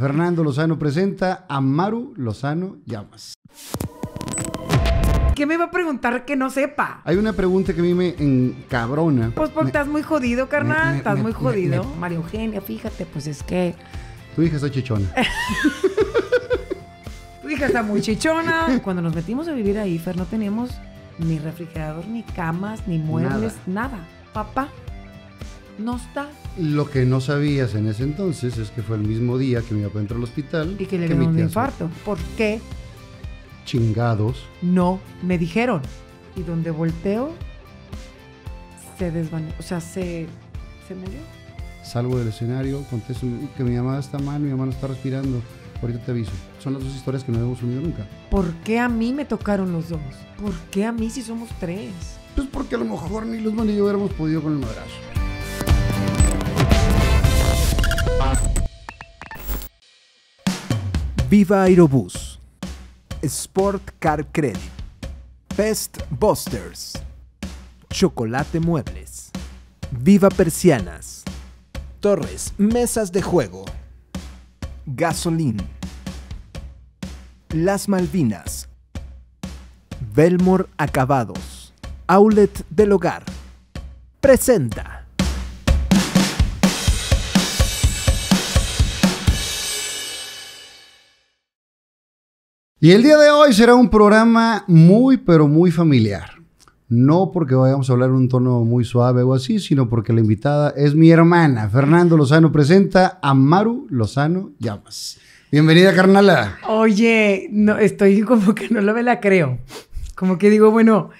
Fernando Lozano presenta a Maru Lozano Llamas. ¿Qué me va a preguntar que no sepa? Hay una pregunta que a mí me encabrona. Pues porque estás muy jodido, carnal. estás muy jodido. María Eugenia, fíjate, pues es que. Tu hija está chichona. tu hija está muy chichona. Cuando nos metimos a vivir ahí, Fer, no teníamos ni refrigerador, ni camas, ni muebles, nada. Papá no está. Lo que no sabías en ese entonces es que fue el mismo día que mi papá entró al hospital. Y que le dieron un infarto. ¿Por qué? Chingados. No, me dijeron. Y donde volteo, se desvaneció. O sea, se, se murió. Salgo del escenario, contesto que mi mamá está mal, mi mamá no está respirando. Ahorita te aviso. Son las dos historias que no hemos unido nunca. ¿Por qué a mí me tocaron los dos? ¿Por qué a mí si somos tres? Pues porque a lo mejor ni los ni yo hubiéramos podido con el abrazo. Viva Aerobús, Sport Car Credit, Pest Busters, Chocolate Muebles, Viva Persianas, Torres Mesas de Juego, Gasolín, Las Malvinas, Belmor Acabados, Aulet del Hogar, presenta. Y el día de hoy será un programa muy, pero muy familiar. No porque vayamos a hablar en un tono muy suave o así, sino porque la invitada es mi hermana. Fernando Lozano presenta a Maru Lozano Llamas. Bienvenida, carnala. Oye, no, estoy como que no lo ve la creo. Como que digo, bueno,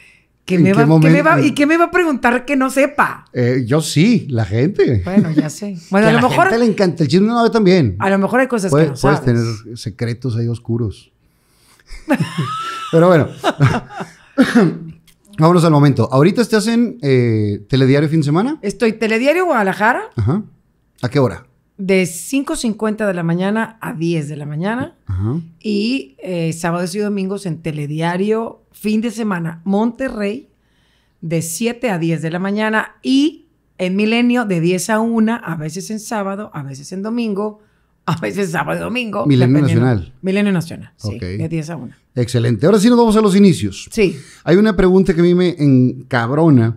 ¿y qué me va a preguntar que no sepa? Eh, yo sí, la gente. Bueno, ya sé. Bueno, a, lo mejor. la gente le encanta el chisme no, también. A lo mejor hay cosas que no Puedes tener secretos ahí oscuros. Pero bueno. Vámonos al momento. Ahorita estás en eh, Telediario fin de semana. Estoy Telediario Guadalajara. ¿A qué hora? De 5.50 de la mañana a 10 de la mañana. Y eh, sábados y domingos en Telediario fin de semana Monterrey de 7 a 10 de la mañana y en Milenio de 10 a 1, a veces en sábado, a veces en domingo a veces sábado y domingo. Milenio Nacional. Milenio Nacional, sí, de 10 a 1. Excelente. Ahora sí nos vamos a los inicios. Sí. Hay una pregunta que a mí me encabrona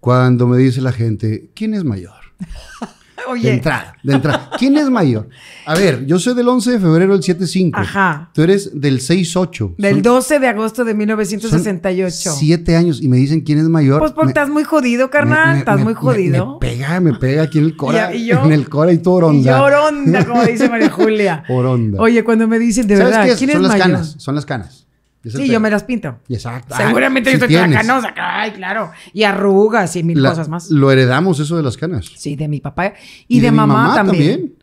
cuando me dice la gente, ¿quién es mayor? Oye. De entrada, de entrada. ¿Quién es mayor? A ver, yo soy del 11 de febrero del 7-5. Ajá. Tú eres del 6-8. Del 12 de agosto de 1968. Siete años y me dicen quién es mayor. Pues porque estás muy jodido, carnal. estás muy jodido. Me, pega, me pega aquí en el cora. Y, yo, en el cora y todo oronda. Y oronda, como dice María Julia. oronda. Oye, cuando me dicen de verdad, ¿quién es son las canas, son las canas. Sí, yo me las pinto. Exacto. Seguramente ah, yo estoy canosa. Ay, claro. Y arrugas y mil cosas más. Lo heredamos eso de las canas. Sí, de mi papá. Y, de, mamá, también.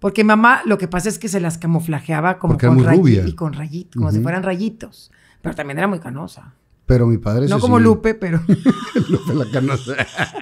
Porque mamá, lo que pasa es que se las camuflajeaba como con rubia Y con rayitos, como si fueran rayitos. Pero también era muy canosa. Pero mi padre No como Lupe, pero... Lupe la canosa.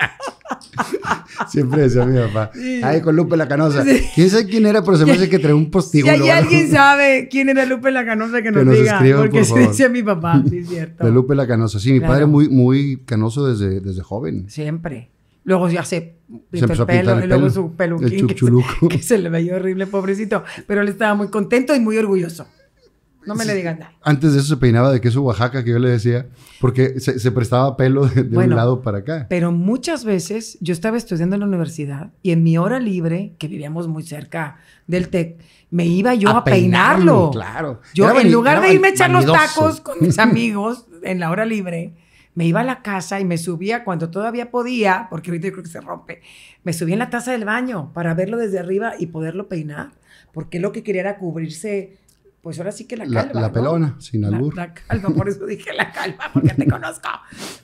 Siempre decía mi papá. ahí con Lupe la Canosa. ¿Quién sabe quién era? Pero se me hace que trae un postigo. Si alguien sabe quién era Lupe la Canosa que nos, diga. porque se dice decía mi papá, sí es cierto. De Lupe la Canosa. Sí, mi padre muy, muy canoso desde, desde joven. Siempre. Luego ya se pintó el, pelo, y luego su peluquín. que, se, que se le veía horrible, pobrecito. Pero él estaba muy contento y muy orgulloso. No me le digan nada. Antes de eso se peinaba de queso Oaxaca, que yo le decía, porque se, prestaba pelo de, un lado para acá. Pero muchas veces yo estaba estudiando en la universidad y en mi hora libre, que vivíamos muy cerca del TEC, me iba yo a, peinarlo. Claro. Yo, en lugar de irme a echar los tacos con mis amigos en la hora libre, me iba a la casa y me subía cuando todavía podía, porque ahorita yo creo que se rompe, me subía en la taza del baño para verlo desde arriba y poderlo peinar, porque lo que quería era cubrirse pues ahora sí que la calva. La, pelona, sin albur. La, por eso dije la calva, porque te conozco.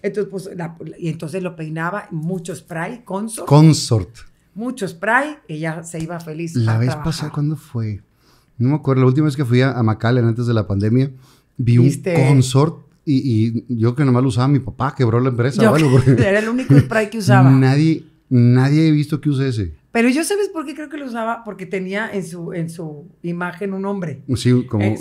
Entonces, pues, y entonces lo peinaba, mucho spray, consort. Consort. Mucho spray, ella se iba feliz. La vez pasada, ¿cuándo fue? No me acuerdo, la última vez que fui a, a antes de la pandemia, vi un consort y, yo que nomás lo usaba mi papá, quebró la empresa. era el único spray que usaba. Nadie, nadie he visto que use ese. Pero yo, ¿sabes por qué creo que lo usaba? Porque tenía en su, en su imagen un hombre. Sí, como. Eh,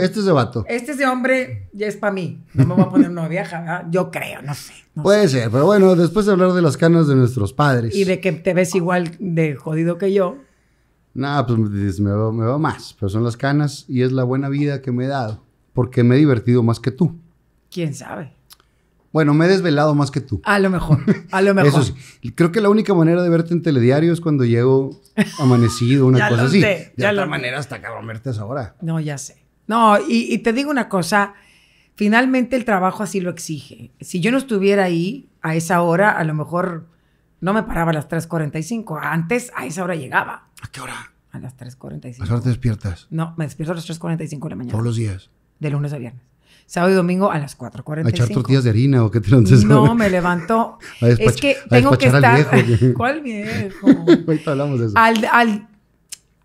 este es de vato. Este es de hombre, ya es para mí. No me voy a poner vieja, ¿verdad? yo creo, no sé. Puede ser, pero bueno, después de hablar de las canas de nuestros padres. Y de que te ves igual de jodido que yo. Nada, pues me veo, me veo más, pero son las canas y es la buena vida que me he dado, porque me he divertido más que tú. ¿Quién sabe? Bueno, me he desvelado más que tú. A lo mejor, a lo mejor. Creo que la única manera de verte en telediario es cuando llego amanecido, una ya cosa lo Sé, ya otra manera hasta cabrón verte a esa hora. No, ya sé. No, y, te digo una cosa, finalmente el trabajo así lo exige. Si yo no estuviera ahí a esa hora, a lo mejor no me paraba a las 3.45. Antes a esa hora llegaba. ¿A qué hora? A las 3.45. ¿A las te despiertas? No, me despierto a las 3.45 de la mañana. ¿Todos los días? De lunes a viernes sábado y domingo a las 4.45. ¿A echar tortillas de harina o qué trances? No, me levanto. es que tengo que estar... Al ¿Cuál viejo? Ahorita hablamos de eso.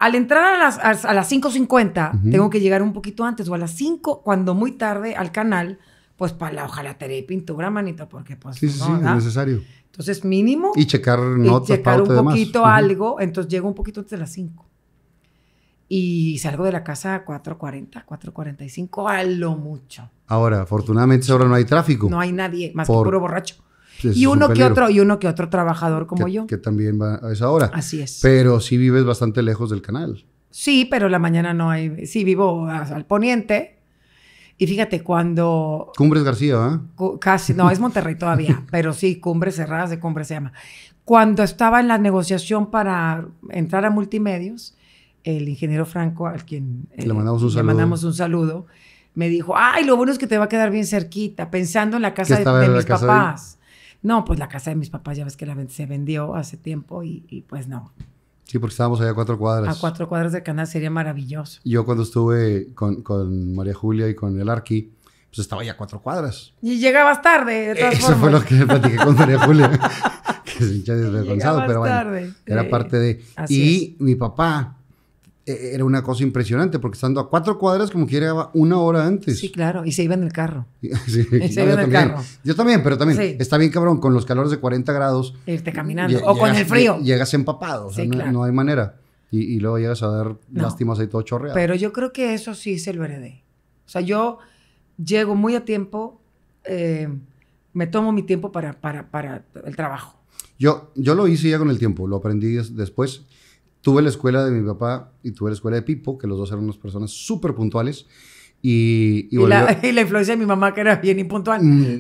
Al, entrar a las, a, las 5.50, tengo que llegar un poquito antes o a las 5, cuando muy tarde, al canal, pues para la te pintura, manito, porque pues sí, es necesario. Entonces, mínimo... Y checar notas, Y checar un poquito algo, entonces llego un poquito antes de las 5 y salgo de la casa a 4.40, 4.45 a lo mucho. Ahora, afortunadamente ahora no hay tráfico. No hay nadie, más que puro borracho. y uno que otro, y uno que otro trabajador como yo. Que también va a esa hora. Así es. Pero sí vives bastante lejos del canal. Sí, pero la mañana no hay. Sí, vivo al poniente. Y fíjate, cuando. Cumbres García, ¿eh? casi, no, es Monterrey todavía, pero sí, Cumbres Cerradas de Cumbres se llama. Cuando estaba en la negociación para entrar a multimedios, el ingeniero Franco, al quien eh, le, mandamos un, saludo, me dijo, ay, lo bueno es que te va a quedar bien cerquita, pensando en la casa de, mis papás. No, pues la casa de mis papás ya ves que la, se vendió hace tiempo y, pues no. Sí, porque estábamos allá a cuatro cuadras. A cuatro cuadras de Canadá sería maravilloso. Yo cuando estuve con, María Julia y con el Arqui, pues estaba ya a cuatro cuadras. Y llegabas tarde, Eso fue lo que platiqué con María Julia, que se pero bueno, era parte de... y mi papá, e, e, era una cosa impresionante, porque estando a cuatro cuadras, como que llegaba una hora antes. Sí, claro, y se iba en el carro. sí, y se iba en el carro. Yo también, pero también está bien, cabrón, con los calores de 40 grados. E irte caminando, o con el frío. Llegas empapado, no, hay manera. Y, luego llegas a dar lástimas ahí todo chorreado. Pero yo creo que eso sí se lo heredé. O sea, yo llego muy a tiempo, eh, me tomo mi tiempo para, para, para el trabajo. Yo, yo lo hice ya con el tiempo, lo aprendí después tuve la escuela de mi papá y tuve la escuela de Pipo, que los dos eran unas personas súper puntuales. Y, y, la, influencia de mi mamá, que era bien impuntual. Mm,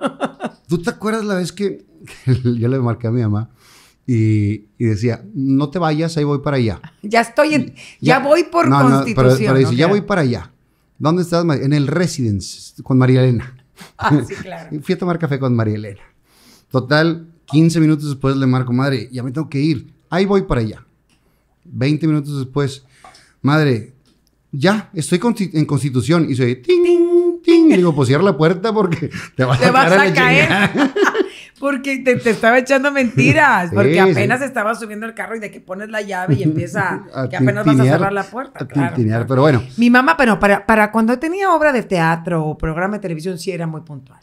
¿Tú te acuerdas la vez que, yo le marqué a mi mamá? Y, y, decía, no te vayas, ahí voy para allá. Ya estoy ya, voy por constitución. ya voy para allá. ¿Dónde estás? En el Residence, con María Elena. Ah, sí, claro. Fui a tomar café con María Elena. Total, 15 minutos después le marco, madre, ya me tengo que ir. Ahí voy para allá. 20 minutos después, madre, ya, estoy en constitución. Y soy, ting, ting, ting. digo, pues cierra la puerta porque te vas a, caer. porque te, te, estaba echando mentiras. Porque apenas estabas estaba subiendo el carro y de que pones la llave y empieza que apenas vas a cerrar la puerta. A pero bueno. Mi mamá, pero para, para cuando tenía obra de teatro o programa de televisión, sí era muy puntual.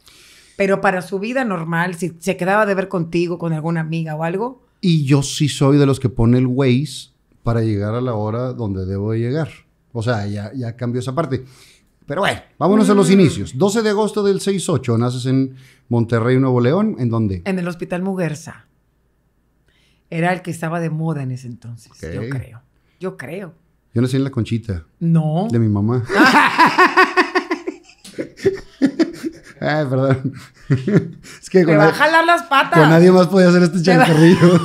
Pero para su vida normal, si se quedaba de ver contigo, con alguna amiga o algo. Y yo sí soy de los que pone el Waze para llegar a la hora donde debo llegar. O sea, ya, ya cambió esa parte. Pero bueno, vámonos a los mm. inicios. 12 de agosto del 68 naces en Monterrey, Nuevo León. ¿En dónde? En el Hospital Muguerza. Era el que estaba de moda en ese entonces, yo creo. Yo creo. Yo nací en La Conchita. No. De mi mamá. Ay, perdón. es que con Te va a jalar las patas. Con nadie más podía hacer este chancarrillo.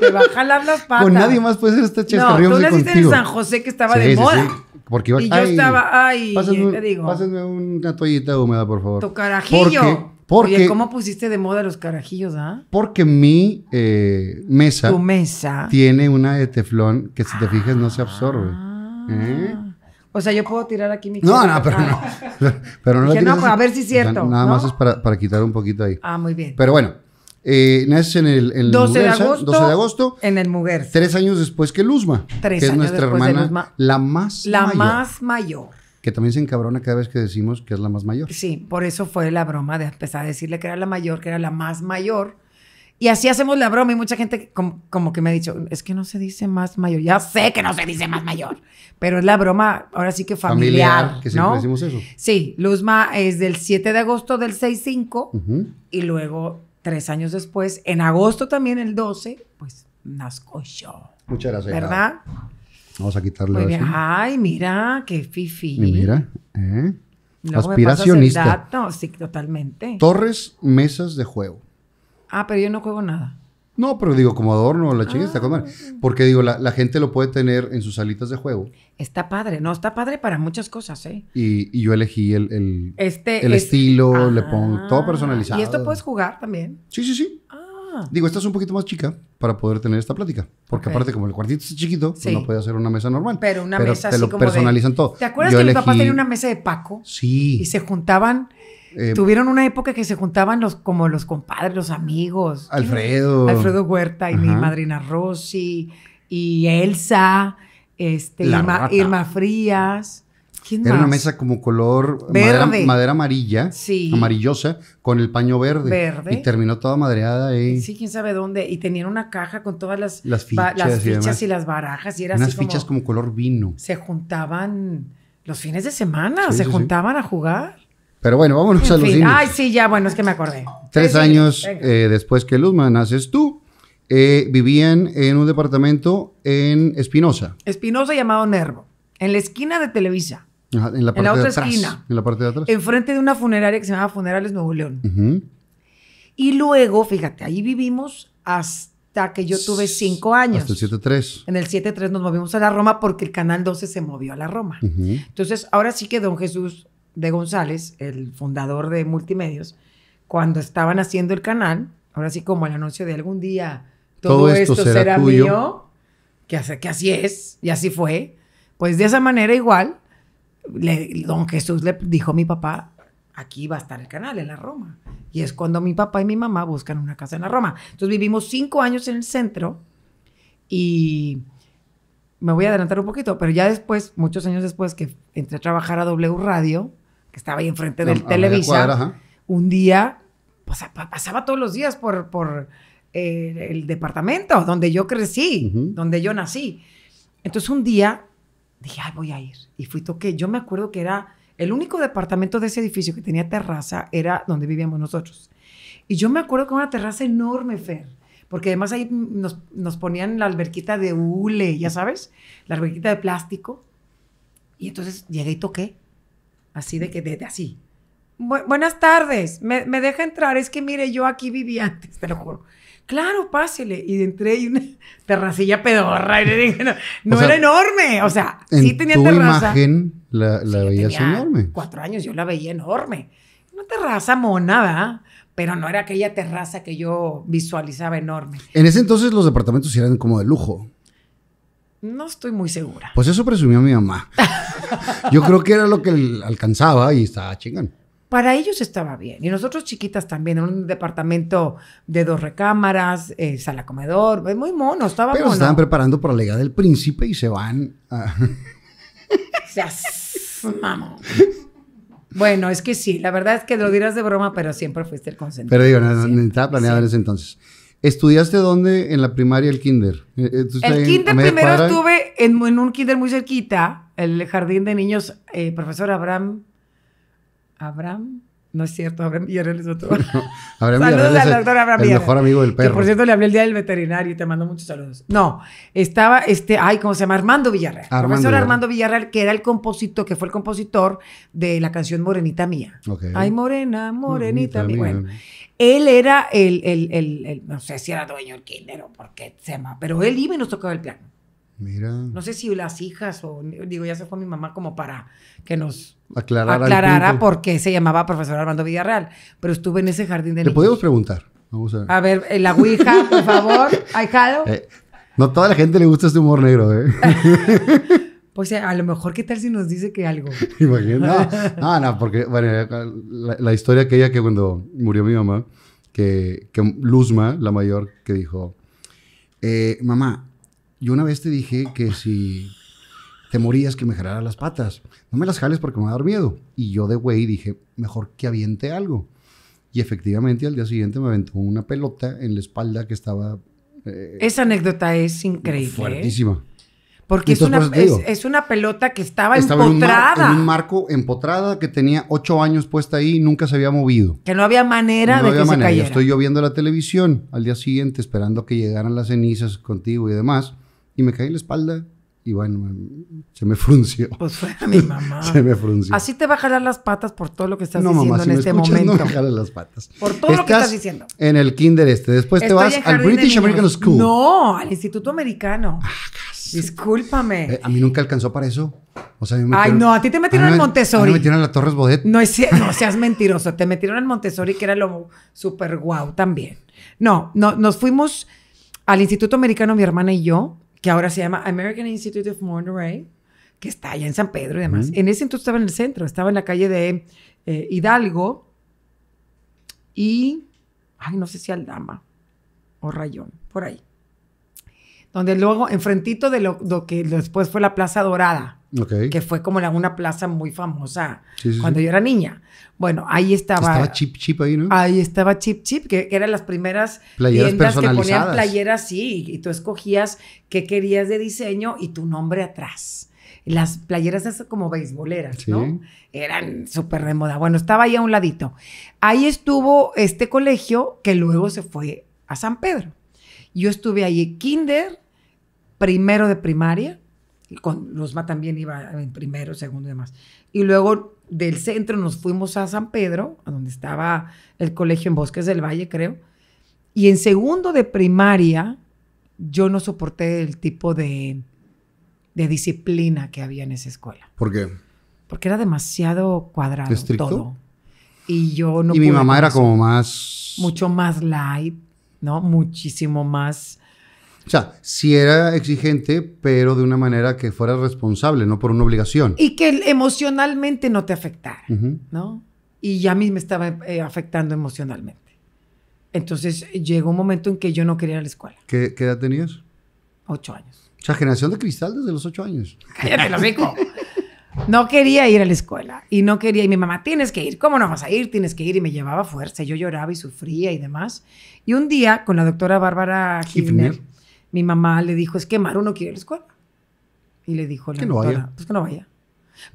Te va a jalar las patas. Con nadie más puede hacer este chancarrillo. Este no, tú naciste en San José que estaba de moda. Sí. Porque iba, y yo estaba, ay, te digo. Pásenme una toallita húmeda, por favor. Tu carajillo. Porque, porque Oye, ¿cómo pusiste de moda los carajillos, ah? Porque mi eh, mesa. Tu mesa. Tiene una de teflón que, si te fijas, no se absorbe. Ah. ¿eh? O sea, yo puedo tirar aquí mi... No, no, pero ah. no. Pero no, no a ver si es cierto. Nada más es para, quitar un poquito ahí. Ah, muy bien. Pero bueno, eh, nace en el... En 12, de agosto, En el mujer. Tres años después que Luzma. Tres que años es nuestra hermana, La más La más mayor. Que también se encabrona cada vez que decimos que es la más mayor. Sí, por eso fue la broma de empezar a decirle que era la mayor, que era la más mayor y así hacemos la broma y mucha gente como, que me ha dicho, es que no se dice más mayor. Ya sé que no se dice más mayor, pero es la broma ahora sí que familiar. que siempre ¿no? decimos eso. Sí, Luzma es del 7 de agosto del 6-5 y luego tres años después, en agosto también el 12, pues nazco yo. Muchas gracias. ¿Verdad? Vamos a quitarle eso. Ay, mira, qué fifi. mira, ¿eh? Aspiracionista. Sí, totalmente. Torres, mesas de juego. Ah, pero yo no juego nada. No, pero digo, como adorno, la chica está ah. Porque digo, la, gente lo puede tener en sus salitas de juego. Está padre, no, está padre para muchas cosas, ¿eh? Y, yo elegí el, este, el estilo, le ah. pongo todo personalizado. ¿Y esto puedes jugar también? Sí, sí, sí. Ah. Digo, esta es un poquito más chica para poder tener esta plática. Porque aparte, como el cuartito es chiquito, pues no puede hacer una mesa normal. Pero una mesa te lo personalizan todo. ¿Te acuerdas que mi papá tenía una mesa de Paco? Sí. Y se juntaban eh, Tuvieron una época que se juntaban los, como los compadres, los amigos. Alfredo. Alfredo Huerta y mi madrina Rosy y Elsa, este, Irma, Frías. ¿Quién Era una mesa como color Madera, amarilla, sí. amarillosa, con el paño verde. verde. Y terminó toda madreada ahí. Sí, quién sabe dónde. Y tenían una caja con todas las, las fichas, y, las barajas. Y era Unas fichas como, color vino. Se juntaban los fines de semana, se juntaban a jugar. Pero bueno, vámonos a los fin. Ay, sí, ya, bueno, es que me acordé. Tres años eh, después que Luzma naces tú, eh, vivían en un departamento en Espinosa. Espinosa llamado Nervo, en la esquina de Televisa. en la otra esquina. En la parte de atrás. Enfrente de una funeraria que se llamaba Funerales Nuevo León. Y luego, fíjate, ahí vivimos hasta que yo tuve cinco años. Hasta el 7-3. En el 7-3 nos movimos a la Roma porque el Canal 12 se movió a la Roma. Entonces, ahora sí que Don Jesús de González, el fundador de Multimedios, cuando estaban haciendo el canal, ahora sí como el anuncio de algún día todo, esto, será, mío, que, así es, y así fue, pues de esa manera igual, don Jesús le dijo a mi papá, aquí va a estar el canal, en la Roma. Y es cuando mi papá y mi mamá buscan una casa en la Roma. Entonces vivimos cinco años en el centro y me voy a adelantar un poquito, pero ya después, muchos años después que entré a trabajar a W Radio, que estaba ahí enfrente del televisor un día pues, pasaba todos los días por, por eh, el departamento donde yo crecí, donde yo nací. Entonces un día dije, ay, voy a ir. Y fui toqué. Yo me acuerdo que era el único departamento de ese edificio que tenía terraza, era donde vivíamos nosotros. Y yo me acuerdo que era una terraza enorme, Fer porque además ahí nos, nos, ponían la alberquita de hule, ya sabes, la alberquita de plástico. Y entonces llegué y toqué. Así de que, desde así. buenas tardes, me, deja entrar, es que mire, yo aquí viví antes, te lo juro. Claro, pásele. Y entré y una terracilla pedorra. no, era enorme. O sea, sí tenía tu imagen la, la veías enorme. Cuatro años, yo la veía enorme. Una terraza monada pero no era aquella terraza que yo visualizaba enorme. En ese entonces los departamentos eran como de lujo. No estoy muy segura. Pues eso presumió mi mamá. Yo creo que era lo que alcanzaba y estaba chingando. Para ellos estaba bien. Y nosotros chiquitas también, un departamento de dos recámaras, eh, sala comedor, pues, muy mono, estaba Pero estaban preparando para la llegada del príncipe y se van a... Mamón. Bueno, es que sí, la verdad es que lo dirás de broma, pero siempre fuiste el consentido. Pero digo, no, estaba planeado en ese entonces. ¿Estudiaste dónde en la primaria el kinder? Eh, eh, el kinder primero estuve en, un kinder muy cerquita, el jardín de niños, eh, profesor Abraham. Abraham. No es cierto, Abraham Villarreal es otro. saludos al doctor Abraham El mejor amigo del perro. Que por cierto le hablé el día del veterinario y te mando muchos saludos. No, estaba este, ay, ¿cómo se llama? Armando Villarreal. Armando profesor Armando Villarreal, que era el compositor, que fue el compositor de la canción Morenita Mía. Ay, Morena, Morenita, Mía. Bueno, él era el, el, el, el, no sé si era dueño del kinder o por qué se llama, pero él iba y nos tocaba el piano. No sé si las hijas o digo, ya se fue mi mamá como para que nos aclarara, aclarara por qué se llamaba profesor Armando Villarreal, pero estuve en ese jardín de Le podemos preguntar. Vamos a ver. A ver, eh, la Ouija, por favor. Aijado. Eh, no toda la gente le gusta este humor negro, ¿eh? Pues eh, a lo mejor, ¿qué tal si nos dice que algo? No, no, porque, bueno, la, la, historia aquella que cuando murió mi mamá, que, Luzma, la mayor, que dijo, eh, mamá, yo una vez te dije que si te morías que me jalaras las patas. No me las jales porque me va a dar miedo. Y yo de güey dije, mejor que aviente algo. Y efectivamente al día siguiente me aventó una pelota en la espalda que estaba... Eh, Esa anécdota es increíble. ¿eh? Fuertísima. Porque es, una, es, una pelota que estaba, empotrada. En un, marco empotrada que tenía ocho años puesta ahí y nunca se había movido. Que no había manera de que se cayera. Yo estoy yo viendo la televisión al día siguiente esperando que llegaran las cenizas contigo y demás y me caí en la espalda y bueno, se me frunció. Pues fue a mi mamá. se me frunció. Así te va a jalar las patas por todo lo que estás diciendo en este momento. No, me las patas. Por todo lo que estás diciendo. En el kinder este. Después te vas al British American School. No, al Instituto Americano. Ah, Discúlpame. Eh, a mí nunca alcanzó para eso. O sea, Ay, no, a ti te metieron en Montessori. A me metieron en la Torres Bodet. No, no seas mentiroso. Te metieron en Montessori, que era lo súper guau también. No, no, nos fuimos al Instituto Americano, mi hermana y yo que ahora se llama American Institute of Monterey, que está allá en San Pedro y demás. En ese entonces estaba en el centro, estaba en la calle de eh, Hidalgo y, ay, no sé si Aldama o Rayón, por ahí. Donde luego, enfrentito de lo que después fue la Plaza Dorada, que fue como una plaza muy famosa cuando yo era niña. Bueno, ahí estaba... Estaba Chip Chip ahí, ¿no? Ahí estaba Chip Chip, que, eran las primeras playeras tiendas que ponían playeras, sí, y tú escogías qué querías de diseño y tu nombre atrás. Las playeras esas como beisboleras, ¿no? Eran súper de moda. Bueno, estaba ahí a un ladito. Ahí estuvo este colegio que luego se fue a San Pedro. Yo estuve ahí kinder, primero de primaria, con Luzma también iba en primero, segundo y demás. Y luego del centro nos fuimos a San Pedro, a donde estaba el colegio en Bosques del Valle, creo. Y en segundo de primaria, yo no soporté el tipo de, disciplina que había en esa escuela. ¿Por qué? Porque era demasiado cuadrado todo. Y yo no Y mi mamá era como más... Mucho más light, ¿no? Muchísimo más o sea, si era exigente, pero de una manera que fuera responsable, no por una obligación. Y que emocionalmente no te afectara, ¿no? Y ya a mí me estaba eh, afectando emocionalmente. Entonces llegó un momento en que yo no quería ir a la escuela. ¿Qué, edad tenías? Ocho años. O sea, generación de cristal desde los ocho años. Cállate, lo rico. No quería ir a la escuela y no quería, y mi mamá, tienes que ir, ¿cómo no vas a ir? Tienes que ir, y me llevaba fuerza, yo lloraba y sufría y demás. Y un día, con la doctora Bárbara Jiménez mi mamá le dijo, es que Maru no quiere la escuela. Y le dijo que no vaya. pues que no vaya.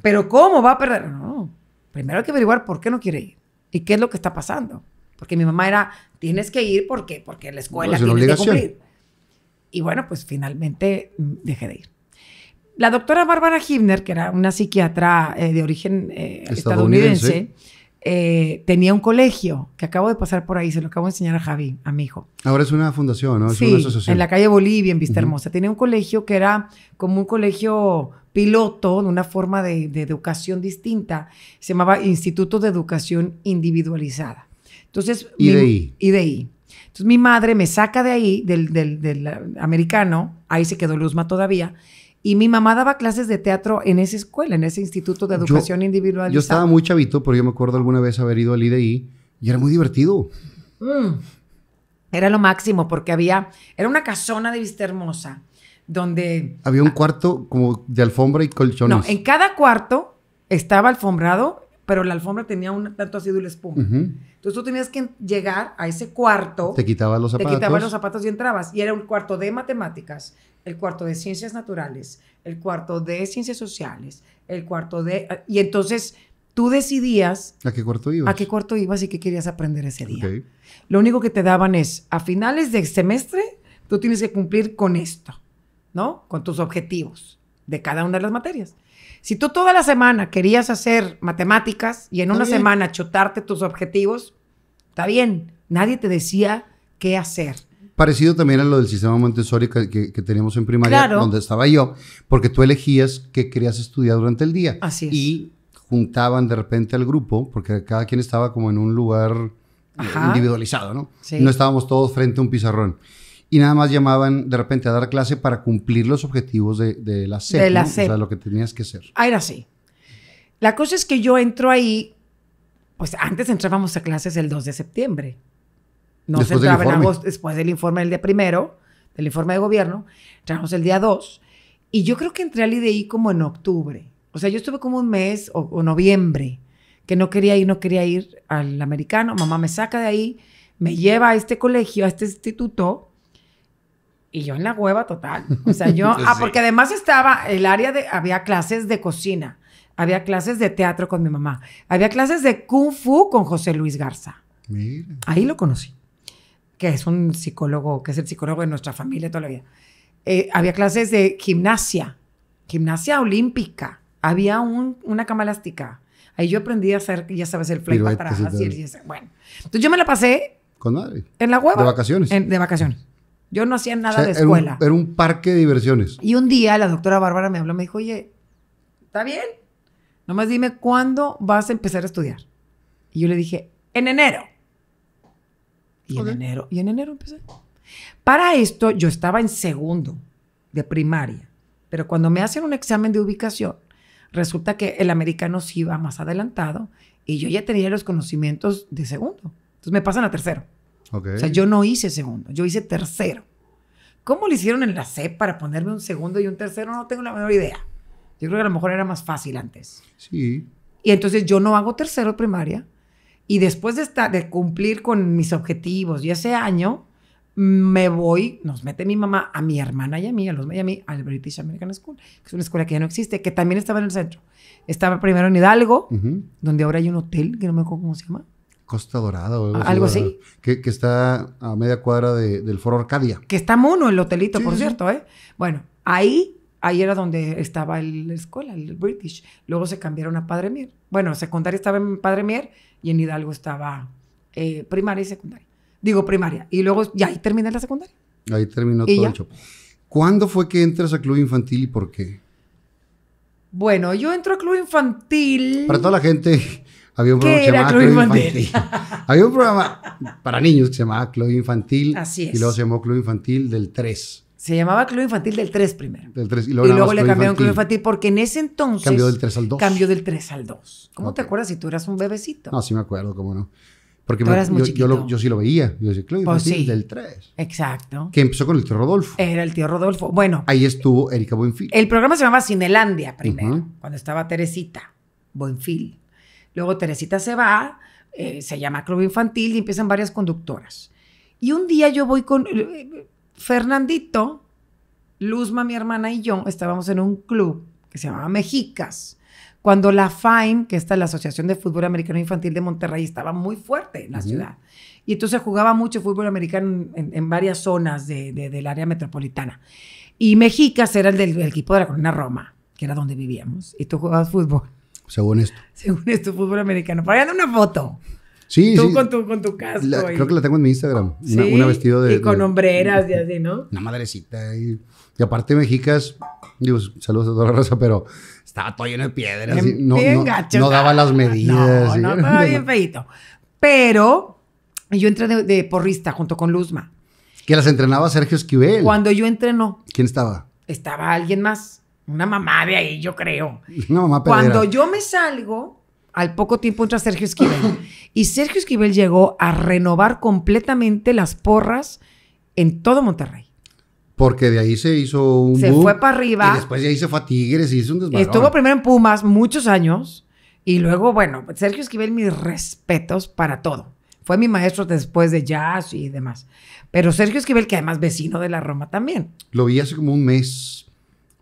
Pero ¿cómo va a perder? No, primero hay que averiguar por qué no quiere ir y qué es lo que está pasando. Porque mi mamá era, tienes que ir porque, porque la escuela tiene es que cumplir. Y bueno, pues finalmente mm, dejé de ir. La doctora Bárbara Hibner, que era una psiquiatra eh, de origen eh, estadounidense eh, tenía un colegio que acabo de pasar por ahí, se lo acabo de enseñar a Javi, a mi hijo. Ahora es una fundación, ¿no? Es una asociación. En la calle Bolivia, en Vista Hermosa. Tenía un colegio que era como un colegio piloto, de una forma de, educación distinta. Se llamaba Instituto de Educación Individualizada. Entonces, IDI. Mi, IDI. Entonces mi madre me saca de ahí, del, del americano, ahí se quedó Luzma todavía y mi mamá daba clases de teatro en esa escuela, en ese instituto de educación individual. Yo estaba muy chavito, pero yo me acuerdo alguna vez haber ido al IDI y era muy divertido. Mm. Era lo máximo porque había, era una casona de vista hermosa donde... Había un cuarto como de alfombra y colchones. No, en cada cuarto estaba alfombrado pero la alfombra tenía un tanto ácido y espuma. Entonces tú tenías que llegar a ese cuarto. Te quitabas los zapatos. Te quitabas los zapatos y entrabas. Y era un cuarto de matemáticas, el cuarto de ciencias naturales, el cuarto de ciencias sociales, el cuarto de... Y entonces tú decidías... ¿A qué cuarto ibas? A qué cuarto ibas y qué querías aprender ese día. Lo único que te daban es, a finales de semestre, tú tienes que cumplir con esto, ¿no? Con tus objetivos de cada una de las materias. Si tú toda la semana querías hacer matemáticas y en una semana chotarte tus objetivos, está bien. Nadie te decía qué hacer. Parecido también a lo del sistema Montessori que, que, teníamos en primaria, donde estaba yo, porque tú elegías qué querías estudiar durante el día. Así Y juntaban de repente al grupo, porque cada quien estaba como en un lugar eh, individualizado, ¿no? No estábamos todos frente a un pizarrón y nada más llamaban de repente a dar clase para cumplir los objetivos de, la SEP. De la O sea, lo que tenías que hacer. Ah, era así. La cosa es que yo entro ahí, pues antes entrábamos a clases el 2 de septiembre. No se después del informe del día primero, del informe de gobierno, entramos el día 2. Y yo creo que entré al IDI como en octubre. O sea, yo estuve como un mes o noviembre que no quería ir, no quería ir al americano. Mamá me saca de ahí, me lleva a este colegio, a este instituto y yo en la hueva total. O sea, yo, ah, porque además estaba el área de, había clases de cocina, había clases de teatro con mi mamá, había clases de kung fu con José Luis Garza. Mira. Ahí lo conocí, que es un psicólogo, que es el psicólogo de nuestra familia toda la vida. Eh, había clases de gimnasia, gimnasia olímpica. Había un, una cama elástica. Ahí yo aprendí a hacer, ya sabes, el fly para atrás. Bueno, entonces yo me la pasé. Con nadie. En la hueva. De vacaciones. de vacaciones. Yo no hacía nada de escuela. Era un, parque de diversiones. Y un día la doctora Bárbara me habló, me dijo, oye, ¿está bien? Nomás dime cuándo vas a empezar a estudiar. Y yo le dije, en enero. Y en enero, y en enero empecé. Para esto yo estaba en segundo de primaria, pero cuando me hacen un examen de ubicación, resulta que el americano sí iba más adelantado y yo ya tenía los conocimientos de segundo. Entonces me pasan a tercero. O sea, yo no hice segundo, yo hice tercero. ¿Cómo lo hicieron en la CEP para ponerme un segundo y un tercero? No tengo la menor idea. Yo creo que a lo mejor era más fácil antes. Sí. Y entonces yo no hago tercero primaria. Y después de, de cumplir con mis objetivos y ese año, me voy, nos mete mi mamá, a mi hermana y a mí, a los Miami, a mí, al British American School, que es una escuela que ya no existe, que también estaba en el centro. Estaba primero en Hidalgo, donde ahora hay un hotel, que no me acuerdo cómo se llama. Costa Dorada o algo, así. Que, está a media cuadra del Foro Arcadia. Que está mono el hotelito, por cierto, ¿eh? Bueno, ahí, ahí era donde estaba la escuela, el British. Luego se cambiaron a Padre Mier. Bueno, secundaria estaba en Padre Mier y en Hidalgo estaba eh, primaria y secundaria. Digo primaria. Y luego, y ahí terminé la secundaria. Ahí terminó todo el show. ¿Cuándo fue que entras a Club Infantil y por qué? Bueno, yo entro a Club Infantil. Para toda la gente había un programa Había un programa para niños que se llamaba Club Infantil. Así es. Y luego se llamó Club Infantil del 3. Se llamaba Club Infantil del 3 primero. Del 3, y luego, le cambiaron Club Infantil porque en ese entonces... Cambió del 3 al 2. Cambió del 3 al 2. ¿Cómo te acuerdas si tú eras un bebecito? No, sí me acuerdo, cómo no. Porque yo, yo, sí lo veía. Yo decía, Club pues Infantil del 3. Exacto. Que empezó con el tío Rodolfo. Era el tío Rodolfo. Bueno. Ahí estuvo Erika Buenfil. El programa se llamaba Cinelandia primero, cuando estaba Teresita Buenfil. Luego Teresita se va, eh, se llama Club Infantil y empiezan varias conductoras. Y un día yo voy con eh, Fernandito, Luzma, mi hermana y yo, estábamos en un club que se llamaba Mexicas, cuando la FAIM, que está la Asociación de Fútbol Americano Infantil de Monterrey, estaba muy fuerte en la ciudad. Y entonces jugaba mucho fútbol americano en, varias zonas del área metropolitana. Y Mexicas era el del equipo de la Corona Roma, que era donde vivíamos. Y tú jugabas fútbol según esto. Según esto, fútbol americano. para allá una foto. Sí, Tú sí. Con, tu, con tu casco. creo que la tengo en mi Instagram. ¿Sí? Una, vestido de. Y con hombreras y así, ¿no? Una madrecita. Y, y aparte, mexicas. Digo, saludos a toda la raza, pero estaba todo lleno de piedras. Bien, no, no, gacho, no, daba las medidas. No, no, estaba bien feito. Pero yo entré de, de, porrista junto con Luzma. Que las entrenaba Sergio Esquivel. Cuando yo entrenó. ¿Quién estaba? Estaba alguien más. Una mamá de ahí, yo creo. Una mamá Cuando yo me salgo, al poco tiempo entra Sergio Esquivel. y Sergio Esquivel llegó a renovar completamente las porras en todo Monterrey. Porque de ahí se hizo un. Se fue para arriba. Y después de ahí se fue a y hizo un desmadre. Estuvo primero en Pumas muchos años. Y luego, bueno, Sergio Esquivel, mis respetos para todo. Fue mi maestro después de jazz y demás. Pero Sergio Esquivel, que además vecino de la Roma también. Lo vi hace como un mes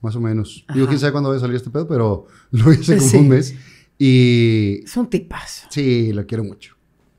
más o menos. Yo Digo, quién sabe cuándo va a salir este pedo, pero lo hice como un mes. Y... Es un tipazo. Sí, lo quiero mucho.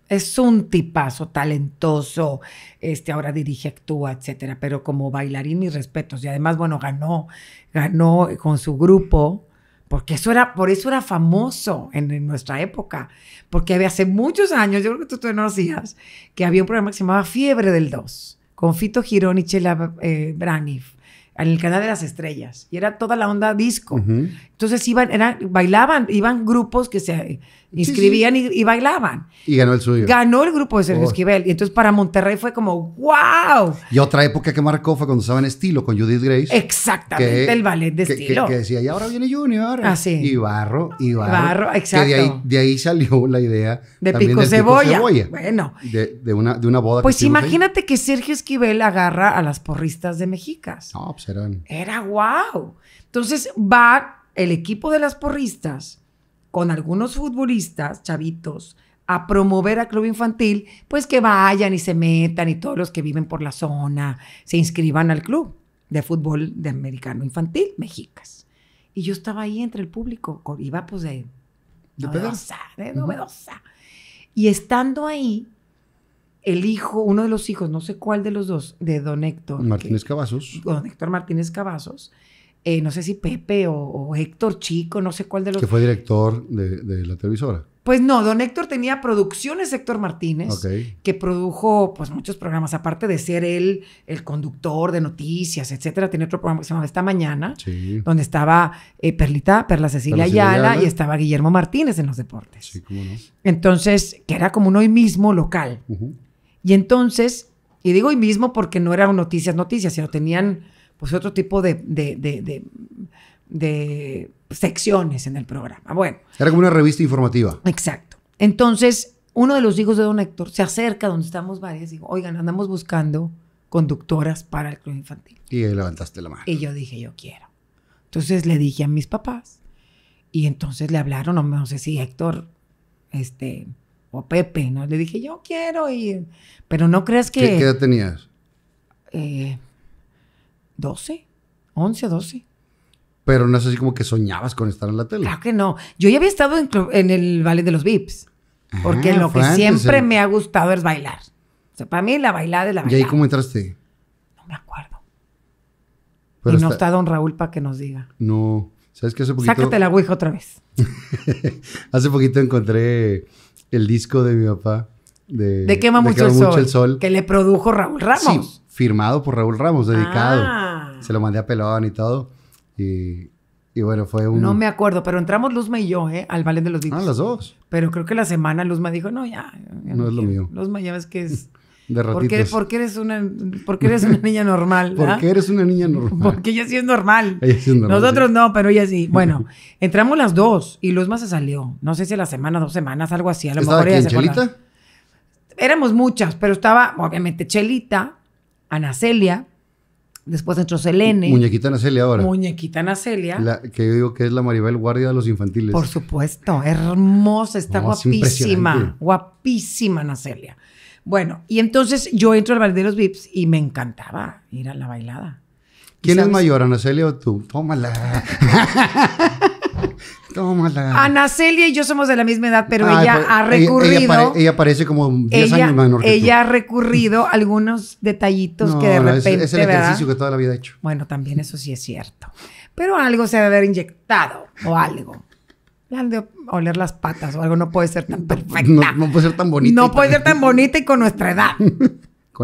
Es un tipazo, talentoso, este, ahora dirige, actúa, etcétera, pero como bailarín, mis respetos. Y además, bueno, ganó, ganó con su grupo, porque eso era, por eso era famoso en, nuestra época, porque había hace muchos años, yo creo que tú no lo hacías, que había un programa que se llamaba Fiebre del 2, con Fito Girón y Chela eh, Braniff en el canal de las estrellas y era toda la onda disco. Entonces iban, eran, bailaban, iban grupos que se Inscribían Y, bailaban. Y ganó el suyo. Ganó el grupo de Sergio oh. Esquivel. Y entonces para Monterrey fue como, wow. Y otra época que marcó fue cuando estaba en estilo con Judith Grace. Exactamente, el ballet de estilo. Que, decía, y ahora viene Junior. Así. Ah, y Barro, y Barro. Barro, exacto. de ahí, salió la idea. De pico, cebolla. Bueno. De, una, de una boda. Pues imagínate que Sergio Esquivel agarra a las porristas de Mexicas. No, pues Era wow. Entonces va el equipo de las porristas con algunos futbolistas, chavitos, a promover a club infantil, pues que vayan y se metan y todos los que viven por la zona se inscriban al club de fútbol de americano infantil, Mexicas. Y yo estaba ahí entre el público, iba pues de, novedosa, de novedosa. Y estando ahí, el hijo, uno de los hijos, no sé cuál de los dos, de don Héctor. Martínez Cavazos. Don Héctor Martínez Cavazos, eh, no sé si Pepe o, Héctor Chico, no sé cuál de los... Que fue director de, la televisora. Pues no, don Héctor tenía producciones Héctor Martínez, que produjo pues muchos programas, aparte de ser él el conductor de noticias, etcétera, tenía otro programa que se llamaba Esta Mañana, donde estaba eh, Perlita, Perla Cecilia Ayala y estaba Guillermo Martínez en los deportes. Entonces, que era como un hoy mismo local. Y entonces, y digo hoy mismo porque no eran noticias, noticias, sino tenían pues otro tipo de, secciones en el programa. Bueno. Era como una revista informativa. Exacto. Entonces, uno de los hijos de don Héctor se acerca donde estamos varias y dijo, oigan, andamos buscando conductoras para el club infantil. Y levantaste la mano. Y yo dije, yo quiero. Entonces le dije a mis papás y entonces le hablaron, no, sé si Héctor, este, o Pepe, ¿no? Le dije, yo quiero ir. Pero no creas que... ¿Qué, qué edad tenías? Eh, 12, 11, 12. Pero no es así como que soñabas con estar en la tele. Claro que no. Yo ya había estado en, el ballet de los VIPs. Ah, porque lo que siempre me ha gustado es bailar. O sea, para mí la bailada de la bailada. ¿Y ahí cómo entraste? No me acuerdo. y no está don Raúl para que nos diga. No. ¿Sabes qué? Hace poquito... Sácate la ouija otra vez. hace poquito encontré el disco de mi papá de, Quema, mucho, el, sol, Que le produjo Raúl Ramos. Sí, firmado por Raúl Ramos, dedicado. Ah. Se lo mandé a pelado, y todo. Y, bueno, fue un... No me acuerdo, pero entramos Luzma y yo, ¿eh? Al Valen de los Beatles. Ah, las dos. Pero creo que la semana Luzma dijo, no, ya. no, es lo mío. Luzma, ya ves que es... De porque, ¿Por eres una, ah? eres una niña normal. porque eres una niña normal. Porque ella sí es normal. Ella sí es normal Nosotros no, pero ella sí. Bueno, entramos las dos y Luzma se salió. No sé si a la semana, dos semanas, algo así. A lo mejor se Chelita? éramos muchas, pero estaba obviamente Chelita, Anacelia después entró Selene. Muñequita Anacelia ahora. Muñequita Anacelia que yo digo que es la Maribel Guardia de los infantiles. Por supuesto, hermosa, está guapísima, guapísima Anacelia Bueno, y entonces yo entro al de los Vips y me encantaba ir a la bailada. ¿Quién es mayor, Anacelia o tú? Tómala. Tómala. Ana Celia y yo somos de la misma edad, pero ella ha recurrido. Ella, parece como 10 años menor. ella ha recurrido algunos detallitos que de repente. Es, el ejercicio que toda la vida ha hecho. Bueno, también eso sí es cierto. Pero algo se debe haber inyectado o algo. de oler las patas o algo no puede ser tan perfecta. No, puede ser tan bonita. No puede ser tan bonita y con nuestra edad.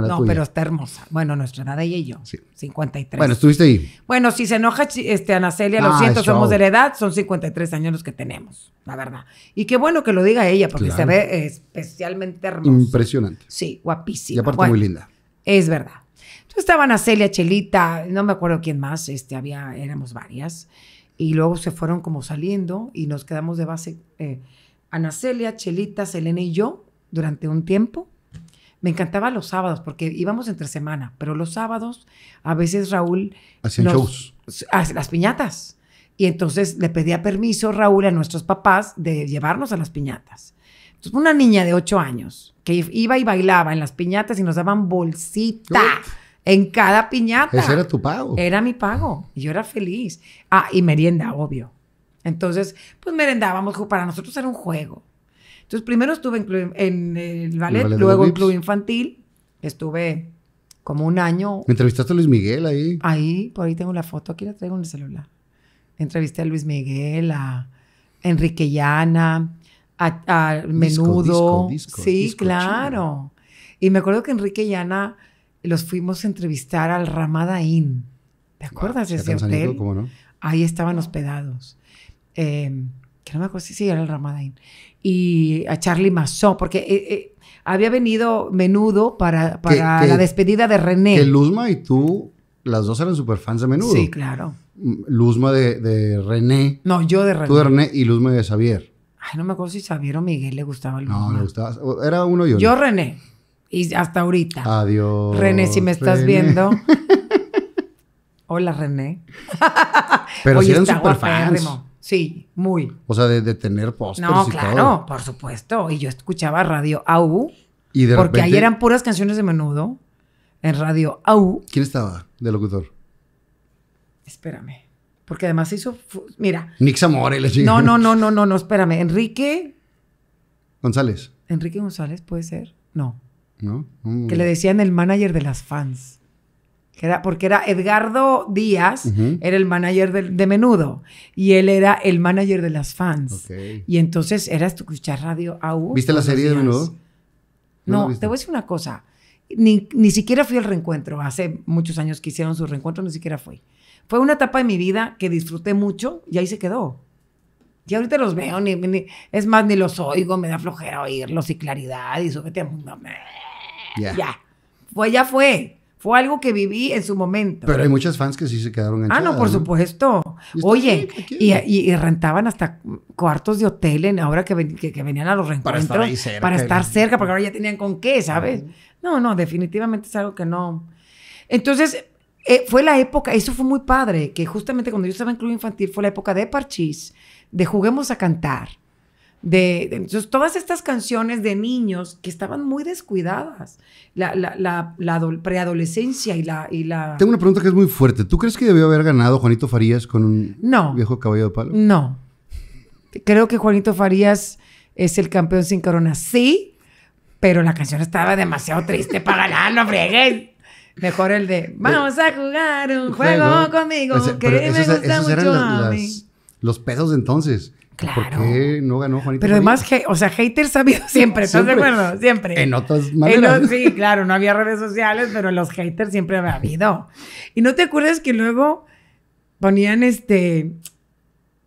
no, pero está hermosa. Bueno, nuestra nada y yo. Sí. 53. Bueno, estuviste ahí. Bueno, si se enoja este, Ana Celia, lo ah, siento, somos de la edad, son 53 años los que tenemos, la verdad. Y qué bueno que lo diga ella, porque se ve especialmente hermosa. Impresionante. Sí, guapísima. Y aparte muy linda. Es verdad. Entonces estaba Ana Celia, Chelita, no me acuerdo quién más, este, había, éramos varias. Y luego se fueron como saliendo y nos quedamos de base eh, Ana Celia, Chelita, Selena y yo durante un tiempo me encantaba los sábados porque íbamos entre semana, pero los sábados a veces Raúl... Hacía shows. Las piñatas. Y entonces le pedía permiso Raúl a nuestros papás de llevarnos a las piñatas. Entonces, una niña de ocho años que iba y bailaba en las piñatas y nos daban bolsita. En cada piñata. Ese era tu pago. Era mi pago. Y yo era feliz. Ah, y merienda, obvio. Entonces, pues merendábamos. Para nosotros era un juego. Entonces, primero estuve en, el ballet, luego en club infantil. Estuve como un año. ¿Me entrevistaste a Luis Miguel ahí? Ahí, por ahí tengo la foto, aquí la traigo en el celular. Entrevisté a Luis Miguel, a Enrique Llana, a, Menudo. sí, claro. Y me acuerdo que Enrique Llana los fuimos a entrevistar al Ramada ¿Te acuerdas de ese Ahí estaban hospedados. Eh, que no me acuerdo sí, era el Ramada y a Charlie Mazó, porque eh, eh, había venido menudo para, la despedida de René. Que Luzma y tú, las dos eran fans de menudo. Sí, claro. Mm, Luzma de, de, René. No, yo de René. Tú de René y Luzma de Xavier. Ay, no me acuerdo si Xavier o Miguel le gustaba Luzma. No, le gustaba. Era uno y otro. Yo René. Y hasta ahorita. Adiós. René, si me estás viendo. Hola, René. Pero si eran superfans. Sí, muy. O sea, de, tener post no, claro, por supuesto. Y yo escuchaba Radio AU. porque ahí eran puras canciones de menudo. En Radio AU. ¿Quién estaba de locutor? Espérame. Porque además hizo. Mira. Nick More. No, no, no, no, no, no, espérame. Enrique. González. Enrique González puede ser. No. ¿No? Que le decían el manager de las fans era, porque era Edgardo Díaz, era el manager de, Menudo, y él era el manager de las fans. Y entonces era escuchar radio aún. ¿Viste la serie de Menudo? No, te voy a decir una cosa. Ni, ni, siquiera fui al reencuentro. Hace muchos años que hicieron su reencuentro, ni siquiera fui. Fue una etapa de mi vida que disfruté mucho y ahí se quedó. Y ahorita los veo, ni, es más, ni los oigo, me da flojera oírlos y claridad y súbete mundo. Ya. ya. Pues ya fue. Fue algo que viví en su momento. Pero hay muchas fans que sí se quedaron en Ah, no, por supuesto. Oye, y, y, rentaban hasta cuartos de hotel en ahora que, que, venían a los reencuentros. Para estar, cerca, para estar cerca. porque ahora ya tenían con qué, ¿sabes? No, no, definitivamente es algo que no. Entonces, eh, fue la época, eso fue muy padre, que justamente cuando yo estaba en Club Infantil fue la época de parchis de Juguemos a Cantar de, entonces, todas estas canciones de niños que estaban muy descuidadas, la, la, preadolescencia y la, y la... Tengo una pregunta que es muy fuerte. ¿Tú crees que debió haber ganado Juanito Farías con un viejo caballo de palo? No. Creo que Juanito Farías es el campeón sin corona. Sí, pero la canción estaba demasiado triste para ganar, no Mejor el de Vamos a jugar un juego, conmigo que me gusta mucho los pedos de entonces. Claro. ¿Por qué no ganó Juanita? Pero además, o sea, haters ha habido siempre, ¿estás siempre. de Siempre. En otras maneras. sí, claro, no había redes sociales, pero los haters siempre había habido. Y no te acuerdas que luego ponían este.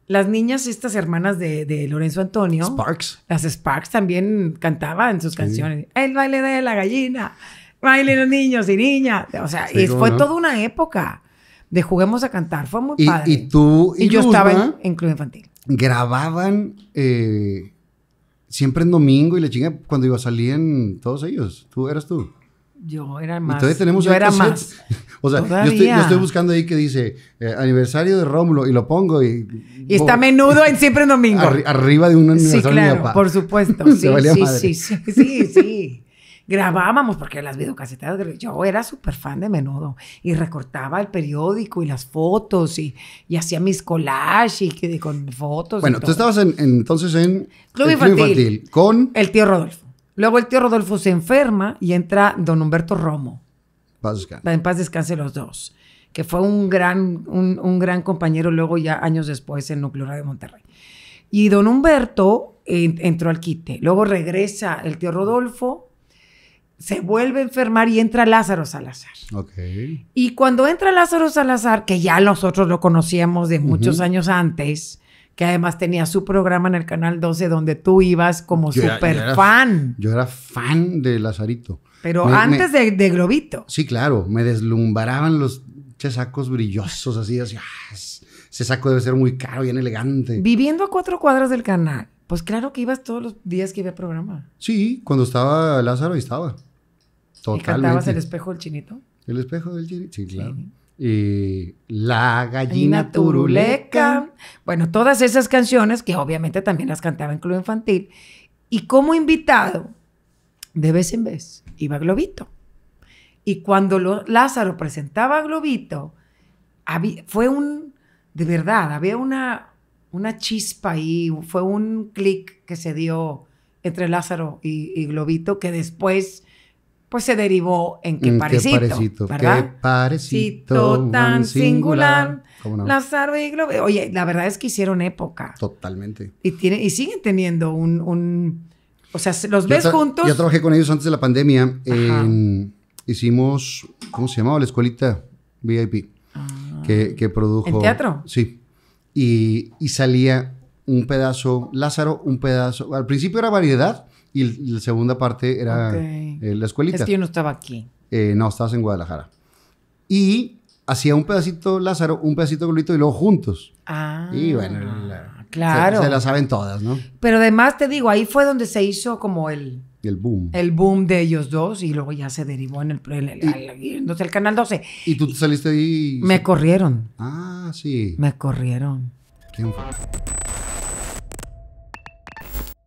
Las niñas, estas hermanas de, Lorenzo Antonio. Sparks. Las Sparks también cantaban sus canciones. El baile de la gallina, baile los niños y niñas. O sea, fue toda una época de juguemos a cantar. Fue muy y, padre. Y tú y, yo estaba en Club Infantil grababan eh, siempre en domingo y la chinga cuando iba salían todos ellos. Tú eras tú. Yo era más. tenemos yo era más. O sea, yo estoy, buscando ahí que dice eh, aniversario de Rómulo y lo pongo y. Y está menudo en siempre en domingo. arriba de un aniversario. por supuesto. sí, sí, sí, sí, sí grabábamos, porque las videocasetas, yo era súper fan de menudo y recortaba el periódico y las fotos y, y hacía mis collages y, con fotos. Bueno, tú estabas entonces en Club, Club con... El tío Rodolfo. Luego el tío Rodolfo se enferma y entra don Humberto Romo. Paz en paz descanse los dos, que fue un gran, un, un gran compañero luego ya años después en Nuclear de Monterrey. Y don Humberto entró al quite. Luego regresa el tío Rodolfo, se vuelve a enfermar y entra Lázaro Salazar. Okay. Y cuando entra Lázaro Salazar, que ya nosotros lo conocíamos de muchos años antes, que además tenía su programa en el Canal 12 donde tú ibas como súper super fan. Yo era fan de Lazarito. Pero antes de, de, Globito. Sí, claro, me deslumbraban los sacos brillosos así, así, ah, ese saco debe ser muy caro, bien elegante. Viviendo a cuatro cuadras del canal, pues claro que ibas todos los días que había programa. Sí, cuando estaba Lázaro ahí estaba. ¿Y cantabas el espejo del chinito? El espejo del chinito, sí, claro. Y eh, la gallina, turuleca. Bueno, todas esas canciones que obviamente también las cantaba en Club Infantil. Y como invitado, de vez en vez, iba Globito. Y cuando Lázaro presentaba a Globito, había, fue un, de verdad, había una, una chispa ahí, fue un clic que se dio entre Lázaro y Globito que después pues se derivó en que parecito. Qué parecito, ¿verdad? Qué parecito tan singular. Lázaro y Globo. Oye, la verdad es que hicieron época. Totalmente. Y, tiene, y siguen teniendo un, O sea, los ves juntos. Yo trabajé con ellos antes de la pandemia. hicimos. ¿Cómo se llamaba? La escuelita VIP. Ah. Que, produjo. ¿En teatro? Sí. y salía un pedazo Lázaro, un pedazo. Al principio era variedad y la segunda parte era eh, la escuelita. no estaba aquí. Eh, no, estabas en Guadalajara. Y hacía un pedacito Lázaro, un pedacito Glorito y luego juntos. Ah. Y bueno, claro. Se, se, la saben todas, ¿no? Pero además te digo, ahí fue donde se hizo como el... El boom. El boom de ellos dos y luego ya se derivó en el, en el, canal 12. ¿Y tú te saliste ahí? Y... Me corrieron. Ah, sí. Me corrieron.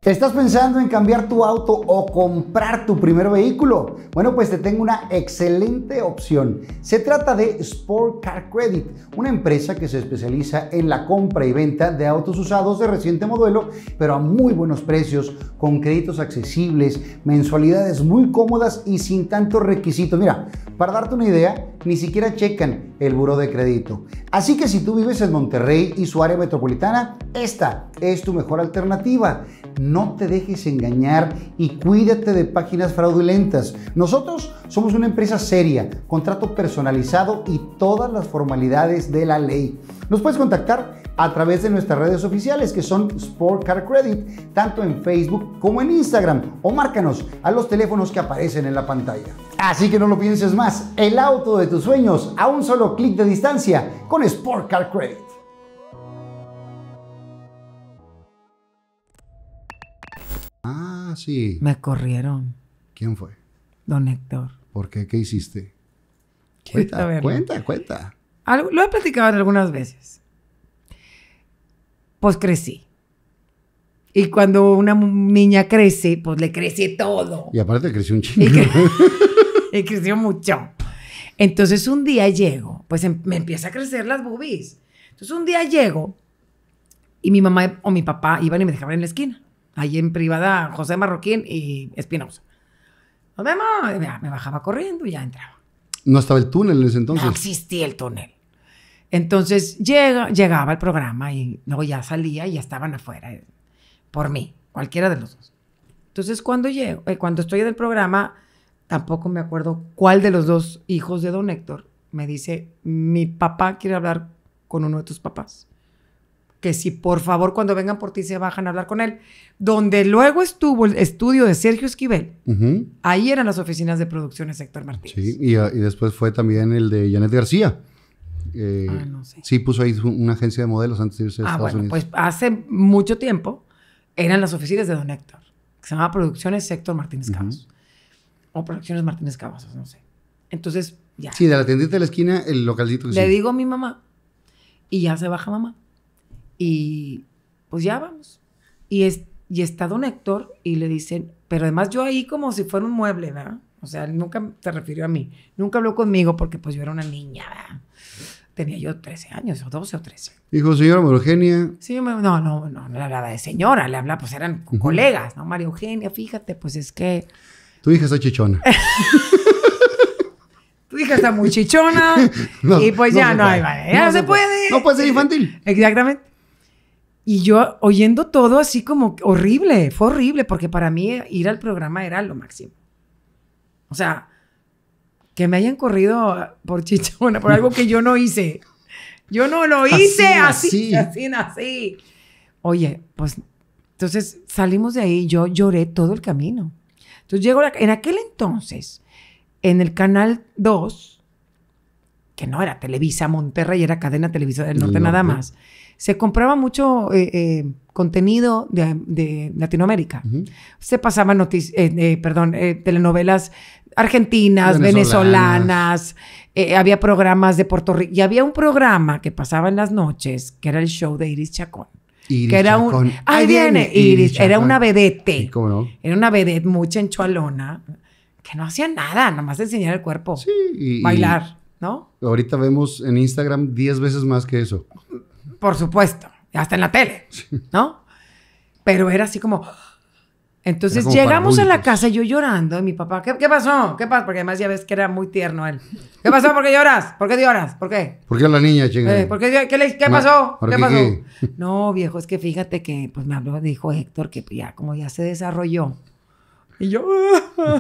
¿Estás pensando en cambiar tu auto o comprar tu primer vehículo? Bueno, pues te tengo una excelente opción. Se trata de Sport Car Credit, una empresa que se especializa en la compra y venta de autos usados de reciente modelo, pero a muy buenos precios, con créditos accesibles, mensualidades muy cómodas y sin tantos requisitos. Mira, para darte una idea, ni siquiera checan el buró de crédito. Así que si tú vives en Monterrey y su área metropolitana, esta es tu mejor alternativa. No te dejes engañar y cuídate de páginas fraudulentas. Nosotros somos una empresa seria, contrato personalizado y todas las formalidades de la ley. Nos puedes contactar a través de nuestras redes oficiales que son Sport Car Credit, tanto en Facebook como en Instagram, o márcanos a los teléfonos que aparecen en la pantalla. Así que no lo pienses más, el auto de tus sueños a un solo clic de distancia con Sport Car Credit. Ah, sí. Me corrieron. ¿Quién fue? Don Héctor. ¿Por qué? ¿Qué hiciste? Cuenta, cuenta, cuenta. lo he platicado algunas veces pues crecí. Y cuando una niña crece, pues le crece todo. Y aparte creció un chingo. Y, creció mucho. Entonces un día llego, pues em-, me empieza a crecer las boobies. Entonces un día llego y mi mamá o mi papá iban y me dejaban en la esquina. Ahí en privada, José Marroquín y Espinosa. Nos vemos. Me bajaba corriendo y ya entraba. ¿No estaba el túnel en ese entonces? No existía el túnel. Entonces llega, llegaba el programa y luego ya salía y ya estaban afuera eh, por mí, cualquiera de los dos. Entonces cuando llego, eh, cuando estoy en el programa, tampoco me acuerdo cuál de los dos hijos de don Héctor me dice, mi papá quiere hablar con uno de tus papás. Que si por favor cuando vengan por ti se bajan a hablar con él. Donde luego estuvo el estudio de Sergio Esquivel, ahí eran las oficinas de producciones Héctor Martínez. Sí, y ah, después fue también el de Janet García. Eh, ah, sí puso ahí una agencia de modelos antes de irse a ah, Estados bueno, Pues hace mucho tiempo eran las oficinas de Don Héctor, que se llamaba Producciones Héctor Martínez Cabas. O Producciones Martínez Cabas, no sé. Entonces, ya. Sí, de la tiendita de la esquina, el localcito. Le digo a mi mamá, y ya se baja mamá. Y pues ya vamos. Y, es, y está Don Héctor y le dicen, pero además yo ahí como si fuera un mueble, ¿verdad? O sea, nunca te refirió a mí, nunca habló conmigo porque pues yo era una niña, ¿verdad? Tenía yo 13 años, o 12 o 13. Dijo, señora María Eugenia. Sí, no, no, no, no le hablaba de señora, le hablaba, pues eran colegas, ¿no? María Eugenia, fíjate, pues es que. Tu hija está chichona. tu hija está muy chichona. y pues ya no, hay ya no, se puede. puede. No puede ser infantil. Exactamente. Y yo oyendo todo así como horrible, fue horrible, porque para mí ir al programa era lo máximo. O sea, que me hayan corrido ah, por chichona, por algo que yo no hice. Yo no lo hice así, así, así, Oye, pues entonces salimos de ahí, yo lloré todo el camino. Entonces llego, en aquel entonces, en el Canal 2, que no era Televisa Monterrey, era cadena Televisa del Norte, nada más, se compraba mucho eh, eh, contenido de, de Latinoamérica. Se pasaban noticias... Eh, perdón, telenovelas argentinas, venezolanas, eh, había programas de Puerto Rico y había un programa que pasaba en las noches que era el show de Iris Chacón. Iris que era un ahí viene Iris, era una vedette. Cómo no? Era una vedette mucha enchualona que no hacía nada, más enseñar el cuerpo, sí, y, bailar, ¿no? Ahorita vemos en Instagram 10 veces más que eso. Por supuesto, hasta en la tele, ¿no? Pero era así como entonces llegamos a la casa, yo llorando, y mi papá, ¿qué, pasó? ¿Qué pasó? Porque además ya ves que era muy tierno él. ¿Qué pasó? ¿Por qué lloras? ¿Por qué lloras? ¿Por qué? ¿Por qué la niña, chingada? Eh, qué, qué, pasó? ¿Qué pasó? No, viejo, es que fíjate que pues me habló, dijo Héctor, que ya como ya se desarrolló. Y yo,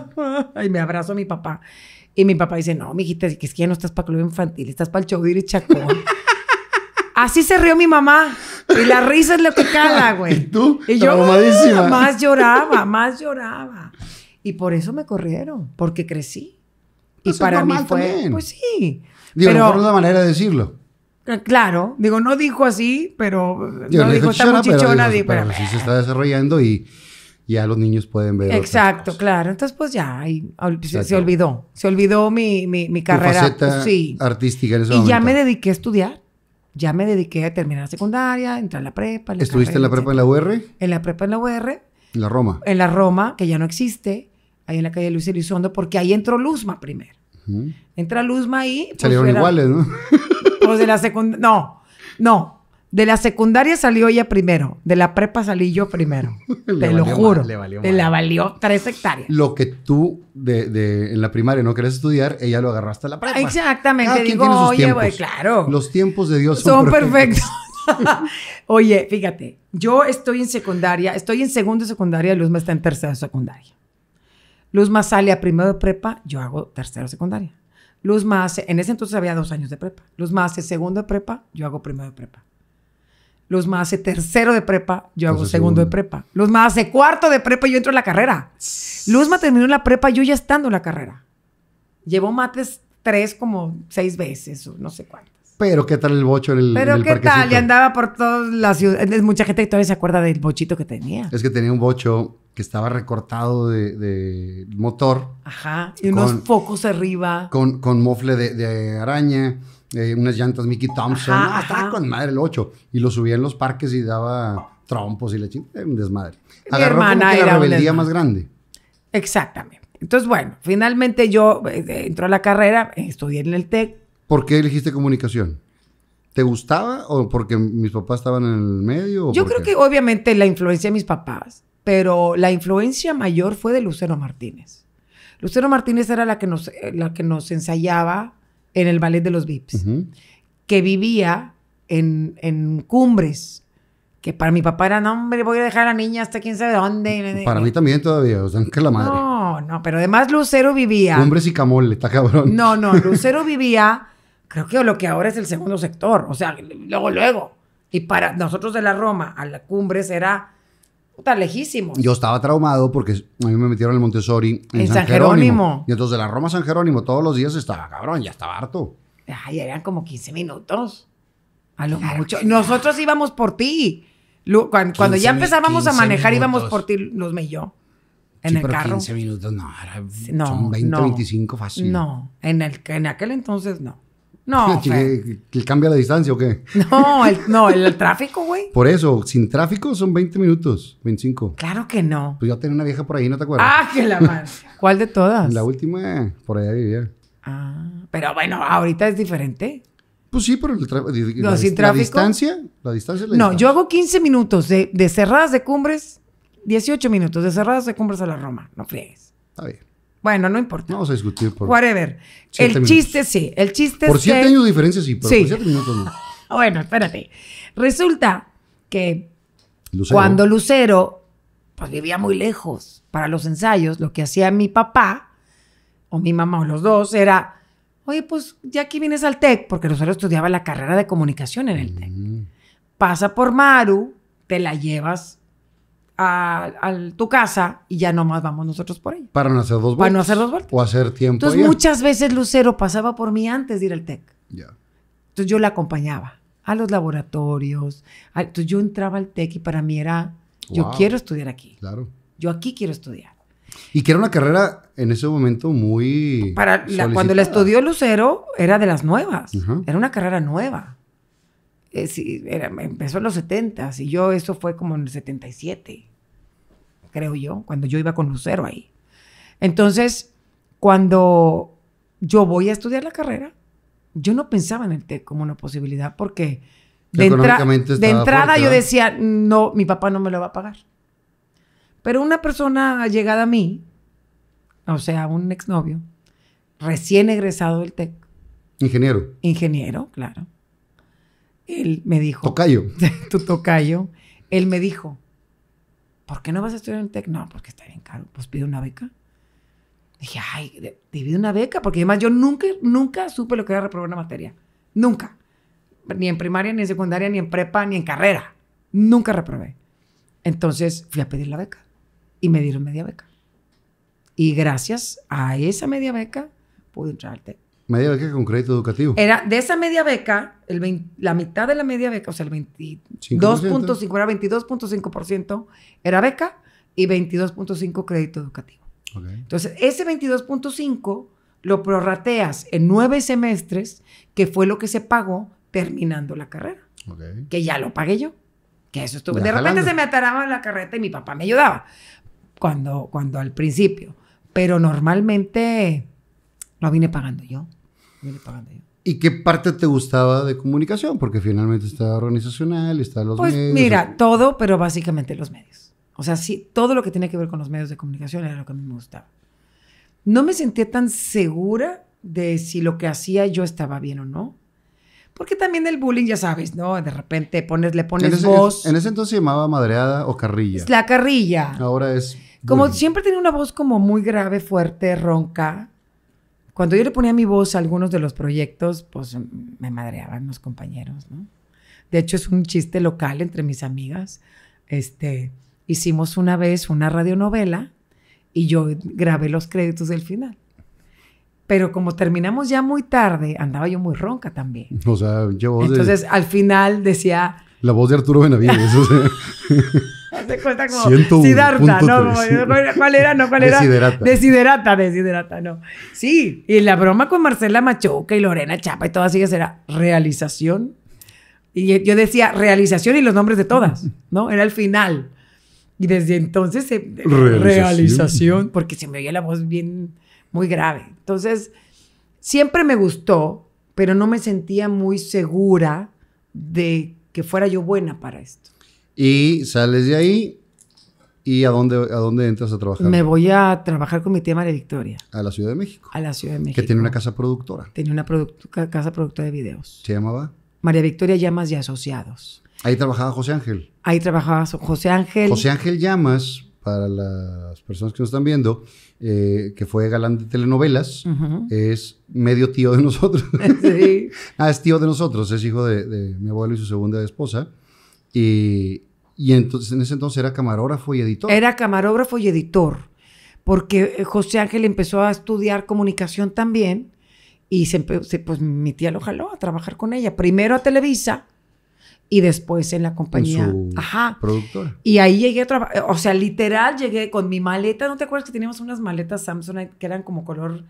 y me abrazo a mi papá. Y mi papá dice, no, mijita, es que ya no estás para club infantil, estás para el y chacón. Así se rió mi mamá. Y la risa es lo que cala, güey. ¿Y tú? Y yo más lloraba, más lloraba. Y por eso me corrieron, porque crecí. y para mí fue. Pues sí. Digo, por una manera de decirlo. Eh, claro, digo, no dijo así, pero. no dijo, tan chichona, pero, pero, sí se está desarrollando y ya los niños pueden ver. Exacto, claro. Entonces, pues ya, se, olvidó. Se olvidó mi, carrera. Tu artística en ese Y ya me dediqué a estudiar ya me dediqué a terminar la secundaria, entrar a la prepa. ¿Estuviste en la prepa en la UR? En la prepa en la UR. En la Roma. En la Roma, que ya no existe, ahí en la calle Luis Elizondo, porque ahí entró Luzma primero. Entra Luzma ahí. Pues, Salieron iguales, ¿no? Pues en la secundaria. No, no. De la secundaria salió ella primero. De la prepa salí yo primero. Te lo juro. le valió la valió tres hectáreas. Lo que tú de, en la primaria no querías estudiar, ella lo agarraste a la prepa. Exactamente. digo, oye, güey, claro. Los tiempos de Dios son, perfectos. oye, fíjate. Yo estoy en secundaria. Estoy en segundo de secundaria. Luzma está en tercera de secundaria. Luzma sale a primero de prepa. Yo hago tercera secundaria. Luzma hace... En ese entonces había dos años de prepa. Luzma hace segundo de prepa. Yo hago primero de prepa. Los más hace tercero de prepa, yo hago segundo de prepa. Los más hace cuarto de prepa, yo entro en la carrera. Luzma terminó la prepa, yo ya estando en la carrera. Llevó mates tres como seis veces no sé cuántas. Pero qué tal el bocho en el Pero qué tal, y andaba por toda la ciudad. Mucha gente todavía se acuerda del bochito que tenía. Es que tenía un bocho que estaba recortado de, motor. Ajá, y unos focos arriba. Con, con mofle de, de araña eh, unas llantas Mickey Thompson. ah, estaba con madre el 8. Y lo subía en los parques y daba trompos y la chingada. Un desmadre. Mi hermana era la rebeldía más grande. Exactamente. Entonces, bueno, finalmente yo eh, eh, entré a la carrera, estudié en el TEC. ¿Por qué elegiste comunicación? ¿Te gustaba o porque mis papás estaban en el medio? yo creo que obviamente la influencia de mis papás, pero la influencia mayor fue de Lucero Martínez. Lucero Martínez era la que nos, la que nos ensayaba en el ballet de los VIPs, que vivía en, en, Cumbres, que para mi papá era, no, hombre, voy a dejar a la niña hasta quién sabe dónde. Para mí también todavía, o sea, que la madre. No, no, pero además Lucero vivía. Cumbres y Camole, está cabrón. No, no, Lucero vivía, creo que lo que ahora es el segundo sector, o sea, luego, luego. Y para nosotros de la Roma a la Cumbres era Está lejísimo. Yo estaba traumado porque a mí me metieron en el Montessori en, San, Jerónimo. Y entonces de la Roma San Jerónimo todos los días estaba cabrón, ya estaba harto. Ay, eran como 15 minutos. A lo mucho. Nosotros íbamos por ti. Cuando, ya empezábamos a manejar, íbamos por ti, los me y yo. En el carro. 15 minutos, no, era, son 20, 25 fácil. No, en aquel entonces no. No. ¿Que, cambia la distancia o qué? No, el, no, el, tráfico, güey. Por eso, sin tráfico son 20 minutos, 25. Claro que no. Pues ya tenía una vieja por ahí, ¿no te acuerdas? Ah, que la madre. ¿Cuál de todas? La última, por allá vivía. Ah, pero bueno, ahorita es diferente. Pues sí, pero el no, la, sin distancia, la distancia No, yo hago 15 minutos de, de cerradas de cumbres, 18 minutos de cerradas de cumbres a la Roma, no friegues. Está bien. Bueno, no importa. Vamos a discutir por. Whatever. El chiste sí. El chiste Por siete años de diferencia sí, por siete minutos no. bueno, espérate. Resulta que cuando Lucero, pues vivía muy lejos para los ensayos, lo que hacía mi papá o mi mamá o los dos era. Oye, pues ya aquí vienes al TEC, porque Lucero estudiaba la carrera de comunicación en el TEC. Mm. Pasa por Maru, te la llevas a, tu casa y ya nomás vamos nosotros por ahí. Para no hacer dos vueltas. Para no hacer dos vueltas. O hacer tiempo. Entonces, muchas veces Lucero pasaba por mí antes de ir al TEC. Ya. Entonces, yo la acompañaba a los laboratorios. entonces, yo entraba al TEC y para mí era, yo quiero estudiar aquí. Claro. Yo aquí quiero estudiar. Y que era una carrera en ese momento muy. Para cuando la estudió Lucero, era de las nuevas. Era una carrera nueva. Eh, era, empezó en los 70 y yo eso fue como en el 77, creo yo, cuando yo iba con Lucero ahí. Entonces, cuando yo voy a estudiar la carrera, yo no pensaba en el TEC como una posibilidad porque de, de entrada yo decía, no, mi papá no me lo va a pagar. Pero una persona llegada a mí, o sea, un exnovio, recién egresado del TEC. Ingeniero. Ingeniero, claro. Él me dijo. Tocayo. tu tocayo. Él me dijo, ¿por qué no vas a estudiar en TEC? No, porque está bien caro. Pues pide una beca. Dije, ay, pide una beca, porque además yo nunca, nunca supe lo que era reprobar una materia. Nunca. Ni en primaria, ni en secundaria, ni en prepa, ni en carrera. Nunca reprobé. Entonces fui a pedir la beca y me dieron media beca. Y gracias a esa media beca pude entrar al TEC. ¿Media beca con crédito educativo? Era de esa media beca, el la mitad de la media beca, o sea, el 22.5, era 22.5% era beca y 22.5 crédito educativo. Entonces, ese 22.5 lo prorrateas en nueve semestres, que fue lo que se pagó terminando la carrera. Que ya lo pagué yo. Que eso estuvo. de repente se me ataraba la carreta y mi papá me ayudaba. Cuando, cuando al principio. Pero normalmente lo vine pagando yo. ¿Y qué parte te gustaba de comunicación? Porque finalmente está organizacional, está los pues, medios. Pues mira, todo, pero básicamente los medios. O sea, sí, todo lo que tenía que ver con los medios de comunicación era lo que a mí me gustaba. No me sentía tan segura de si lo que hacía yo estaba bien o no. Porque también el bullying, ya sabes, ¿no? De repente pones, le pones en ese, voz. En ese entonces se llamaba madreada o carrilla. La carrilla. Ahora es. Como siempre tenía una voz como muy grave, fuerte, ronca cuando yo le ponía mi voz a algunos de los proyectos, pues me madreaban los compañeros, ¿no? De hecho, es un chiste local entre mis amigas. Este, hicimos una vez una radionovela y yo grabé los créditos del final. Pero como terminamos ya muy tarde, andaba yo muy ronca también. O sea, yo Entonces, al final decía... La voz de Arturo Benavides. o sea. Hace cuenta como ¿no? ¿Cuál era? ¿No? ¿Cuál era? Desiderata. Desiderata, no. Sí, y la broma con Marcela Machoca y Lorena Chapa y todas ellas era realización. Y yo decía realización y los nombres de todas, ¿no? Era el final. Y desde entonces, realización. realización, porque se me oía la voz bien, muy grave. Entonces, siempre me gustó, pero no me sentía muy segura de que fuera yo buena para esto. Y sales de ahí y a dónde, a dónde entras a trabajar. Me voy a trabajar con mi tía María Victoria. A la Ciudad de México. A la Ciudad de México. Que tiene una casa productora. Tiene una casa productora de videos. ¿Se llamaba? María Victoria Llamas y Asociados. Ahí trabajaba José Ángel. Ahí trabajaba José Ángel. José Ángel Llamas, para las personas que nos están viendo, eh, que fue galán de telenovelas, es medio tío de nosotros. Sí. ah, es tío de nosotros, es hijo de, de mi abuelo y su segunda esposa y entonces, en ese entonces era camarógrafo y editor. Era camarógrafo y editor, porque eh, José Ángel empezó a estudiar comunicación también y se, pues mi tía lo jaló a trabajar con ella. Primero a Televisa y después en la compañía. Ajá. Productora. Y ahí llegué a o sea, literal llegué con mi maleta, ¿no te acuerdas que teníamos unas maletas Samsung que eran como color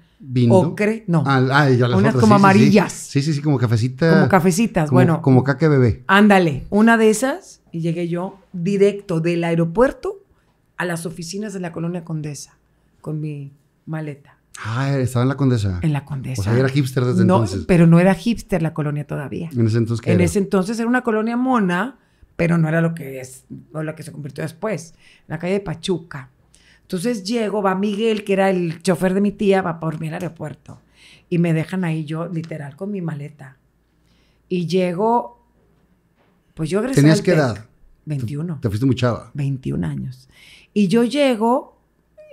ocre? No. Ah, ah ya las unas como amarillas. Sí, sí, sí, como cafecitas. Como cafecitas, bueno. Como caca bebé. Ándale, una de esas y llegué yo directo del aeropuerto a las oficinas de la colonia Condesa con mi maleta. Ah, estaba en la Condesa. En la Condesa. O sea, era hipster desde no, Pero no era hipster la colonia todavía. ¿En ese entonces qué En era? ese entonces era una colonia mona, pero no era lo que es, o lo que se convirtió después. la calle de Pachuca. Entonces llego, va Miguel, que era el chofer de mi tía, va por mí al aeropuerto. Y me dejan ahí yo, literal, con mi maleta. Y llego, pues yo regresé. ¿Tenías qué edad? 21. Te, te fuiste muy chava. 21 años. Y yo llego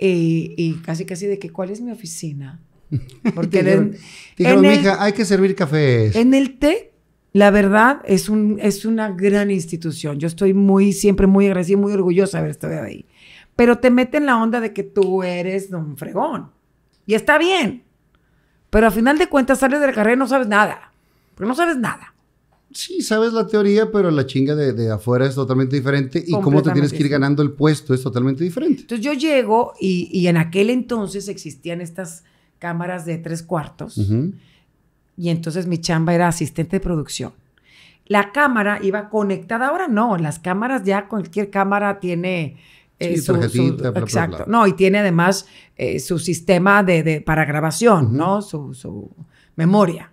y, casi casi de que cuál es mi oficina. Porque en el, hay que servir cafés. En el té, la verdad, es, un, es una gran institución. Yo estoy muy, siempre muy agradecida, muy orgullosa de haber estado ahí. Pero te meten la onda de que tú eres un fregón. Y está bien. Pero al final de cuentas sales de la carrera y no sabes nada. Porque no sabes nada sí, sabes la teoría, pero la chinga de, afuera es totalmente diferente y cómo te tienes que ir ganando el puesto es totalmente diferente. Entonces yo llego y, en aquel entonces existían estas cámaras de tres cuartos y entonces mi chamba era asistente de producción. La cámara iba conectada, ahora no, las cámaras ya, cualquier cámara tiene... Eh, exacto. No, y tiene además eh, su sistema de, para grabación, ¿no? su memoria.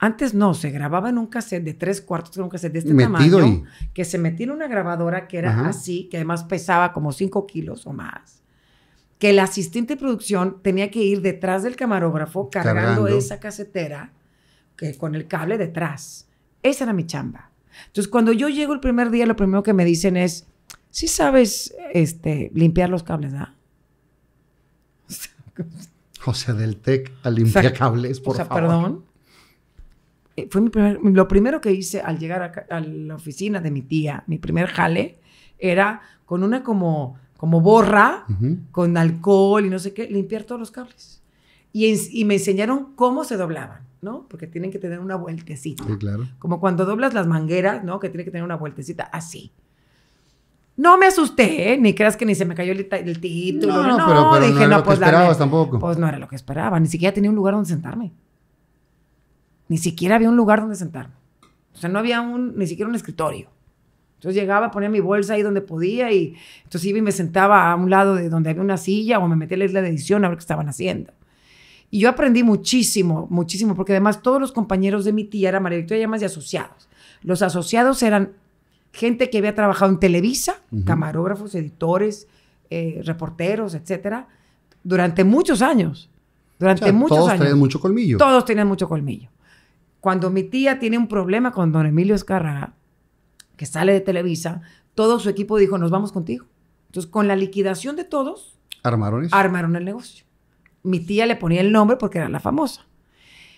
Antes no, se grababa en un cassette de tres cuartos, en un cassette de este tamaño, que se metía en una grabadora que era así, que además pesaba como cinco kilos o más. Que el asistente de producción tenía que ir detrás del camarógrafo cargando, esa casetera que, con el cable detrás. Esa era mi chamba. Entonces, cuando yo llego el primer día, lo primero que me dicen es, ¿Sí sabes este, limpiar los cables, no? O sea, del TEC a limpiar cables, por o sea, Perdón. Eh, fue lo primero que hice al llegar a, la oficina de mi tía, mi primer jale, era con una como, como borra, con alcohol y no sé qué, limpiar todos los cables. Y, y, me enseñaron cómo se doblaban, ¿no? Porque tienen que tener una vueltecita. claro. Como cuando doblas las mangueras, ¿no? Que tiene que tener una vueltecita así. No me asusté, ¿eh? ni creas que ni se me cayó el, título. No, no, pero, no, era lo que pues, esperabas tampoco. Pues no era lo que esperaba, ni siquiera tenía un lugar donde sentarme ni siquiera había un lugar donde sentarme. O sea, no había un, ni siquiera un escritorio. Entonces llegaba, ponía mi bolsa ahí donde podía y entonces iba y me sentaba a un lado de donde había una silla o me metía a la isla de edición a ver qué estaban haciendo. Y yo aprendí muchísimo, muchísimo, porque además todos los compañeros de mi tía eran María Victoria Llamas de asociados. Los asociados eran gente que había trabajado en Televisa, camarógrafos, editores, eh, reporteros, etcétera, durante muchos años. Durante muchos años. Todos tenían mucho colmillo. Todos tenían mucho colmillo. Cuando mi tía tiene un problema con don Emilio Escarraga, que sale de Televisa, todo su equipo dijo, nos vamos contigo. Entonces, con la liquidación de todos, armaron, armaron el negocio. Mi tía le ponía el nombre porque era la famosa.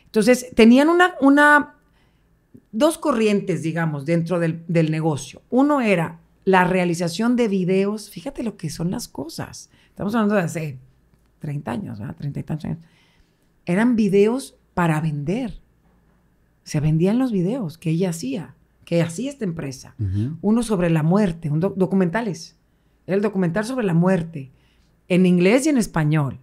Entonces, tenían una, una dos corrientes, digamos, dentro del, negocio. Uno era la realización de videos. Fíjate lo que son las cosas. Estamos hablando de hace 30 años, 30 y tantos años. Eran videos para vender se vendían los videos que ella hacía, que hacía esta empresa. Uno sobre la muerte, documentales. Era el documental sobre la muerte, en inglés y en español.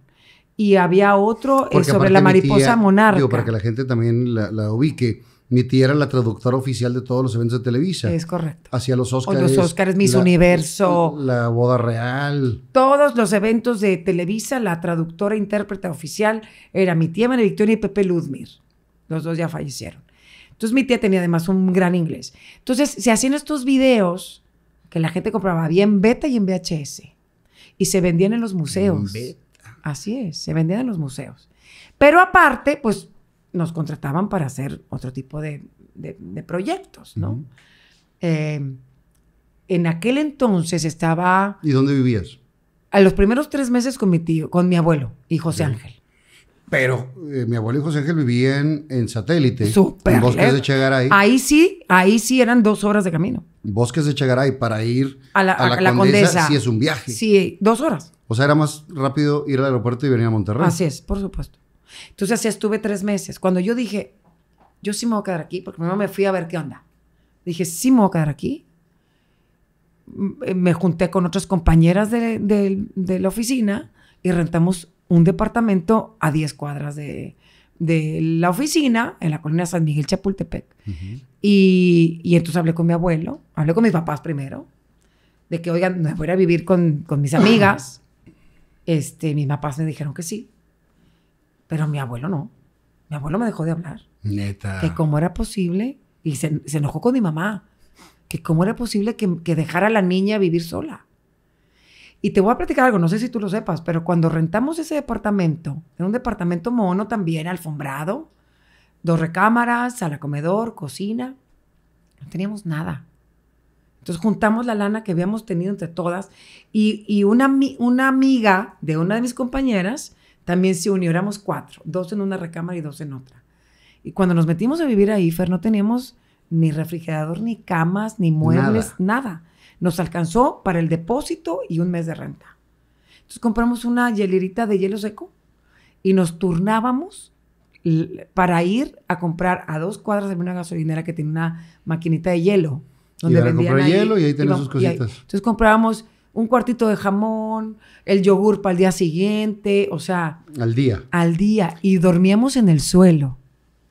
Y había otro eh, sobre la mariposa monarca. para que la gente también la, ubique. Mi tía era la traductora oficial de todos los eventos de Televisa. Es correcto. Hacía los Oscars. O los Oscars, Miss Universo. La boda real. Todos los eventos de Televisa, la traductora e intérprete oficial era mi tía María Victoria y Pepe Ludmir. Los dos ya fallecieron. Entonces mi tía tenía además un gran inglés. Entonces se hacían estos videos que la gente compraba bien en beta y en VHS. Y se vendían en los museos. En beta. Así es, se vendían en los museos. Pero aparte, pues nos contrataban para hacer otro tipo de, proyectos, ¿no? Eh, en aquel entonces estaba... ¿Y dónde vivías? A los primeros tres meses con mi tío, con mi abuelo y José Ángel. Pero eh, mi abuelo y José Ángel vivían en, satélite. en Bosques de Chegaray. Ahí sí, ahí sí eran dos horas de camino. Bosques de Chegaray para ir a la, condesa, sí es un viaje. Sí, dos horas. O sea, era más rápido ir al aeropuerto y venir a Monterrey. Así es, por supuesto. Entonces así estuve tres meses. Cuando yo dije, yo sí me voy a quedar aquí, porque mi mamá me fui a ver qué onda. Dije, sí me voy a quedar aquí. Eh, me junté con otras compañeras de la oficina y rentamos un departamento a 10 cuadras de, la oficina en la colonia San Miguel Chapultepec. y, y, entonces hablé con mi abuelo, hablé con mis papás primero, de que, oigan, me voy a vivir con, mis amigas. Este, mis papás me dijeron que sí, pero mi abuelo no. Mi abuelo me dejó de hablar. Neta. Que cómo era posible, y se, enojó con mi mamá, que cómo era posible que, que dejara a la niña vivir sola. Y te voy a platicar algo, no sé si tú lo sepas, pero cuando rentamos ese departamento, era un departamento mono también, alfombrado, dos recámaras, sala comedor, cocina, no teníamos nada. Entonces juntamos la lana que habíamos tenido entre todas y, una, una amiga de una de mis compañeras también se unió, éramos cuatro, dos en una recámara y dos en otra. Y cuando nos metimos a vivir ahí, Fer, no teníamos ni refrigerador, ni camas, ni muebles, nada. Nos alcanzó para el depósito y un mes de renta. Entonces compramos una hielerita de hielo seco y nos turnábamos para ir a comprar a dos cuadras de una gasolinera que tiene una maquinita de hielo. Donde y vendían hielo y ahí tenían sus cositas. entonces comprábamos un cuartito de jamón, el yogur para el día siguiente, o sea... Al día. Al día. Y dormíamos en el suelo.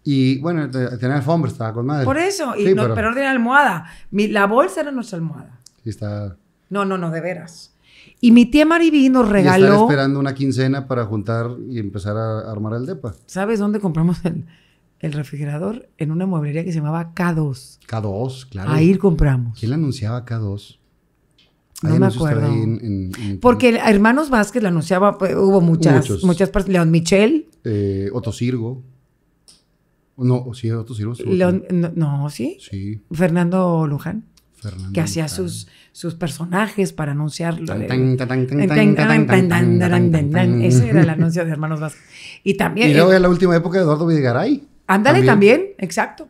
Y bueno, tenía alfombra, estaba con madre. Por eso, y pero... almohada. la bolsa era nuestra almohada está... No, no, no, de veras. Y mi tía Mariví nos regaló. Estaba esperando una quincena para juntar y empezar a armar el depa. ¿Sabes dónde compramos el, refrigerador? En una mueblería que se llamaba K2. K2, claro. Ahí compramos. ¿Quién anunciaba K2? No me acuerdo. Porque Hermanos Vázquez lo anunciaba, pues, hubo muchas, muchas partes. León Michel. Eh, Otto Sirgo. No, sí, Otto no, no, ¿sí? Sí. Fernando Luján. Que hacía sus, sus personajes para anunciarlo. Ese era el anuncio de Hermanos Vázquez. Y también... Y luego en la última época de Eduardo Vidigaray Ándale también. exacto.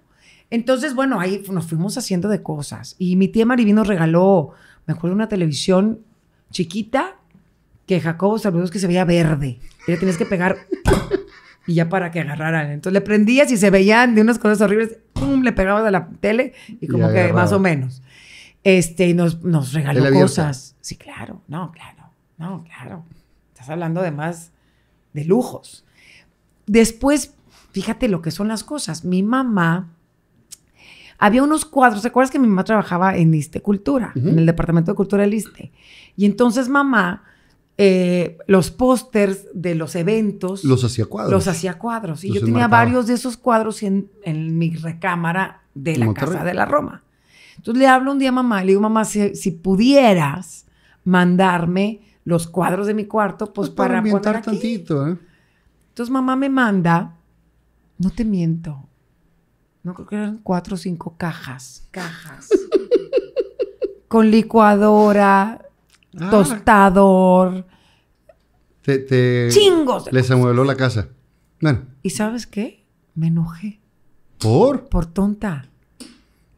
Entonces, bueno, ahí nos fuimos haciendo de cosas. Y mi tía nos regaló, me acuerdo, una televisión chiquita que Jacobo saludos que se veía verde. Y le tenías que pegar y ya para que agarraran. Entonces le prendías y se veían de unas cosas horribles, le pegabas a la tele y como que más o menos. Este, y nos, regaló cosas. Sí, claro, no, claro, no, claro. Estás hablando más, de lujos. Después, fíjate lo que son las cosas. Mi mamá, había unos cuadros, ¿te acuerdas que mi mamá trabajaba en ISTE Cultura, en el Departamento de Cultura del ISTE? Y entonces mamá, eh, los pósters de los eventos... Los hacía cuadros. Los hacía cuadros. Y yo tenía varios de esos cuadros en, mi recámara de la Casa de la Roma. Entonces le hablo un día a mamá y le digo, mamá, si, pudieras mandarme los cuadros de mi cuarto, pues, pues para, poner aquí. tantito, ¿eh? Entonces mamá me manda, no te miento, no creo que eran cuatro o cinco cajas, cajas, con licuadora, ah. tostador, chingos. Les amuebló la casa. Bueno. ¿Y sabes qué? Me enojé. ¿Por? Por tonta.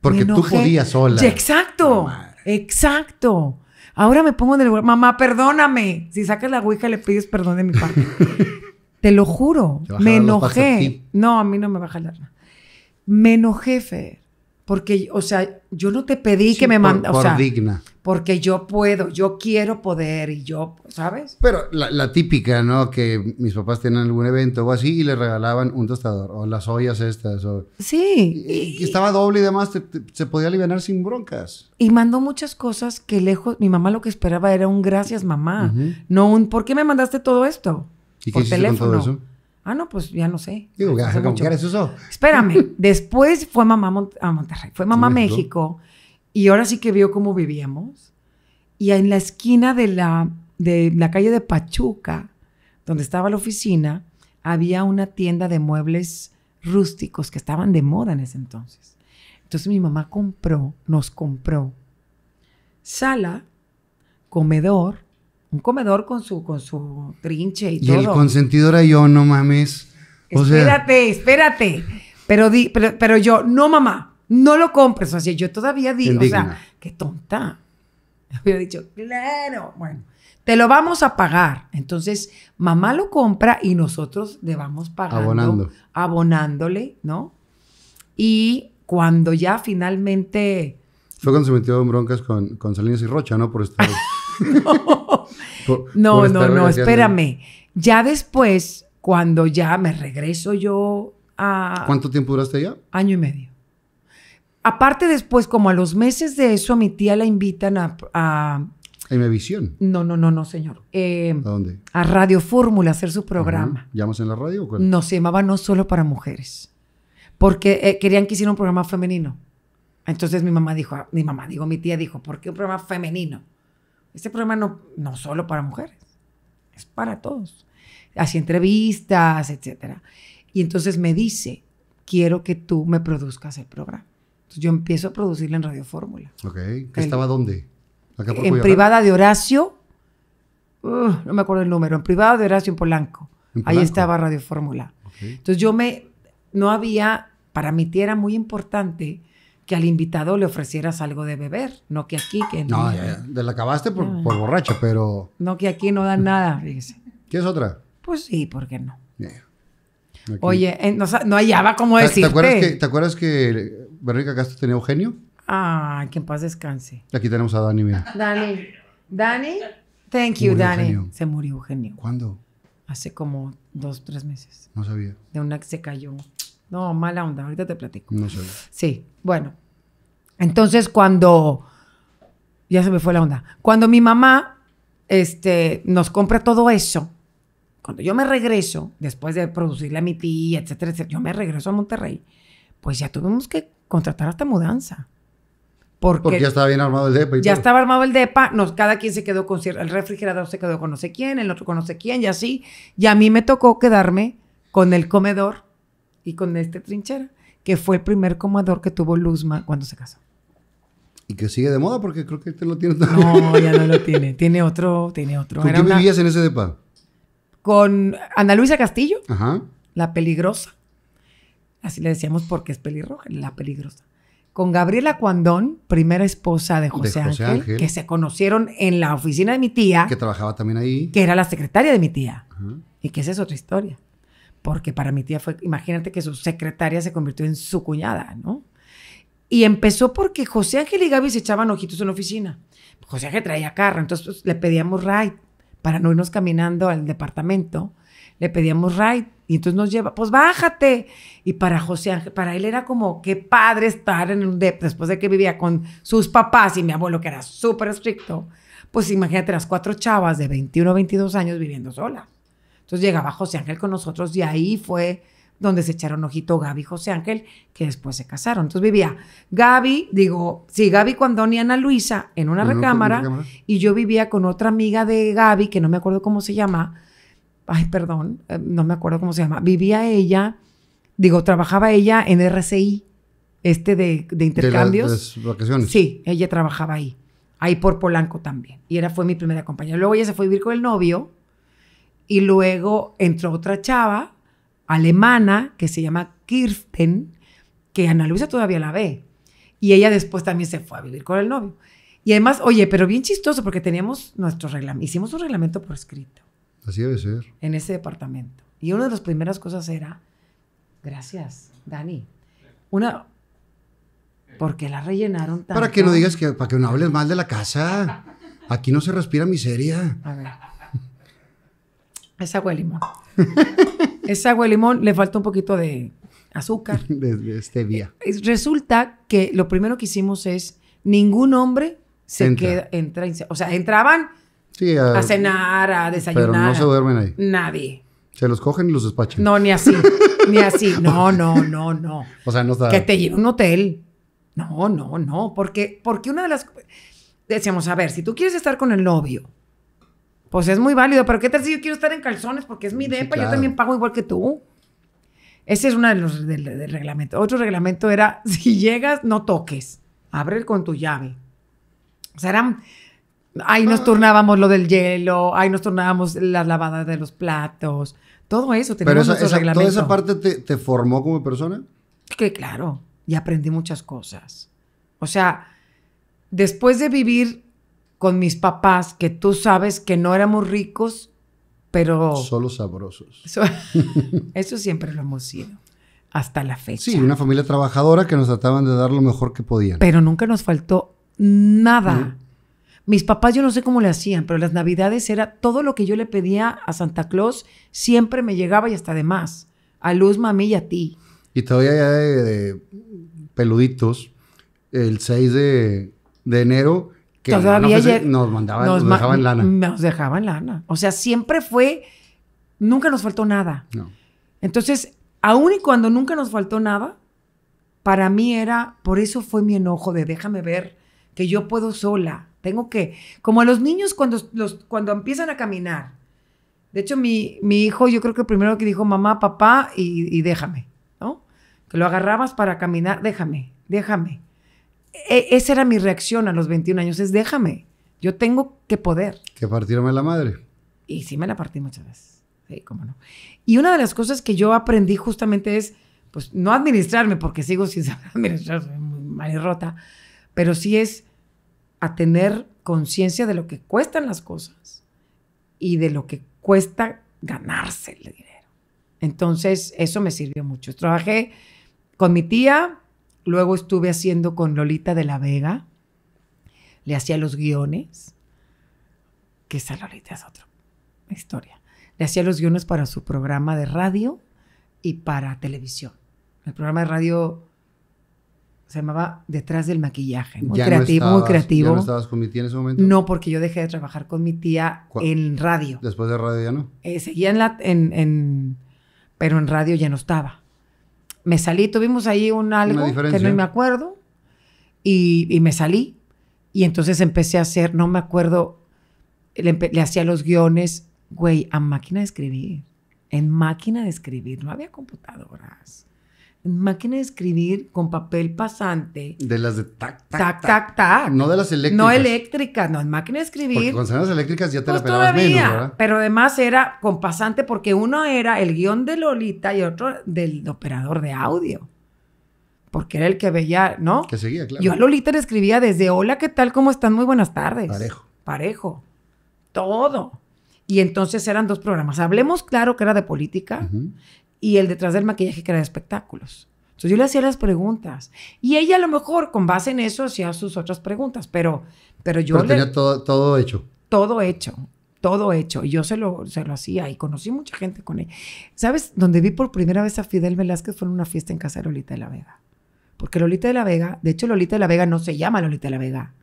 Porque tú podías sola. Exacto, exacto. Ahora me pongo en el mamá, perdóname. Si sacas la ouija, le pides perdón de mi parte. Te lo juro. me enojé. No, a mí no me va a jalar. Me enojé, porque, o sea, yo no te pedí que me mandas. Por, o sea, digna. Porque yo puedo, yo quiero poder y yo, ¿sabes? Pero la, típica, ¿no? Que mis papás tienen algún evento o así y le regalaban un tostador o las ollas estas. O, sí. Y, estaba doble y demás, se podía aliviar sin broncas. Y mandó muchas cosas que lejos, mi mamá lo que esperaba era un gracias mamá, no un ¿por qué me mandaste todo esto? por teléfono. Con Ah, no, pues ya no sé. Espérame. Después fue mamá a Monterrey, fue mamá México. Y ahora sí que vio cómo vivíamos. Y en la esquina de la, de la calle de Pachuca, donde estaba la oficina, había una tienda de muebles rústicos que estaban de moda en ese entonces. Entonces mi mamá compró, nos compró sala, comedor, un comedor con su, con su trinche y, todo. Y el consentidor era yo, oh, no mames. espérate, espérate. Pero, pero, pero, yo, no mamá, no lo compres. O sea, yo todavía digo, o sea, qué tonta. Había dicho, claro, bueno, te lo vamos a pagar. Entonces, mamá lo compra y nosotros le vamos pagando. Abonando. Abonándole, ¿no? Y cuando ya finalmente... Fue cuando se metió en broncas con, con Salinas y Rocha, ¿no? Por estar... no, no, no, espérame. Ya después, cuando ya me regreso yo a... ¿Cuánto tiempo duraste allá? Año y medio. Aparte después, como a los meses de eso, a mi tía la invitan a... a ¿En No, no, no, no, señor. Eh, ¿A dónde? A Radio Fórmula, hacer su programa. ¿Llamas en la radio o cuál? No, se llamaba No Solo para Mujeres. Porque eh, querían que hiciera un programa femenino. Entonces mi mamá dijo, mi mamá, digo, mi tía dijo, ¿por qué un programa femenino? Este programa no, no solo para mujeres, es para todos. Hacía entrevistas, etcétera. Y entonces me dice, quiero que tú me produzcas el programa. Entonces yo empiezo a producirlo en Radio Fórmula. Ok. estaba dónde? en privada de Horacio. no me acuerdo el número. En privada de Horacio en Polanco. Ahí estaba Radio Fórmula. Entonces yo me... No había... Para mí era muy importante que al invitado le ofrecieras algo de beber, no que aquí, que no. No, ya, la acabaste por, borracha, pero. No, que aquí no dan nada, fíjese. ¿Quieres otra? Pues sí, ¿por qué no? Oye, eh, no, no, hallaba cómo decirte. ¿Te acuerdas que, Verónica Castro tenía Eugenio? Ah, que en paz descanse. Aquí tenemos a Dani, mira. Dani. Dani, thank you, Dani. Se murió Eugenio. ¿Cuándo? Hace como dos, tres meses. No sabía. De una que se cayó. No, mala onda, ahorita te platico. No sabía. Sí, bueno, entonces cuando, ya se me fue la onda, cuando mi mamá este, nos compra todo eso, cuando yo me regreso, después de producirle a mi tía, etcétera, etcétera, yo me regreso a Monterrey, pues ya tuvimos que contratar hasta mudanza. Porque, ya estaba bien armado el DEPA. ya estaba armado el DEPA, nos, cada quien se quedó con El refrigerador se quedó con no sé quién, el otro con no sé quién, y así. Y a mí me tocó quedarme con el comedor y con este trinchera que fue el primer comador que tuvo Luzma cuando se casó. Y que sigue de moda porque creo que este lo tiene también. No, ya no lo tiene. Tiene otro, tiene otro. ¿Con quién vivías en ese depa? Con Ana Luisa Castillo. La peligrosa. Así le decíamos porque es pelirroja, la peligrosa. Con Gabriela Cuandón, primera esposa de José, Ángel, que se conocieron en la oficina de mi tía. Que trabajaba también ahí. Que era la secretaria de mi tía. Y que esa es otra historia porque para mi tía fue, imagínate que su secretaria se convirtió en su cuñada, ¿no? Y empezó porque José Ángel y Gaby se echaban ojitos en la oficina. José Ángel traía carro, entonces pues, le pedíamos ride para no irnos caminando al departamento. Le pedíamos ride y entonces nos lleva, pues bájate. Y para José Ángel, para él era como, qué padre estar en un después de que vivía con sus papás y mi abuelo que era súper estricto. Pues imagínate las cuatro chavas de 21 o 22 años viviendo solas. Entonces llegaba José Ángel con nosotros y ahí fue donde se echaron ojito Gaby y José Ángel, que después se casaron. Entonces vivía Gaby, digo, sí, Gaby Don y Ana Luisa en una recámara, y yo vivía con otra amiga de Gaby, que no me acuerdo cómo se llama, ay, perdón, eh, no me acuerdo cómo se llama, vivía ella, digo, trabajaba ella en RCI, este de, de intercambios. De, vacaciones. Sí, ella trabajaba ahí, ahí por Polanco también, y era, fue mi primera compañera. Luego ella se fue a vivir con el novio, y luego entró otra chava alemana que se llama Kirsten, que Ana Luisa todavía la ve. Y ella después también se fue a vivir con el novio. Y además, oye, pero bien chistoso porque teníamos nuestro reglamento, hicimos un reglamento por escrito. Así debe ser. En ese departamento. Y una de las primeras cosas era, gracias, Dani. Una, porque la rellenaron tanto? Para que no digas que, para que no hables mal de la casa. Aquí no se respira miseria. A ver. Es agua de limón. es agua de limón, le falta un poquito de azúcar. De, este día. Resulta que lo primero que hicimos es, ningún hombre se queda, entra, o sea, entraban a, cenar, a desayunar. Pero no se duermen ahí. Nadie. Se los cogen y los despachan. No, ni así, ni así. No, no, no, no. O sea, no está... Que te lleve un hotel. No, no, no, porque, porque una de las... Decíamos, a ver, si tú quieres estar con el novio, pues es muy válido, pero ¿qué tal si yo quiero estar en calzones? Porque es mi depa, yo también pago igual que tú. Ese es uno de los del reglamento. Otro reglamento era, si llegas, no toques. Abre con tu llave. O sea, ahí nos ah. turnábamos lo del hielo, ahí nos turnábamos las lavadas de los platos. Todo eso Pero esa, esa esa parte te, te, formó como persona? Que claro, y aprendí muchas cosas. O sea, después de vivir con mis papás, que tú sabes que no éramos ricos, pero... Solo sabrosos. eso siempre lo hemos sido, hasta la fecha. Sí, una familia trabajadora que nos trataban de dar lo mejor que podían. Pero nunca nos faltó nada. Mis papás yo no sé cómo le hacían, pero las navidades era todo lo que yo le pedía a Santa Claus, siempre me llegaba y hasta de más. A Luz, mami y a ti. Y todavía ya de, peluditos, el 6 de enero Todavía nos, mandaban, nos, dejaban lana. Nos dejaban lana. O sea, siempre fue, nunca nos faltó nada. Entonces, aun y cuando nunca nos faltó nada, para mí era, por eso fue mi enojo de déjame ver que yo puedo sola. Tengo que, como a los niños cuando, los, cuando empiezan a caminar. De hecho, mi, mi hijo, yo creo que primero que dijo mamá, papá y, y déjame, ¿no? Que lo agarrabas para caminar, déjame, déjame. E, esa era mi reacción a los 21 años, es déjame, yo tengo que poder. Que partirme la madre. Y sí me la partí muchas veces, sí, cómo no. Y una de las cosas que yo aprendí justamente es, pues, no administrarme, porque sigo sin saber administrarme, soy muy rota, pero sí es a tener conciencia de lo que cuestan las cosas y de lo que cuesta ganarse el dinero. Entonces, eso me sirvió mucho. Trabajé con mi tía, Luego estuve haciendo con Lolita de la Vega. Le hacía los guiones. Que esa Lolita es otra historia. Le hacía los guiones para su programa de radio y para televisión. El programa de radio se llamaba Detrás del Maquillaje. Muy creativo, no muy creativo. ¿Ya no estabas con mi tía en ese momento? No, porque yo dejé de trabajar con mi tía en radio. ¿Después de radio ya no? Eh, seguía en la... En, en, pero en radio ya no estaba me salí, tuvimos ahí un algo que no me acuerdo y, me salí y entonces empecé a hacer, no me acuerdo, le, le hacía los guiones, güey, a máquina de escribir, en máquina de escribir, no había computadoras máquina de escribir con papel pasante. De las de tac, tac, tac. Tac, tac, No de las eléctricas. No eléctricas, no, en máquina de escribir. Porque con las eléctricas ya te la pues pelabas menos, ¿verdad? Pero además era con pasante porque uno era el guión de Lolita y otro del operador de audio. Porque era el que veía, ¿no? Que seguía, claro. Yo a Lolita le escribía desde hola, ¿qué tal? ¿Cómo están? Muy buenas tardes. Parejo. Parejo. Todo. Y entonces eran dos programas. Hablemos claro que era de política y el detrás del maquillaje que era de espectáculos. Entonces yo le hacía las preguntas y ella a lo mejor con base en eso hacía sus otras preguntas, pero, pero yo... Pero tenía todo, todo hecho. Todo hecho, todo hecho. Y yo se lo, se lo hacía y conocí mucha gente con él. ¿Sabes? Donde vi por primera vez a Fidel Velázquez fue en una fiesta en casa de Lolita de la Vega. Porque Lolita de la Vega, de hecho Lolita de la Vega no se llama Lolita de la Vega.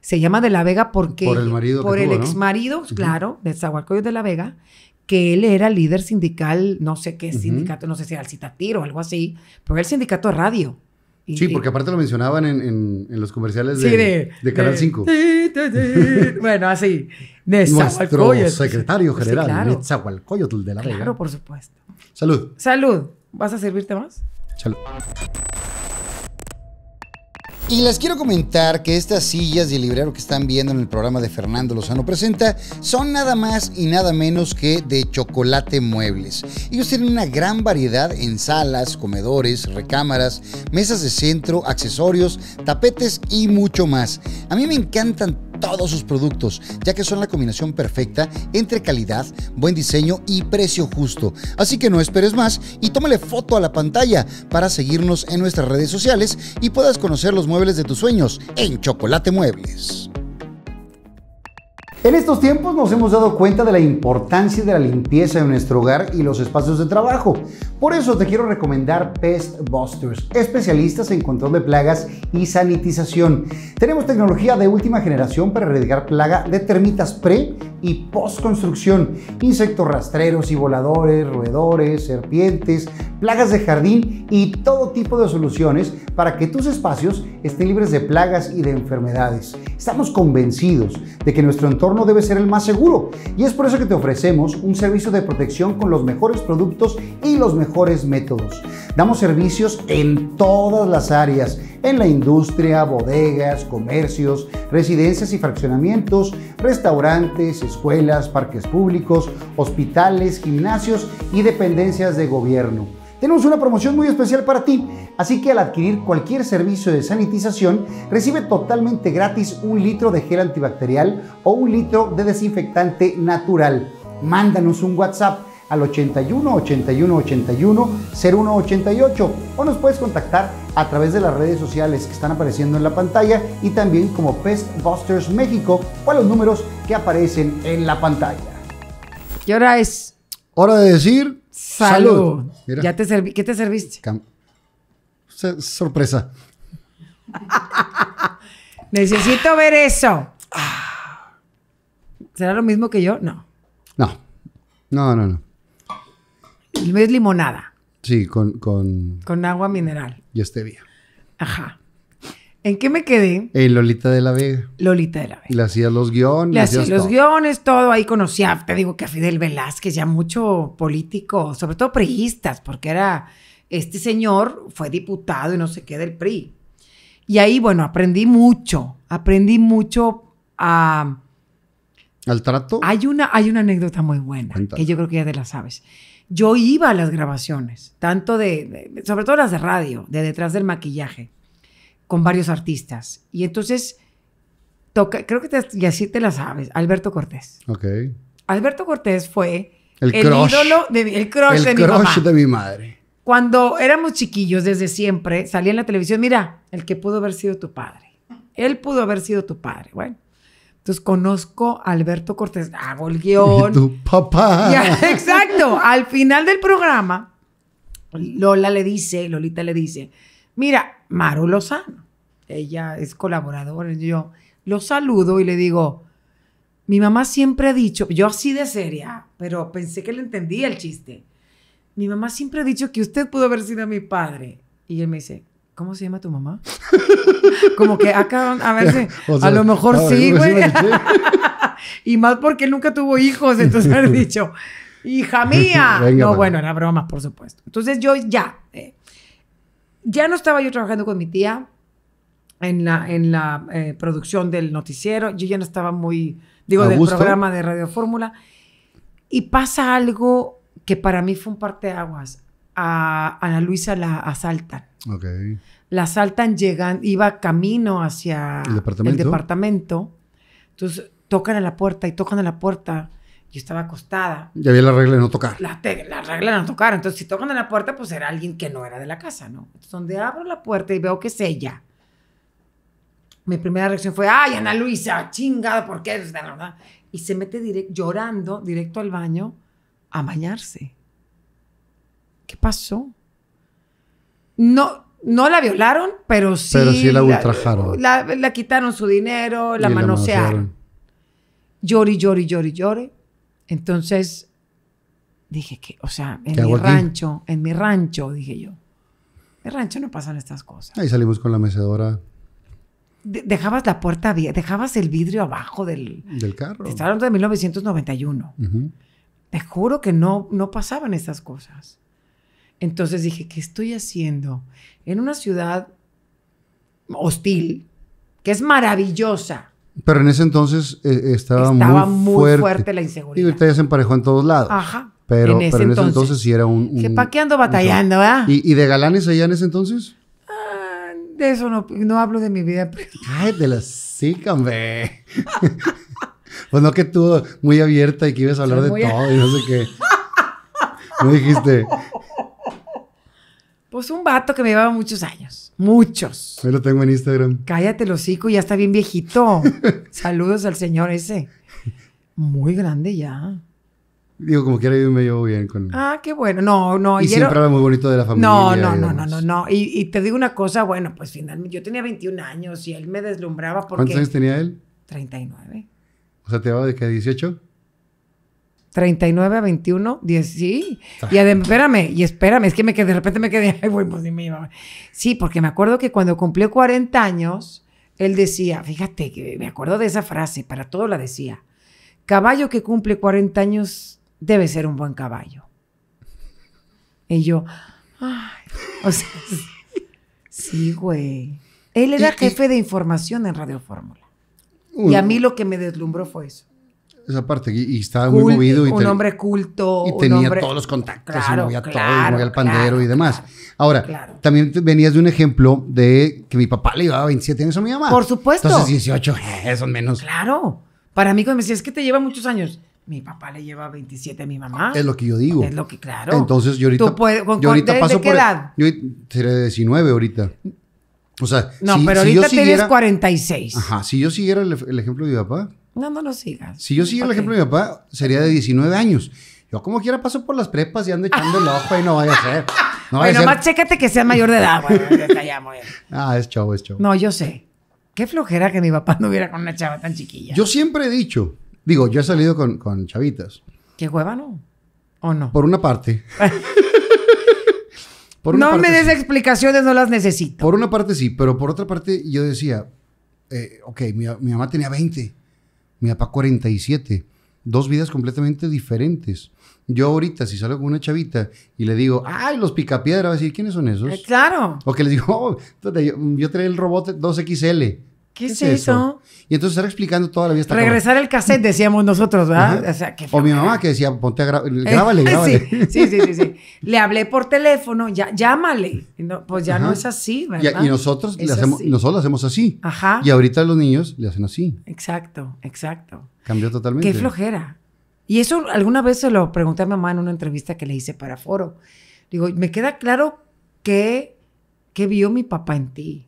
Se llama de la Vega porque... Por el marido. Por el ex marido, claro, de Zahualcoyos de la Vega, que él era líder sindical, no sé qué sindicato, no sé si era el Citatir o algo así, pero era el sindicato de radio. sí, porque aparte lo mencionaban en, los comerciales de, de, Canal 5. bueno, así. Nuestro secretario general, sí, de la Vega. Claro, por supuesto. Salud. Salud. ¿Vas a servirte más? Salud. Y les quiero comentar que estas sillas de librero que están viendo en el programa de Fernando Lozano Presenta son nada más y nada menos que de chocolate muebles. Ellos tienen una gran variedad en salas, comedores, recámaras, mesas de centro, accesorios, tapetes y mucho más. A mí me encantan todos sus productos, ya que son la combinación perfecta entre calidad, buen diseño y precio justo. Así que no esperes más y tómale foto a la pantalla para seguirnos en nuestras redes sociales y puedas conocer los muebles de tus sueños en Chocolate Muebles. En estos tiempos nos hemos dado cuenta de la importancia de la limpieza en nuestro hogar y los espacios de trabajo. Por eso te quiero recomendar Pest Busters, especialistas en control de plagas y sanitización. Tenemos tecnología de última generación para erradicar plaga de termitas pre y postconstrucción, insectos rastreros y voladores, roedores, serpientes, plagas de jardín y todo tipo de soluciones para que tus espacios estén libres de plagas y de enfermedades. Estamos convencidos de que nuestro entorno debe ser el más seguro y es por eso que te ofrecemos un servicio de protección con los mejores productos y los mejores métodos. Damos servicios en todas las áreas, en la industria, bodegas, comercios, residencias y fraccionamientos, restaurantes, escuelas, parques públicos, hospitales, gimnasios y dependencias de gobierno. Tenemos una promoción muy especial para ti, así que al adquirir cualquier servicio de sanitización, recibe totalmente gratis un litro de gel antibacterial o un litro de desinfectante natural. Mándanos un WhatsApp al 81 81 81 0188 o nos puedes contactar a través de las redes sociales que están apareciendo en la pantalla y también como PestBusters Busters México o a los números que aparecen en la pantalla. ¿Qué hora es? Hora de decir salud. Ya te ¿Qué te serviste? sorpresa. Necesito ver eso. Ah. ¿Será lo mismo que yo? No. No. No, no, no. Es limonada. Sí, con, con... Con agua mineral. Y stevia. Ajá. ¿En qué me quedé? En Lolita de la Vega. Lolita de la Vega. Le hacía los guiones. Le hacía los guiones, todo. Ahí conocía, te digo que a Fidel Velázquez, ya mucho político, sobre todo priistas, porque era. Este señor fue diputado y no sé qué del PRI. Y ahí, bueno, aprendí mucho. Aprendí mucho a. ¿Al trato? Hay una, hay una anécdota muy buena, que yo creo que ya te la sabes yo iba a las grabaciones, tanto de, sobre todo las de radio, de detrás del maquillaje, con varios artistas. Y entonces, toca, creo que te, y así te la sabes, Alberto Cortés. Ok. Alberto Cortés fue el, ídolo, de, el crush, el mi de mi madre. Cuando éramos chiquillos, desde siempre, salía en la televisión, mira, el que pudo haber sido tu padre. Él pudo haber sido tu padre. Bueno, entonces conozco a Alberto Cortés, ah el Tu papá. exacto. Al final del programa, Lola le dice, Lolita le dice, mira, Maru Lozano, ella es colaboradora, yo lo saludo y le digo, mi mamá siempre ha dicho, yo así de seria, pero pensé que le entendía el chiste. Mi mamá siempre ha dicho que usted pudo haber sido mi padre. Y él me dice, ¿Cómo se llama tu mamá? Como que acaban a ver a lo mejor sí, güey. y más porque nunca tuvo hijos, entonces haber dicho, hija mía. no, bueno, era broma, por supuesto. Entonces yo ya, eh, ya no estaba yo trabajando con mi tía en la, en la eh, producción del noticiero, yo ya no estaba muy, digo, del programa de Radio Fórmula. Y pasa algo que para mí fue un parteaguas. A Ana Luisa la asaltan Okay. La saltan, llegan, iba camino hacia ¿El departamento? Entonces tocan a la puerta y tocan a la puerta. Yo estaba acostada. ya había la regla de no tocar. La, regla de no tocar. Entonces, si tocan a la puerta, pues era alguien que no era de la casa, ¿no? Entonces, donde abro la puerta y veo que es ella. Mi primera reacción fue, ay, Ana Luisa, chingada, ¿por qué? Pues, y se mete llorando directo al baño a bañarse. ¿Qué pasó? no, no la violaron, pero sí. Pero sí la ultrajaron. La, quitaron su dinero, la manosearon. Llori, llori, Llore, llore, Entonces dije que, o sea, en mi rancho, en mi rancho, dije yo. En mi rancho no pasan estas cosas. Ahí salimos con la mecedora. dejabas la puerta abierta, dejabas el vidrio abajo del, del carro. Estaban de 1991. Te juro que no, no pasaban estas cosas. Entonces dije, ¿qué estoy haciendo? En una ciudad hostil, que es maravillosa. Pero en ese entonces eh, estaba, estaba, muy, fuerte. la inseguridad. Y ahorita ya se emparejó en todos lados. Ajá. Pero en ese, entonces, sí era un... un qué ando batallando, ah? ¿Y, de galanes allá en ese entonces? Ah, de eso no, hablo de mi vida. Ay, de las sí, hombre. pues no que tú muy abierta y que ibas a hablar de todo y no sé qué. No dijiste... Pues un vato que me llevaba muchos años. Muchos. Me lo tengo en Instagram. Cállate, los hocico, ya está bien viejito. Saludos al señor ese. Muy grande ya. Digo, como quiera, yo me llevo bien con Ah, qué bueno. No, no. Y, siempre era... muy bonito de la familia. No, no, no, no, no, Y, te digo una cosa, bueno, pues finalmente yo tenía 21 años y él me deslumbraba porque... ¿Cuántos años tenía él? 39. O sea, ¿te llevaba de que 18? 39 a 21, 10, sí. Ah. Y espérame, y espérame, es que me de repente me quedé, ay, güey, pues ni Sí, porque me acuerdo que cuando cumplió 40 años, él decía, fíjate, que me acuerdo de esa frase, para todo la decía, caballo que cumple 40 años debe ser un buen caballo. Y yo, ay, o sea, sí, güey. Él era jefe de información en Radio Fórmula. Y a mí lo que me deslumbró fue eso esa parte. Y, estaba muy movido. Y un hombre culto. Y tenía todos los contactos y movía todo, y movía el pandero y demás. Ahora, también venías de un ejemplo de que mi papá le llevaba 27 años a mi mamá. Por supuesto. Entonces 18, eh, son menos. Claro. Para mí, cuando me decías que te lleva muchos años. Mi papá le lleva 27 a mi mamá. Es lo que yo digo. Es lo que, claro. Entonces, yo ahorita. yo ahorita paso qué edad? Yo seré 19 ahorita. O sea, no, pero ahorita tienes 46. Ajá, si yo siguiera el, ejemplo de mi papá, no, no lo sigas. Si yo sigo el ejemplo de mi papá, sería de 19 años. Yo como quiera paso por las prepas y ando echando el ojo y no vaya a ser. No vaya más chécate que sea mayor de edad, güey. ah, es chavo, es chavo. No, yo sé. Qué flojera que mi papá no hubiera con una chava tan chiquilla. Yo siempre he dicho, digo, yo he salido con, chavitas. ¿Qué hueva no? ¿O no? Por una parte. no me des explicaciones, no las necesito. Por una parte sí, pero por otra parte yo decía, eh, ok, mi, mi mamá tenía 20 mi papá 47. Dos vidas completamente diferentes. Yo ahorita, si salgo con una chavita y le digo, ay, los picapiedra, va a decir, ¿quiénes son esos? Eh, claro. O que les digo, oh, yo, yo traía el robot 2XL. ¿Qué, es eso? Y entonces estar explicando toda la vida. Regresar el cassette, decíamos nosotros, ¿verdad? O, mi mamá que decía, ponte a grábale, grábale. sí, sí, sí, sí, Le hablé por teléfono, llámale. pues ya no es así, ¿verdad? Y, nosotros, hacemos, así. nosotros hacemos así. Ajá. Y ahorita los niños le hacen así. Exacto, exacto. Cambió totalmente. Qué flojera. Y eso alguna vez se lo pregunté a mi mamá en una entrevista que le hice para Foro. Digo, me queda claro que, que vio mi papá en ti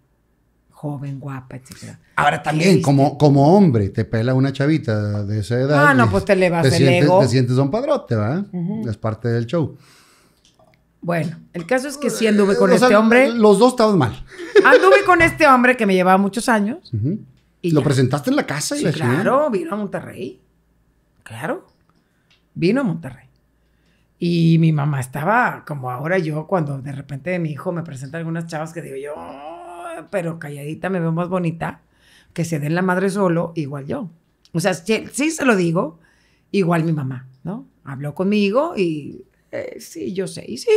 joven, guapa, etc. Ahora también, como, como hombre, te pela una chavita de esa edad. Ah, no, pues te le vas a el ego. Te sientes un padrote, ¿verdad? Es parte del show. Bueno, el caso es que sí anduve eh, con este hombre. Los dos estaban mal. Anduve con este hombre que me llevaba muchos años. y ¿Lo presentaste en la casa? Y claro, vino a Monterrey. Claro, vino a Monterrey. Y mi mamá estaba como ahora yo, cuando de repente mi hijo me presenta algunas chavas que digo yo, pero calladita me veo más bonita, que se den la madre solo, igual yo. O sea, sí, se lo digo, igual mi mamá, ¿no? Habló conmigo y eh, sí, yo sé, y sí.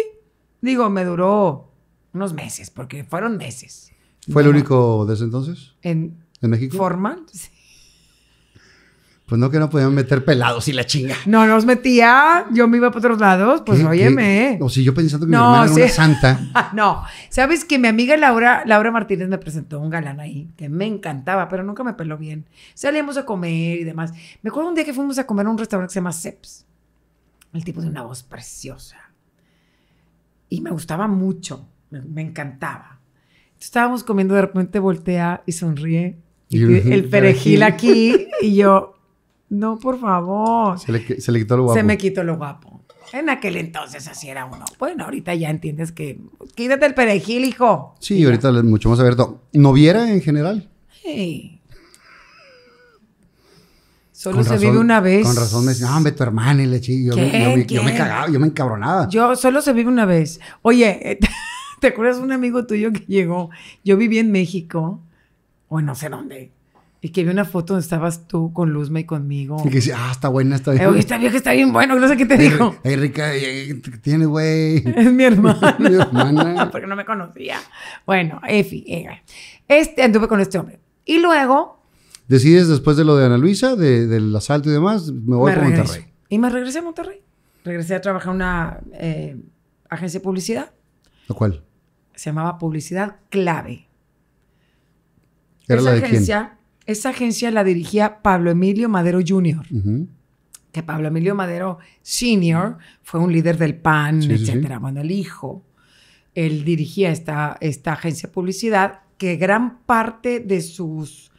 Digo, me duró unos meses, porque fueron meses. ¿Fue el único desde entonces? En, ¿En México? Formal, sí. Pues no que no podíamos meter pelados y la chinga. No, nos metía, yo me iba para otros lados, pues óyeme. O si yo pensando que mi no, era una santa. no, sabes que mi amiga Laura, Laura Martínez me presentó un galán ahí, que me encantaba, pero nunca me peló bien. Salíamos a comer y demás. Me acuerdo un día que fuimos a comer a un restaurante que se llama Sepp's. El tipo de una voz preciosa. Y me gustaba mucho, me, encantaba. estábamos comiendo, de repente voltea y sonríe. Y el perejil aquí y yo, no, por favor. Se le, quitó lo guapo. Se me quitó lo guapo. En aquel entonces así era uno. Bueno, ahorita ya entiendes que quítate el perejil, hijo. Sí, ahorita es mucho más abierto. ¿No viera en general? Sí. Solo se vive una vez. Con razón me decían, ah, tu hermana y le chido. Yo, me cagaba, yo me encabronaba. Yo solo se vive una vez. Oye, ¿te acuerdas de un amigo tuyo que llegó? Yo viví en México, o no sé dónde, y que vi una foto donde estabas tú con Luzma y conmigo. Y que decía, ah, está buena, está bien. Eh, esta vieja está bien bueno, no sé qué te dijo. Ay, rica, ¿qué tienes, güey? Es mi hermana. mi hermana. Porque no me conocía. Bueno, Efi. Eh, este, anduve con este hombre. Y luego... Decides después de lo de Ana Luisa, del asalto y demás, me voy a Monterrey. Y me regresé a Monterrey. Regresé a trabajar en una eh, agencia de publicidad. ¿La cuál? Se llamaba Publicidad Clave. ¿Era la de agencia, esa agencia la dirigía Pablo Emilio Madero Jr., que Pablo Emilio Madero Sr. fue un líder del PAN, etc. etcétera. Bueno, el hijo, él dirigía esta, esta agencia de publicidad que gran parte de sus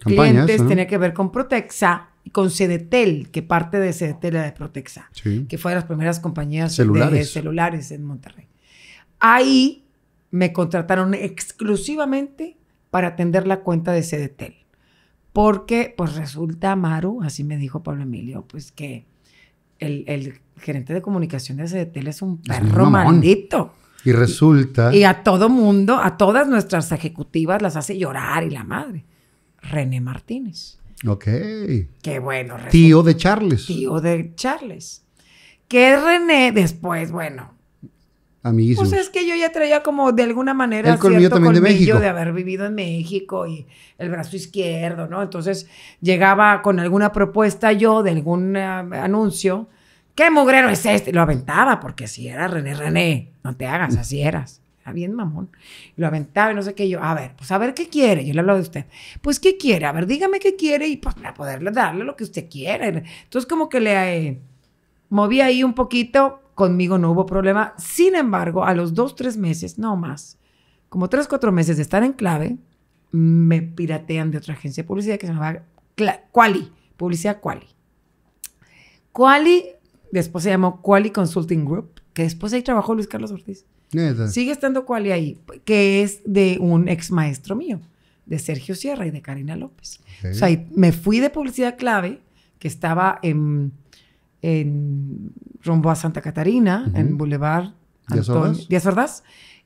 clientes tenía que ver con Protexa y con Cedetel, que parte de Cedetel era de Protexa, que fue de las primeras compañías De celulares en Monterrey. Ahí me contrataron exclusivamente para atender la cuenta de Cedetel porque pues resulta, Maru, así me dijo Pablo Emilio, pues que el, gerente de comunicaciones de tele es un perro maldito. Y resulta... Y, a todo mundo, a todas nuestras ejecutivas las hace llorar y la madre. René Martínez. Ok. Qué bueno. tío de Charles. Tío de Charles. Que René después, bueno, pues es que yo ya traía como de alguna manera el cierto también de haber vivido en México y el brazo izquierdo, ¿no? Entonces llegaba con alguna propuesta yo de algún eh, anuncio. ¿Qué mugrero es este? Lo aventaba, porque así era René, René, no te hagas, así eras. Era bien, mamón. Lo aventaba y no sé qué. Yo, a ver, pues a ver qué quiere. Yo le hablo de usted. Pues, ¿qué quiere? A ver, dígame qué quiere y pues para poderle darle lo que usted quiere. Entonces, como que le eh, moví ahí un poquito conmigo no hubo problema. Sin embargo, a los dos, tres meses, no más, como tres, cuatro meses de estar en clave, me piratean de otra agencia de publicidad que se llamaba Quali, Publicidad Quali. Quali, después se llamó Quali Consulting Group, que después ahí trabajó Luis Carlos Ortiz. Sigue estando Quali ahí, que es de un ex maestro mío, de Sergio Sierra y de Karina López. O sea, me fui de publicidad clave, que estaba en en rumbo a Santa Catarina, en Boulevard Díaz Ordaz.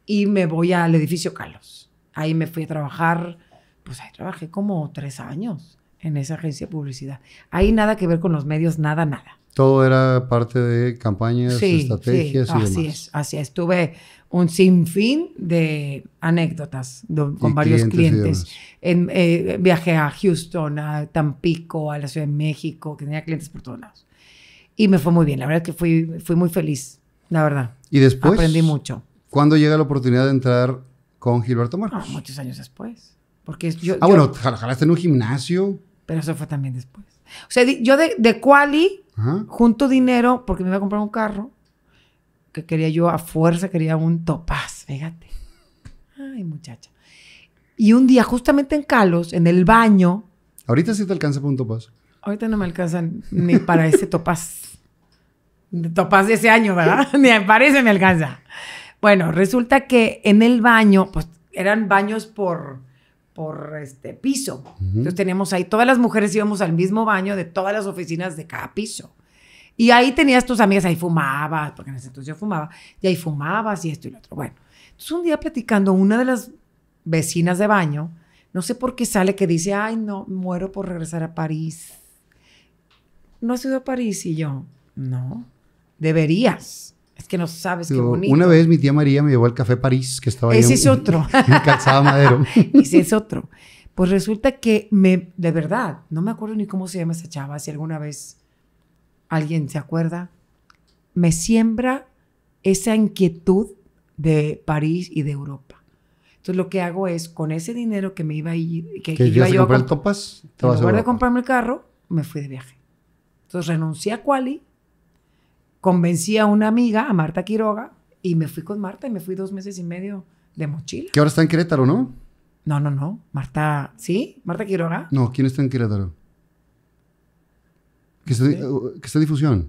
y me voy al edificio Carlos. Ahí me fui a trabajar, pues ahí trabajé como tres años en esa agencia de publicidad. Ahí nada que ver con los medios, nada, nada. Todo era parte de campañas, estrategias y así es, así es. Tuve un sinfín de anécdotas con varios clientes. En, eh, viajé a Houston, a Tampico, a la Ciudad de México, que tenía clientes por todos lados y me fue muy bien. La verdad es que fui, fui muy feliz, la verdad. Y después. Aprendí mucho. ¿Cuándo llega la oportunidad de entrar con Gilberto Marcos? Ah, muchos años después. Porque Ah, bueno, jalaste en un gimnasio. Pero eso fue también después. O sea, yo de, de Quali junto dinero porque me iba a comprar un carro que quería yo a fuerza, quería un topaz, fíjate. Ay, muchacha. Y un día, justamente en Calos, en el baño. Ahorita sí te alcanza para un topaz. Ahorita no me alcanza ni para ese topaz topas de ese año, ¿verdad? Ni parece me alcanza. Bueno, resulta que en el baño, pues eran baños por, por este piso. Entonces teníamos ahí, todas las mujeres íbamos al mismo baño de todas las oficinas de cada piso. Y ahí tenías tus amigas, ahí fumabas, porque en ese entonces yo fumaba, y ahí fumabas y esto y lo otro. Bueno, entonces un día platicando, una de las vecinas de baño, no sé por qué sale que dice, ay, no, muero por regresar a París. ¿No has ido a París? Y yo, no. Deberías. Es que no sabes qué bonito. Una vez mi tía María me llevó al Café París, que estaba Ese es otro. En Calzada Madero. Ese es otro. Pues resulta que me, de verdad, no me acuerdo ni cómo se llama esa chava, si alguna vez alguien se acuerda, me siembra esa inquietud de París y de Europa. Entonces lo que hago es, con ese dinero que me iba a ir, que, iba a comprar topas, te en lugar de comprarme el carro, me fui de viaje. Entonces renuncié a cuali convencí a una amiga, a Marta Quiroga, y me fui con Marta y me fui dos meses y medio de mochila. Que ahora está en Querétaro, ¿no? No, no, no. Marta, ¿sí? ¿Marta Quiroga? No, ¿quién está en Querétaro? Que está, uh, está en difusión.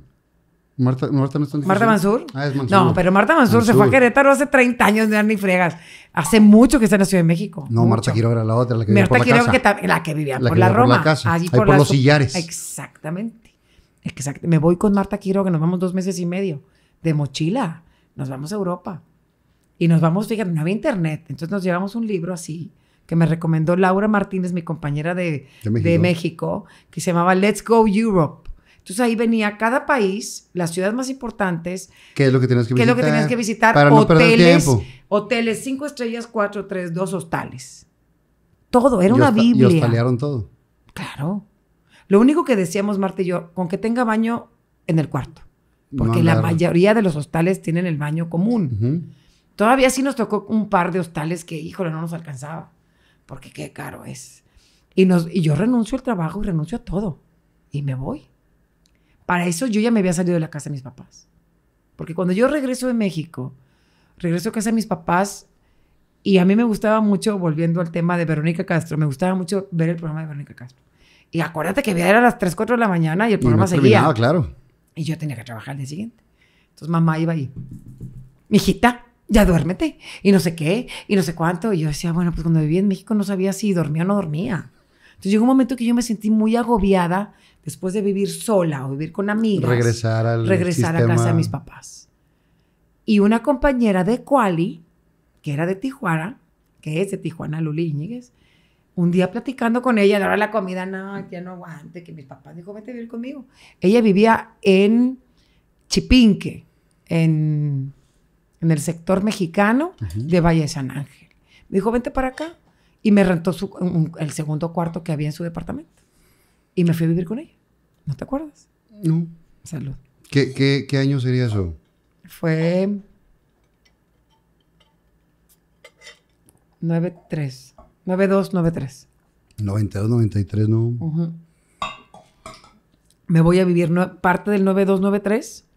Marta, Marta no está en difusión. ¿Marta Mansur? Ah, no, pero Marta Mansur, se fue a Querétaro hace 30 años, ni fregas. Hace mucho que está en la Ciudad de México. No, Marta Quiroga era la otra, la que vivía por la la que vivía la por que la Roma. Por la casa. Allí por los sillares. Exactamente. Es me voy con Marta Quiroga, nos vamos dos meses y medio de mochila, nos vamos a Europa. Y nos vamos, fíjate, no había internet. Entonces nos llevamos un libro así que me recomendó Laura Martínez, mi compañera de, de, México. que se llamaba Let's Go Europe. Entonces ahí venía cada país, las ciudades más importantes. ¿Qué es lo que tienes que visitar? lo que tienes que visitar? Para hoteles, no Hoteles, cinco estrellas, cuatro, tres, dos hostales. Todo, era una Biblia. Y hostalearon todo. Claro. Lo único que decíamos Marta y yo, con que tenga baño en el cuarto, porque la mayoría de los hostales tienen el baño común. Todavía sí nos tocó un par de hostales que, híjole, no nos alcanzaba, porque qué caro es. Y, nos, y yo renuncio al trabajo y renuncio a todo, y me voy. Para eso yo ya me había salido de la casa de mis papás. Porque cuando yo regreso de México, regreso a casa de mis papás y a mí me gustaba mucho, volviendo al tema de Verónica Castro, me gustaba mucho ver el programa de Verónica Castro. Y acuérdate que era a las 3, 4 de la mañana y el programa seguía seguía. claro. Y yo tenía que trabajar al día siguiente. Entonces mamá iba ahí, mijita, ya duérmete. Y no sé qué, y no sé cuánto. Y yo decía, bueno, pues cuando vivía en México no sabía si dormía o no dormía. Entonces llegó un momento que yo me sentí muy agobiada después de vivir sola o vivir con amigas. Regresar al Regresar a casa de mis papás. Y una compañera de Quali, que era de Tijuana, que es de Tijuana, Luli Íñiguez, un día platicando con ella, ahora la comida, no, ya no aguante, que mis papás dijo, vete a vivir conmigo. Ella vivía en Chipinque, en, el sector mexicano de Valle de San Ángel. Me dijo, vente para acá. Y me rentó el segundo cuarto que había en su departamento. Y me fui a vivir con ella. ¿No te acuerdas? No. Salud. ¿Qué, qué año sería eso? Fue 9-3. 9293. 9293, no. Me voy a vivir parte del 9293.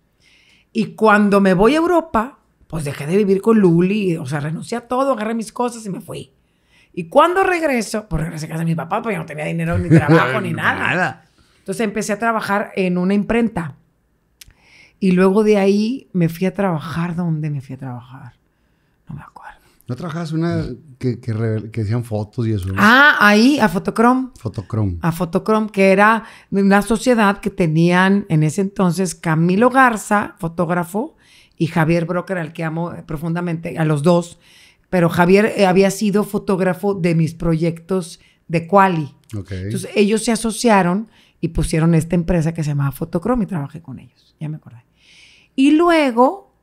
Y cuando me voy a Europa, pues dejé de vivir con Luli. O sea, renuncié a todo, agarré mis cosas y me fui. Y cuando regreso, pues regresé a casa de mis papás, pues porque no tenía dinero ni trabajo ni nada. nada. Entonces empecé a trabajar en una imprenta. Y luego de ahí me fui a trabajar donde me fui a trabajar. ¿No trabajabas una que, que, que decían fotos y eso? Ah, ahí, a Fotocrom. Fotocrom. A Fotocrom, que era una sociedad que tenían en ese entonces Camilo Garza, fotógrafo, y Javier Broker, al que amo profundamente, a los dos. Pero Javier eh, había sido fotógrafo de mis proyectos de Quali. Entonces ellos se asociaron y pusieron esta empresa que se llamaba Fotocrom y trabajé con ellos. Ya me acordé. Y luego...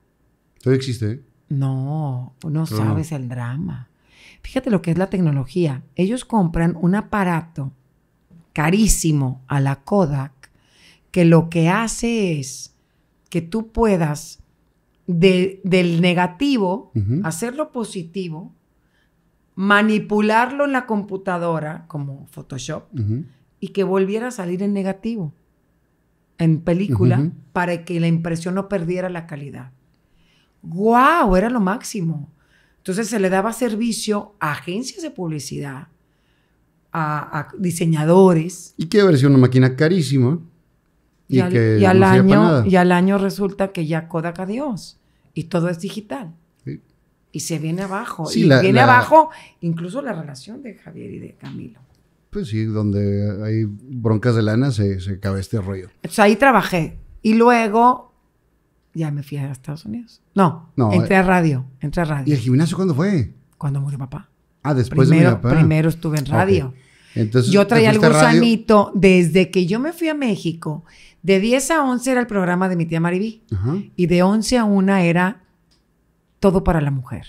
Todavía existe, ¿eh? No, no sabes el drama. Fíjate lo que es la tecnología. Ellos compran un aparato carísimo a la Kodak que lo que hace es que tú puedas del negativo hacerlo positivo, manipularlo en la computadora como Photoshop y que volviera a salir en negativo en película para que la impresión no perdiera la calidad. ¡Guau! Era lo máximo. Entonces se le daba servicio a agencias de publicidad, a, diseñadores. Y que sido una máquina carísima. Y, al, año, y al año resulta que ya Kodak Dios. Y todo es digital. Y se viene abajo. Sí, y viene abajo incluso la relación de Javier y de Camilo. Pues sí, donde hay broncas de lana se, se acaba este rollo. ahí trabajé. Y luego ya me fui a Estados Unidos. No, no entré eh, a radio, entré a radio. ¿Y el gimnasio cuándo fue? Cuando murió papá. Ah, después primero, de mi papá. Primero estuve en radio. Entonces, yo traía el gusanito desde que yo me fui a México. De 10 a 11 era el programa de mi tía Maribí. Y de 11 a 1 era Todo para la Mujer.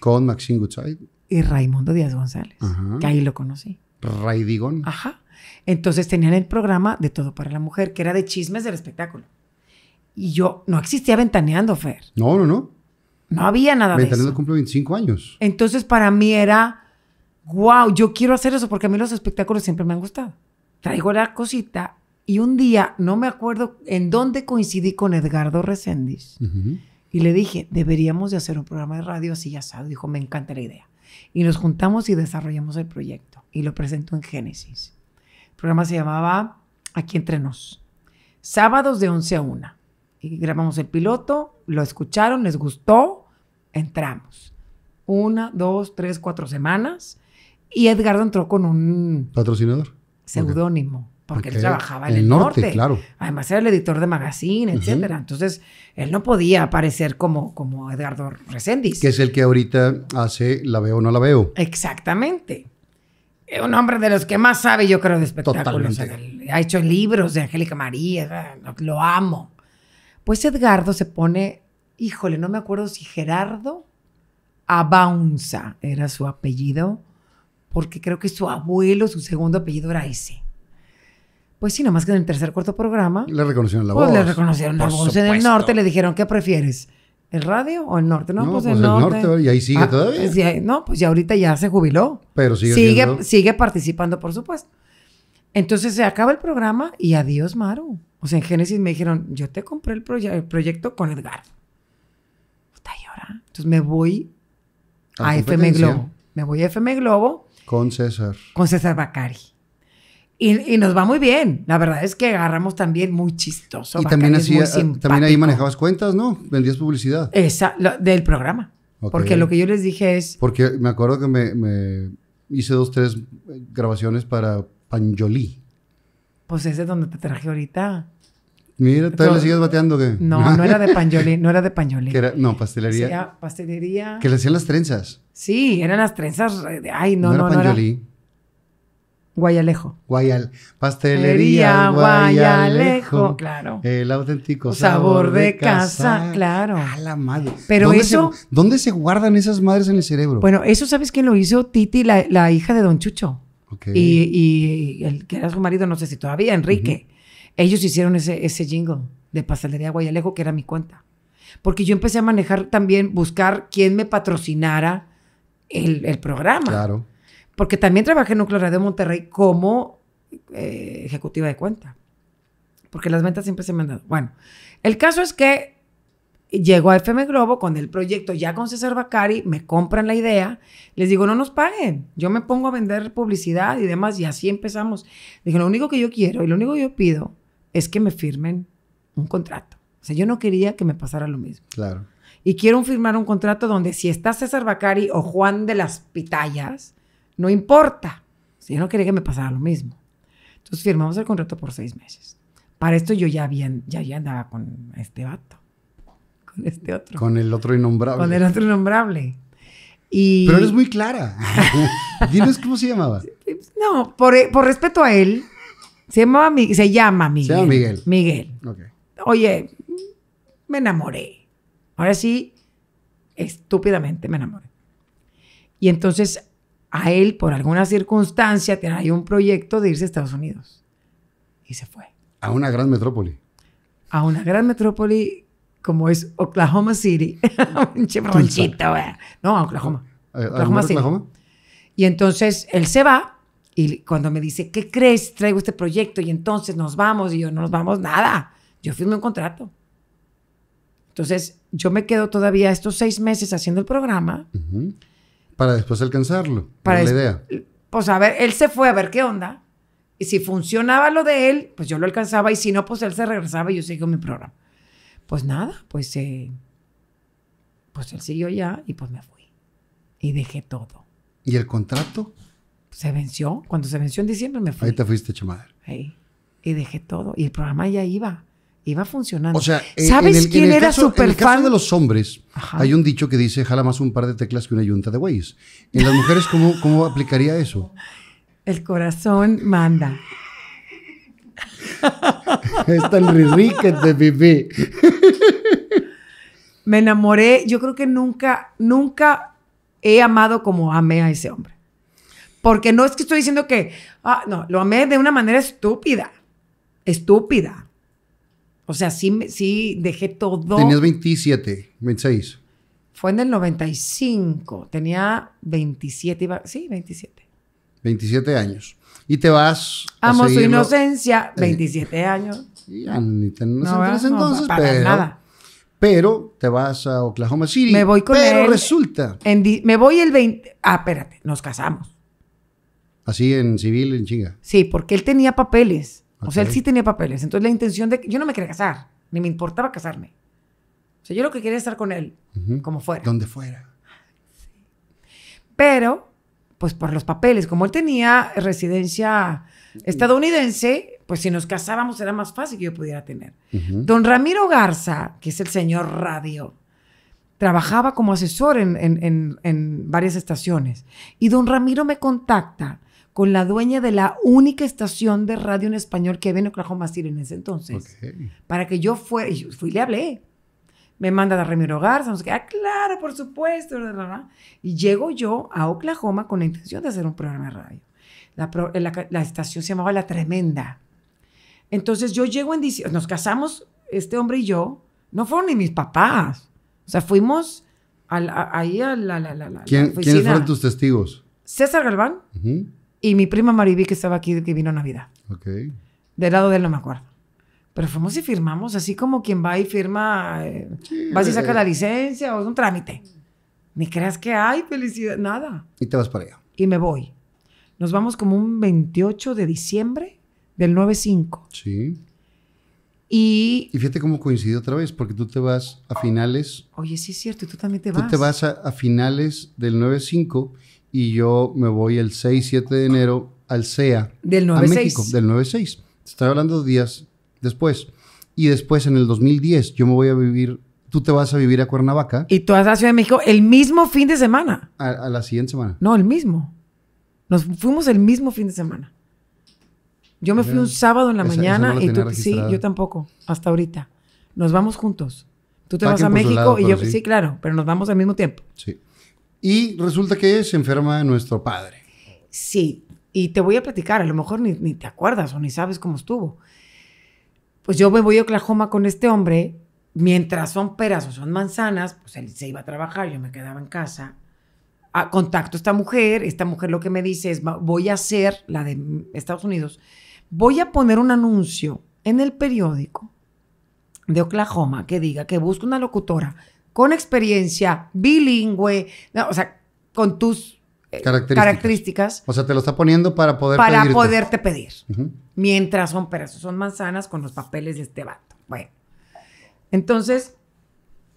Con Maxine Goodside. Y Raimundo Díaz González, que ahí lo conocí. Raidigón. Ajá. Entonces tenían el programa de Todo para la Mujer, que era de chismes del espectáculo. Y yo, no existía ventaneando, Fer. No, no, no. No había nada ventaneando cumple 25 años. Entonces, para mí era, wow, yo quiero hacer eso porque a mí los espectáculos siempre me han gustado. Traigo la cosita y un día, no me acuerdo en dónde coincidí con Edgardo Reséndiz. Y le dije, deberíamos de hacer un programa de radio así asado. Dijo, me encanta la idea. Y nos juntamos y desarrollamos el proyecto. Y lo presento en Génesis. El programa se llamaba Aquí entre nos. Sábados de 11 a 1 grabamos el piloto, lo escucharon, les gustó, entramos. Una, dos, tres, cuatro semanas. Y Edgardo entró con un... Patrocinador. Seudónimo. Porque él trabajaba en el, norte, Claro. Además era el editor de magazine, etcétera. Entonces, él no podía aparecer como, como Edgardo Reséndiz. Que es el que ahorita hace La veo o no la veo. Exactamente. Un hombre de los que más sabe, yo creo, de espectáculos. ha hecho libros de Angélica María. Lo amo. Pues Edgardo se pone, híjole, no me acuerdo si Gerardo Abaunza era su apellido, porque creo que su abuelo, su segundo apellido era ese. Pues sí, nomás que en el tercer cuarto programa. Le reconocieron la pues, voz. le reconocieron la voz en el norte, le dijeron, ¿qué prefieres? ¿El radio o el norte? No, pues, pues, el, norte. y ahí sigue ah, todavía. Pues no, pues ya ahorita ya se jubiló. Pero sigue, sigue, sigue participando, por supuesto. Entonces se acaba el programa y adiós, Maru. O sea, en Génesis me dijeron, yo te compré el, proyecto con Edgar. Puta, y ahora. Entonces me voy ah, a, FM Globo. Me voy a FM Globo. Con César. Con César Bacari. Y, nos va muy bien. La verdad es que agarramos también muy chistoso. Y también, ah, también ahí manejabas cuentas, ¿no? Vendías publicidad. Esa, del programa. Porque lo que yo les dije es... Porque me acuerdo que me, me hice dos, tres grabaciones para Panjolí. Pues ese es donde te traje ahorita. Mira, ¿todavía le sigues bateando qué? No, no era de pañolí, no era de No, pastelería. Ah, pastelería. Que le hacían las trenzas. Sí, eran las trenzas. Eh, ay, no, no, no. Era no Guayalejo. Guayal. Pastelería Guayalejo. Claro. El auténtico sabor, de casa, Claro. A la madre. Pero eso. ¿Dónde se guardan esas madres en el cerebro? Bueno, eso sabes quién lo hizo Titi, la, hija de Don Chucho. Y, y, el que era su marido, no sé si todavía, Enrique. Ellos hicieron ese, ese jingle de Pastelería Guayalejo, que era mi cuenta. Porque yo empecé a manejar también, buscar quién me patrocinara el, programa. Claro. Porque también trabajé en Nuclear Radio Monterrey como eh, ejecutiva de cuenta. Porque las ventas siempre se me han dado. Bueno, el caso es que llegó a FM Globo con el proyecto ya con César Bacari, me compran la idea, les digo, no nos paguen, yo me pongo a vender publicidad y demás, y así empezamos. Dije, lo único que yo quiero y lo único que yo pido es que me firmen un contrato. O sea, yo no quería que me pasara lo mismo. Claro. Y quiero firmar un contrato donde si está César Bacari o Juan de las Pitayas, no importa. O yo no quería que me pasara lo mismo. Entonces firmamos el contrato por seis meses. Para esto yo ya, había, ya, ya andaba con este vato. Con este otro. Con el otro innombrable. Con el otro innombrable. Y... Pero eres muy clara. Dinos cómo se llamaba. No, por, por respeto a él, se, llama Miguel. Se llama Miguel. Miguel. Oye, me enamoré. Ahora sí, estúpidamente me enamoré. Y entonces a él, por alguna circunstancia, tenía un proyecto de irse a Estados Unidos. Y se fue. A una gran metrópoli. A una gran metrópoli como es Oklahoma City. un No, a Oklahoma. Oklahoma, City. Oklahoma? Y entonces él se va y cuando me dice, ¿qué crees? Traigo este proyecto y entonces nos vamos. Y yo, no nos vamos nada. Yo firmé un contrato. Entonces, yo me quedo todavía estos seis meses haciendo el programa. Para después alcanzarlo. Para la idea. Pues a ver, él se fue a ver qué onda. Y si funcionaba lo de él, pues yo lo alcanzaba. Y si no, pues él se regresaba y yo sigo mi programa. Pues nada, pues, eh, pues él siguió ya y pues me fui. Y dejé todo. ¿Y el contrato? se venció. Cuando se venció en diciembre me fui. Ahí te fuiste chamadre. Y dejé todo. Y el programa ya iba. Iba funcionando. O sea, eh, ¿sabes quién era caso, super En el caso de los hombres, hay un dicho que dice: jala más un par de teclas que una yunta de güeyes. En las mujeres, ¿cómo, aplicaría eso? El corazón manda. es tan de bebé. Me enamoré. Yo creo que nunca, nunca he amado como amé a ese hombre. Porque no es que estoy diciendo que, ah, no, lo amé de una manera estúpida. Estúpida. O sea, sí, sí dejé todo. Tenías 27, 26. Fue en el 95. Tenía 27, sí, 27. 27 años. Y te vas. Amo su inocencia, 27 eh, años. Ya, ni te no, entonces, no, pero, nada. Pero te vas a Oklahoma City. Me voy con él. Pero resulta. En me voy el 20. Ah, espérate, nos casamos. Así en civil, en chinga. Sí, porque él tenía papeles. O sea, él sí tenía papeles. Entonces la intención de... Yo no me quería casar, ni me importaba casarme. O sea, yo lo que quería era estar con él, como fuera. Donde fuera. Pero, pues por los papeles, como él tenía residencia estadounidense, pues si nos casábamos era más fácil que yo pudiera tener. Don Ramiro Garza, que es el señor radio, trabajaba como asesor en, en varias estaciones. Y don Ramiro me contacta con la dueña de la única estación de radio en español que había en Oklahoma City en ese entonces. Para que yo fuera, y fui y le hablé. Me manda a Remiro Garza, nos queda ah, claro, por supuesto. Y llego yo a Oklahoma con la intención de hacer un programa de radio. La, estación se llamaba La Tremenda. Entonces yo llego en diciembre, nos casamos, este hombre y yo, no fueron ni mis papás. O sea, fuimos ahí a la, ¿Quiénes fueron tus testigos? César Galván, y mi prima Maribí que estaba aquí, que vino a Navidad. Ok. Del lado de él no me acuerdo. Pero fuimos y firmamos, así como quien va y firma, eh, vas y eh, saca la licencia o es un trámite. Ni creas que hay felicidad, nada. Y te vas para allá. Y me voy. Nos vamos como un 28 de diciembre del 9-5. Sí. Y, y, fíjate cómo coincidió otra vez, porque tú te vas a finales. Oye, sí es cierto, y tú también te vas. Tú te vas a, a finales del 95... 5 y yo me voy el 6, 7 de enero al CEA. Del 9 6 del 9-6. Estoy hablando dos días después. Y después, en el 2010, yo me voy a vivir, tú te vas a vivir a Cuernavaca. Y tú vas a Ciudad de México el mismo fin de semana. A, la siguiente semana. No, el mismo. Nos fuimos el mismo fin de semana. Yo me fui un sábado en la mañana y tú, sí, yo tampoco, hasta ahorita. Nos vamos juntos. Tú te vas a México y yo, sí. sí, claro, pero nos vamos al mismo tiempo. Sí. Y resulta que se enferma de nuestro padre. Sí, y te voy a platicar, a lo mejor ni, te acuerdas o ni sabes cómo estuvo. Pues yo me voy a Oklahoma con este hombre, mientras son peras o son manzanas, pues él se iba a trabajar, yo me quedaba en casa. A, ah, contacto a esta mujer, esta mujer lo que me dice es, voy a hacer, la de Estados Unidos, voy a poner un anuncio en el periódico de Oklahoma que diga que busco una locutora con experiencia, bilingüe, o sea, con tus eh, características. O sea, te lo está poniendo para poder Para poderte pedir. Mientras son peras, son manzanas con los papeles de este vato. Bueno. Entonces,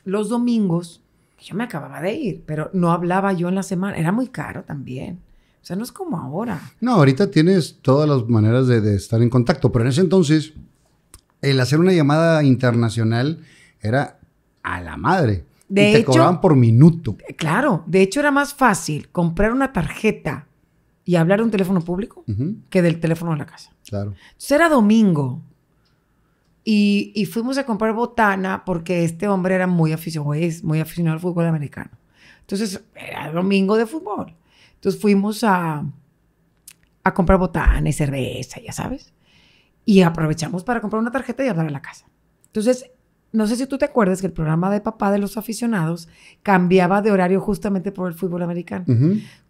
los domingos, yo me acababa de ir, pero no hablaba yo en la semana. Era muy caro también. O sea, no es como ahora. No, ahorita tienes todas las maneras de estar en contacto, pero en ese entonces, el hacer una llamada internacional era a la madre. De y te cobraban por minuto. Claro, de hecho era más fácil comprar una tarjeta y hablar de un teléfono público que del teléfono de la casa. Claro. Entonces era domingo y, fuimos a comprar botana porque este hombre era muy aficionado, muy aficionado al fútbol americano. Entonces era domingo de fútbol. Entonces fuimos a, a comprar botana y cerveza, ya sabes. Y aprovechamos para comprar una tarjeta y hablar a la casa. Entonces no sé si tú te acuerdas que el programa de papá de los aficionados cambiaba de horario justamente por el fútbol americano.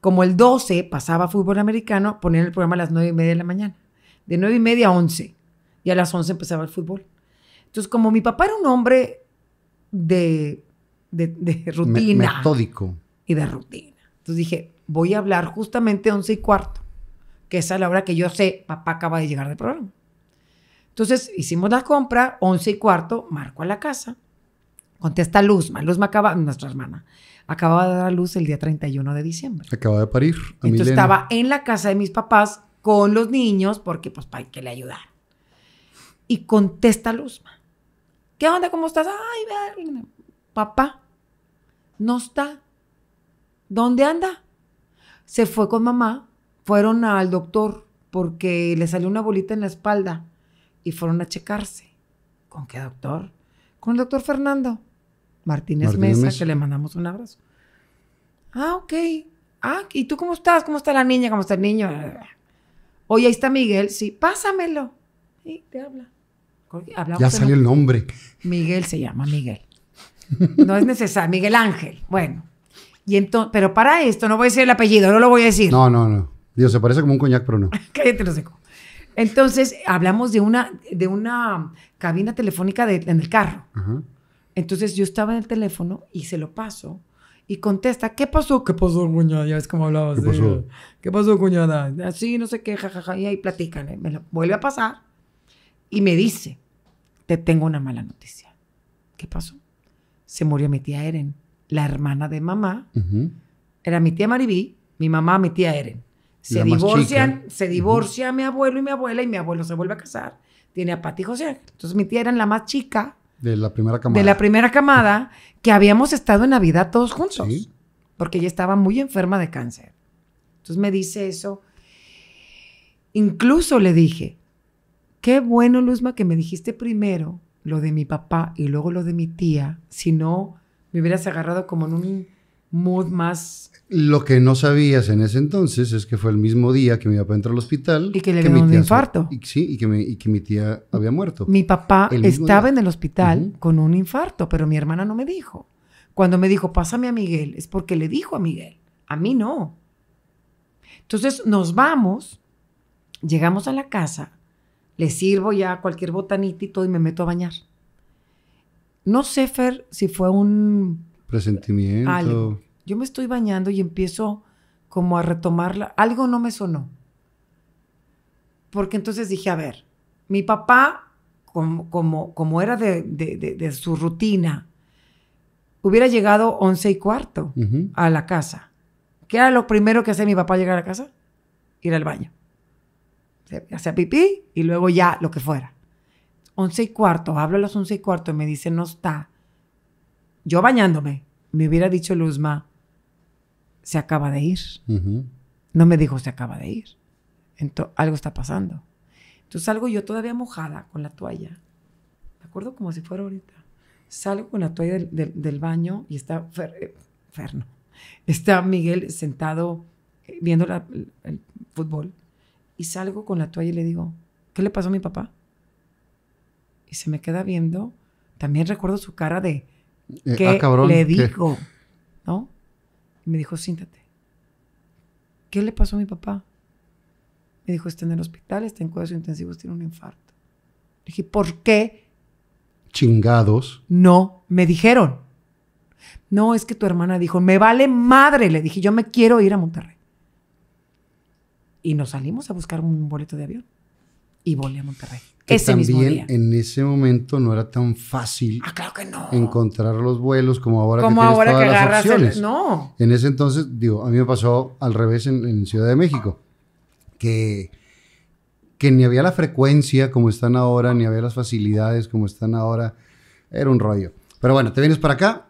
Como el 12 pasaba fútbol americano, ponían el programa a las 9 y media de la mañana. De 9 y media a 11. Y a las 11 empezaba el fútbol. Entonces, como mi papá era un hombre de, rutina. metódico. Y de rutina. Entonces dije, voy a hablar justamente 11 y cuarto, que esa es la hora que yo sé, papá acaba de llegar del programa. Entonces hicimos la compra, once y cuarto, marco a la casa. Contesta Luzma. Luzma acaba, nuestra hermana, acababa de dar a luz el día 31 de diciembre. Acaba de parir. Entonces estaba en la casa de mis papás con los niños porque pues para que le ayudar. Y contesta Luzma. ¿Qué onda? ¿Cómo estás? Ay, vea. papá, no está. ¿Dónde anda? Se fue con mamá, fueron al doctor porque le salió una bolita en la espalda y fueron a checarse. ¿Con qué doctor? Con el doctor Fernando Martínez, Mesa, que le mandamos un abrazo. Ah, ok. Ah, ¿y tú cómo estás? ¿Cómo está la niña? ¿Cómo está el niño? Oye, ahí está Miguel. Sí, pásamelo. Y te habla. ya salió el nombre. Miguel se llama Miguel. No es necesario. Miguel Ángel. Bueno. Y entonces, pero para esto no voy a decir el apellido, no lo voy a decir. No, no, no. Dios, se parece como un coñac, pero no. Cállate, lo seco. Entonces, hablamos de una, de una cabina telefónica en el carro. Entonces, yo estaba en el teléfono y se lo paso y contesta, ¿qué pasó? ¿Qué pasó, cuñada? Ya ves cómo hablabas. ¿Qué pasó? ¿Qué pasó, cuñada? Así, no sé qué, jajaja. Y ahí platican. Eh, me lo vuelve a pasar y me dice, te tengo una mala noticia. ¿Qué pasó? Se murió mi tía Eren, la hermana de mamá. Era mi tía Maribí, mi mamá, mi tía Eren. Se divorcian, se divorcia mi abuelo y mi abuela y mi abuelo se vuelve a casar. Tiene a Pati José. Entonces mi tía era la más chica. De la primera camada. De la primera camada que habíamos estado en Navidad todos juntos. Porque ella estaba muy enferma de cáncer. Entonces me dice eso. Incluso le dije, qué bueno, Luzma, que me dijiste primero lo de mi papá y luego lo de mi tía. Si no, me hubieras agarrado como en un mood más... Lo que no sabías en ese entonces es que fue el mismo día que mi papá entró al hospital. Y que le dio un infarto. Y, sí, y que, mi, tía había muerto. Mi papá estaba en el hospital con un infarto, pero mi hermana no me dijo. Cuando me dijo, pásame a Miguel, es porque le dijo a Miguel, a mí no. Entonces nos vamos, llegamos a la casa, le sirvo ya cualquier botanito y todo y me meto a bañar. No sé, Fer, si fue un Presentimiento. Yo me estoy bañando y empiezo como a retomarla. Algo no me sonó. Porque entonces dije, a ver, mi papá, como, como, era de, de, de, su rutina, hubiera llegado once y cuarto a la casa. ¿Qué era lo primero que hacía mi papá llegar a casa? Ir al baño. Hacía pipí y luego ya lo que fuera. Once y cuarto, hablo a las once y cuarto y me dice, no está yo bañándome, me hubiera dicho Luzma, se acaba de ir. No me dijo, se acaba de ir. Entonces, algo está pasando. Entonces salgo yo todavía mojada con la toalla. Me acuerdo como si fuera ahorita. Salgo con la toalla del, baño y está eh, Ferno. Está Miguel sentado eh, viendo el fútbol. Y salgo con la toalla y le digo, ¿qué le pasó a mi papá? Y se me queda viendo. También recuerdo su cara de, eh, ah, ¿Qué le digo? ¿No? me dijo, siéntate. ¿Qué le pasó a mi papá? Me dijo, está en el hospital, está en cuidados intensivos, tiene un infarto. Le dije, ¿por qué? Chingados. No, me dijeron. No, es que tu hermana dijo, me vale madre. Le dije, yo me quiero ir a Monterrey. Y nos salimos a buscar un boleto de avión y volé a Monterrey. Que también en ese momento no era tan fácil ah, encontrar los vuelos como ahora que tienes las opciones. no. En ese entonces, digo, a mí me pasó al revés en, Ciudad de México, que, que ni había la frecuencia como están ahora, ni había las facilidades como están ahora. Era un rollo. Pero bueno, te vienes para acá.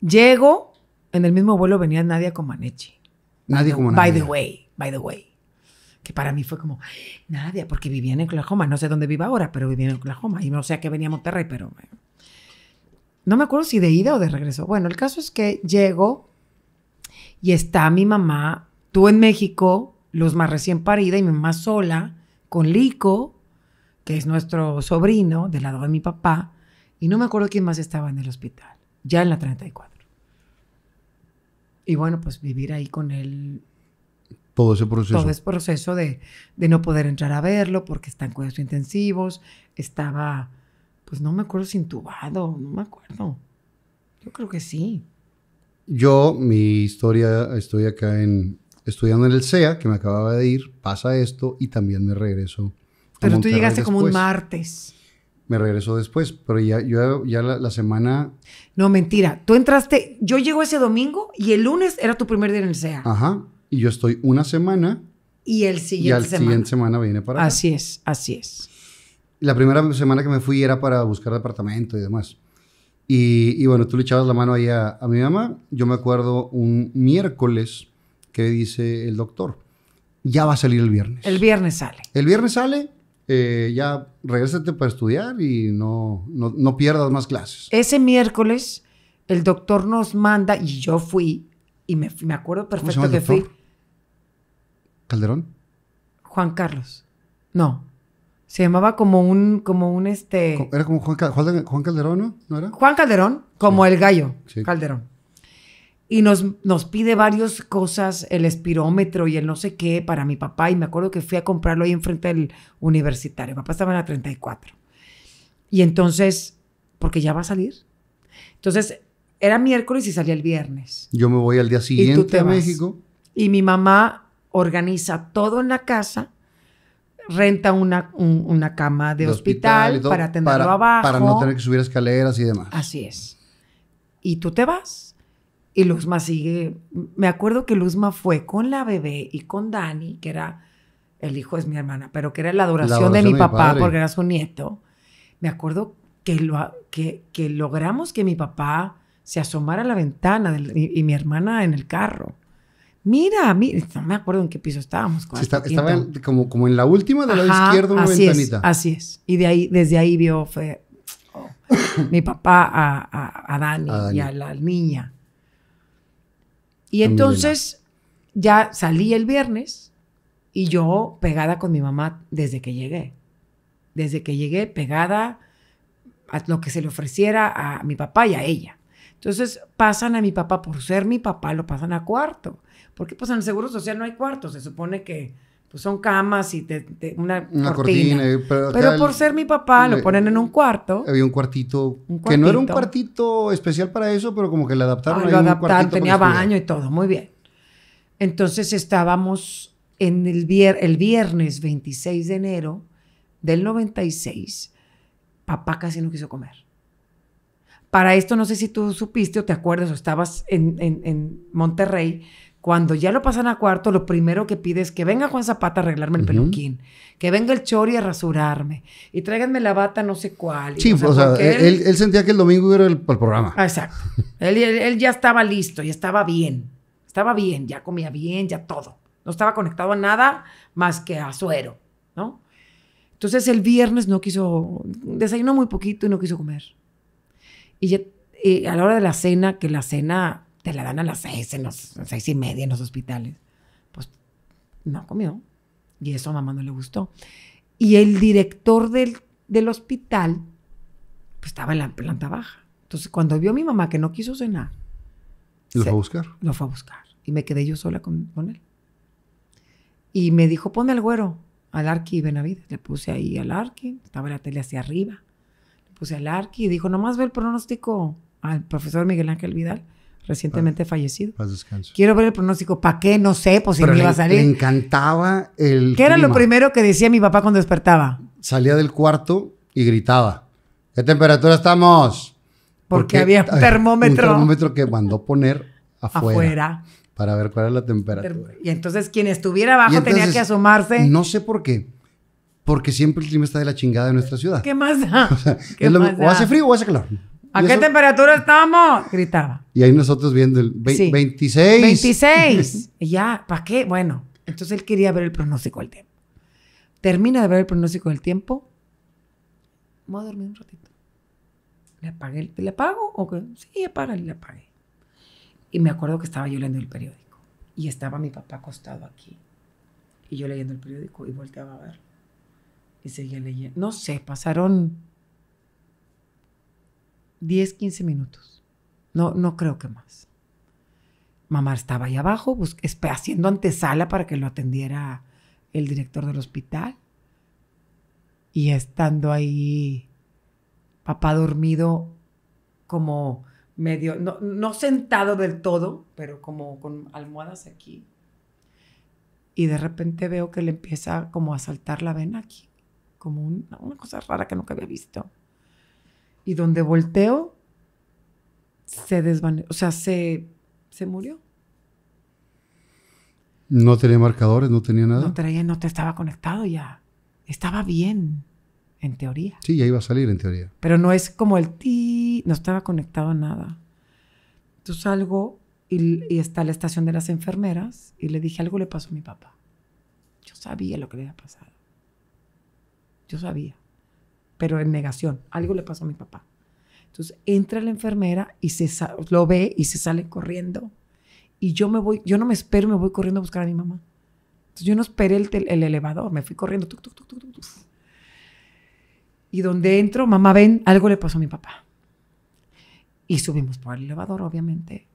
Llego, en el mismo vuelo venía Nadia Comaneci. Nadia nadie By the way, by the way que para mí fue como, nadie porque vivía en Oklahoma, no sé dónde viva ahora, pero vivía en Oklahoma, y no sé a qué venía a Monterrey, pero no me acuerdo si de ida o de regreso. Bueno, el caso es que llego y está mi mamá, tú en México, los más recién parida, y mi mamá sola, con Lico, que es nuestro sobrino, del lado de mi papá, y no me acuerdo quién más estaba en el hospital, ya en la 34. Y bueno, pues vivir ahí con él todo ese proceso. Todo ese proceso de, no poder entrar a verlo porque están en cuidados intensivos, estaba, pues no me acuerdo si intubado, no me acuerdo. Yo creo que sí. Yo, mi historia, estoy acá en, estudiando en el Sea que me acababa de ir, pasa esto y también me regreso. Pero tú llegaste como un martes. Me regreso después, pero ya, yo, ya la, la, semana... No, mentira. Tú entraste, yo llego ese domingo y el lunes era tu primer día en el CEA. Ajá y yo estoy una semana. Y el siguiente y al siguiente semana viene para Así es, así es. La primera semana que me fui era para buscar departamento y demás. Y, y bueno, tú le echabas la mano ahí a, mi mamá. Yo me acuerdo un miércoles que dice el doctor, ya va a salir el viernes. El viernes sale. El viernes sale, eh, ya regrésate para estudiar y no, no, pierdas más clases. Ese miércoles el doctor nos manda, y yo fui, y me, me acuerdo perfecto que fui, ¿Calderón? Juan Carlos. No. Se llamaba como un, como un este. Era como Juan, Calderón, ¿no? ¿no? era? Juan Calderón, como el gallo. Sí. Calderón. Y nos, nos pide varias cosas, el espirómetro y el no sé qué para mi papá. Y me acuerdo que fui a comprarlo ahí enfrente del universitario. Mi papá estaba en la 34. Y entonces, porque ya va a salir. Entonces, era miércoles y salía el viernes. Yo me voy al día siguiente a México. Y mi mamá organiza todo en la casa, renta una, una cama de, hospital, para atenderlo abajo. Para no tener que subir escaleras y demás. Así es. Y tú te vas. Y Luzma sigue. Me acuerdo que Luzma fue con la bebé y con Dani, que era. El hijo es mi hermana, pero que era la adoración, de mi, papá porque era su nieto. Me acuerdo que, lo, que, logramos que mi papá se asomara a la ventana y mi hermana en el carro. Mira, mira, no me acuerdo en qué piso estábamos. estaba como, como en la última de la izquierda una así Es, así es. Y de ahí, desde ahí vio fue, oh, mi papá a, a, Dani y a la niña. Y entonces ya salí el viernes y yo pegada con mi mamá desde que llegué. Desde que llegué pegada a lo que se le ofreciera a mi papá y a ella. Entonces pasan a mi papá, por ser mi papá, lo pasan a cuarto. Porque pues en el Seguro Social no hay cuartos, se supone que pues, son camas y te, una, cortina. Eh, pero, por ser mi papá lo ponen en un cuarto. Había un cuartito, que no era un cuartito especial para eso, pero como que le adaptaron. lo adaptaron, tenía baño y todo, muy bien. Entonces estábamos en el, el viernes 26 de enero del 96, papá casi no quiso comer. Para esto no sé si tú supiste o te acuerdas o estabas en, en Monterrey cuando ya lo pasan a cuarto, lo primero que pides es que venga Juan Zapata a arreglarme el peluquín, que venga el Chori a rasurarme y tráiganme la bata no sé cuál. Sí, o sea, él, sentía que el domingo era el, el programa. Ah, exacto. él, ya estaba listo, y estaba bien. Estaba bien, ya comía bien, ya todo. No estaba conectado a nada más que a suero, ¿no? Entonces el viernes no quiso, desayunó muy poquito y no quiso comer. Y ya, eh, a la hora de la cena, que la cena te la dan a las seis, en seis y media en los hospitales. Pues no comió. Y eso a mamá no le gustó. Y el director del, del hospital pues, estaba en la planta baja. Entonces, cuando vio a mi mamá que no quiso cenar. ¿Lo fue a buscar? Lo fue a buscar. Y me quedé yo sola con, él. Y me dijo, pon al güero, al Arqui Benavides. Le puse ahí al Arqui, estaba la tele hacia arriba. Le puse al Arqui y dijo, nomás ve el pronóstico al profesor Miguel Ángel Vidal recientemente fallecido. Quiero ver el pronóstico. ¿Para qué? No sé, pues si Pero iba a salir. Me encantaba el. ¿Qué era lo primero que decía mi papá cuando despertaba? Salía del cuarto y gritaba: ¿Qué temperatura estamos? Porque, había un termómetro. Un termómetro que mandó poner afuera. Para ver cuál era la temperatura. Y entonces quien estuviera abajo tenía que asomarse. No sé por qué. Porque siempre el clima está de la chingada En nuestra ciudad. ¿Qué más O, hace frío o hace calor. ¿A qué temperatura estamos? Gritaba. Y ahí nosotros viendo el 26. 26. ya, ¿para qué? Bueno, entonces él quería ver el pronóstico del tiempo. Termina de ver el pronóstico del tiempo. Voy a dormir un ratito. ¿Le apagué? ¿Le apago? ¿O qué? Sí, le apagué. Y me acuerdo que estaba yo leyendo el periódico. Y estaba mi papá acostado aquí. Y yo leyendo el periódico y volteaba a ver. Y seguía leyendo. No sé, pasaron 10, 15 minutos no, no creo que más. Mamá estaba ahí abajo pues, haciendo antesala para que lo atendiera el director del hospital. Y estando ahí, papá dormido como medio, no, sentado del todo, pero como con almohadas aquí. Y de repente veo que le empieza como a saltar la vena aquí, como una, una cosa rara que nunca había visto. Y donde volteo, se desvaneció, o sea, se, murió. No tenía marcadores, no tenía nada. No traía, no te estaba conectado ya. Estaba bien, en teoría. Sí, ya iba a salir en teoría. Pero no es como el ti, no estaba conectado a nada. Entonces salgo y, y, está la estación de las enfermeras y le dije algo le pasó a mi papá. Yo sabía lo que le había pasado. Yo sabía. Pero en negación, algo le pasó a mi papá. Entonces entra la enfermera y se lo ve y se sale corriendo. Y yo me voy, yo no me espero, me voy corriendo a buscar a mi mamá. Entonces yo no esperé el, elevador, me fui corriendo. y donde entro, mamá, ven, algo le pasó a mi papá. Y subimos por el elevador, obviamente.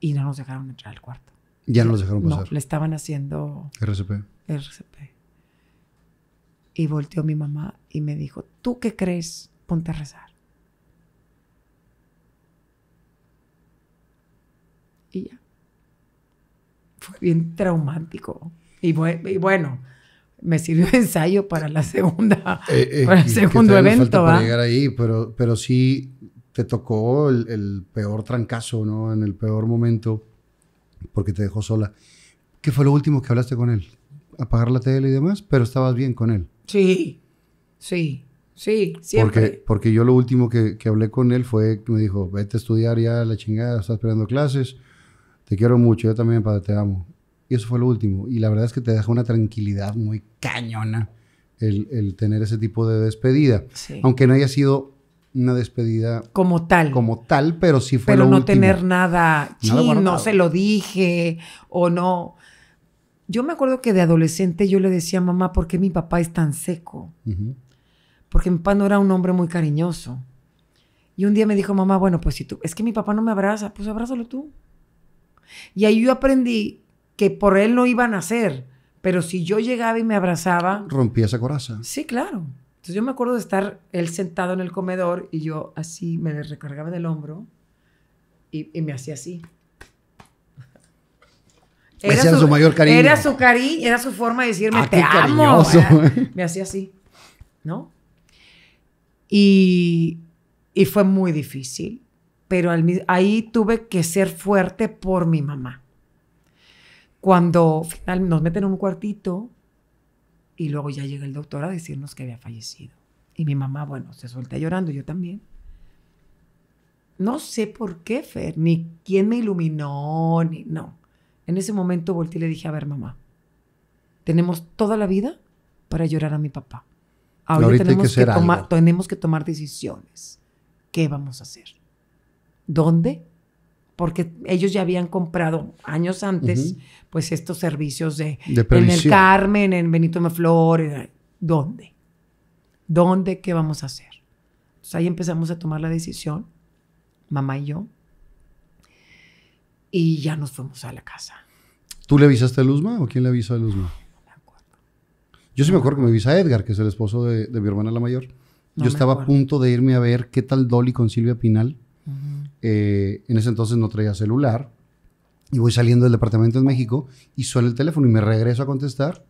Y no nos dejaron entrar al cuarto. Ya no nos dejaron pasar. No, le estaban haciendo... RCP. RCP. Y volteó mi mamá y me dijo, ¿tú qué crees? Ponte a rezar. Y ya. Fue bien traumático. Y, bueno, me sirvió de ensayo para la segunda, eh, eh, para el segundo evento. Para ahí, pero, pero sí te tocó el, peor trancazo, ¿no? En el peor momento, porque te dejó sola. ¿Qué fue lo último que hablaste con él? Apagar la tele y demás, pero estabas bien con él. Sí, sí, sí, siempre. Porque, yo lo último que, que hablé con él fue que me dijo, vete a estudiar ya la chingada, estás esperando clases te quiero mucho, yo también, padre, te amo. Y eso fue lo último. Y la verdad es que te deja una tranquilidad muy cañona el, tener ese tipo de despedida. Aunque no haya sido una despedida. Como tal. Como tal, pero sí fue pero no tener nada, chino, no se lo dije o no. Yo me acuerdo que de adolescente yo le decía a mamá, ¿por qué mi papá es tan seco? Porque mi papá no era un hombre muy cariñoso. Y un día me dijo mamá, bueno, pues si tú, es que mi papá no me abraza, pues abrázalo tú. Y ahí yo aprendí que por él no iban a hacer, pero si yo llegaba y me abrazaba... Rompía esa coraza. Sí, claro. Entonces yo me acuerdo de estar él sentado en el comedor y yo así me le recargaba del hombro y, me hacía así. Era su, mayor cariño. Era su cariño, era su forma de decirme ah, te amo. ¿eh? Me hacía así, ¿no? Y, y fue muy difícil pero ahí tuve que ser fuerte por mi mamá. Cuando final, nos meten en un cuartito y luego ya llega el doctor a decirnos que había fallecido. Y mi mamá, bueno, se suelta llorando, yo también. No sé por qué, Fer, ni quién me iluminó, ni no. En ese momento volteé y le dije, a ver, mamá, tenemos toda la vida para llorar a mi papá. Ahora tenemos, que, tenemos que tomar decisiones. ¿Qué vamos a hacer? ¿Dónde? Porque ellos ya habían comprado años antes, pues estos servicios de, en el Carmen, en Benito Meflor, ¿dónde? ¿Dónde? ¿Qué vamos a hacer? Entonces ahí empezamos a tomar la decisión, mamá y yo, y ya nos fuimos a la casa. ¿Tú le avisaste a Luzma o quién le avisó a Luzma? No me acuerdo. Yo sí me acuerdo que me avisa Edgar, que es el esposo de, mi hermana la mayor. yo estaba a punto de irme a ver qué tal Dolly con Silvia Pinal. Eh, en ese entonces no traía celular, y voy saliendo del departamento en México y suena el teléfono y me regreso a contestar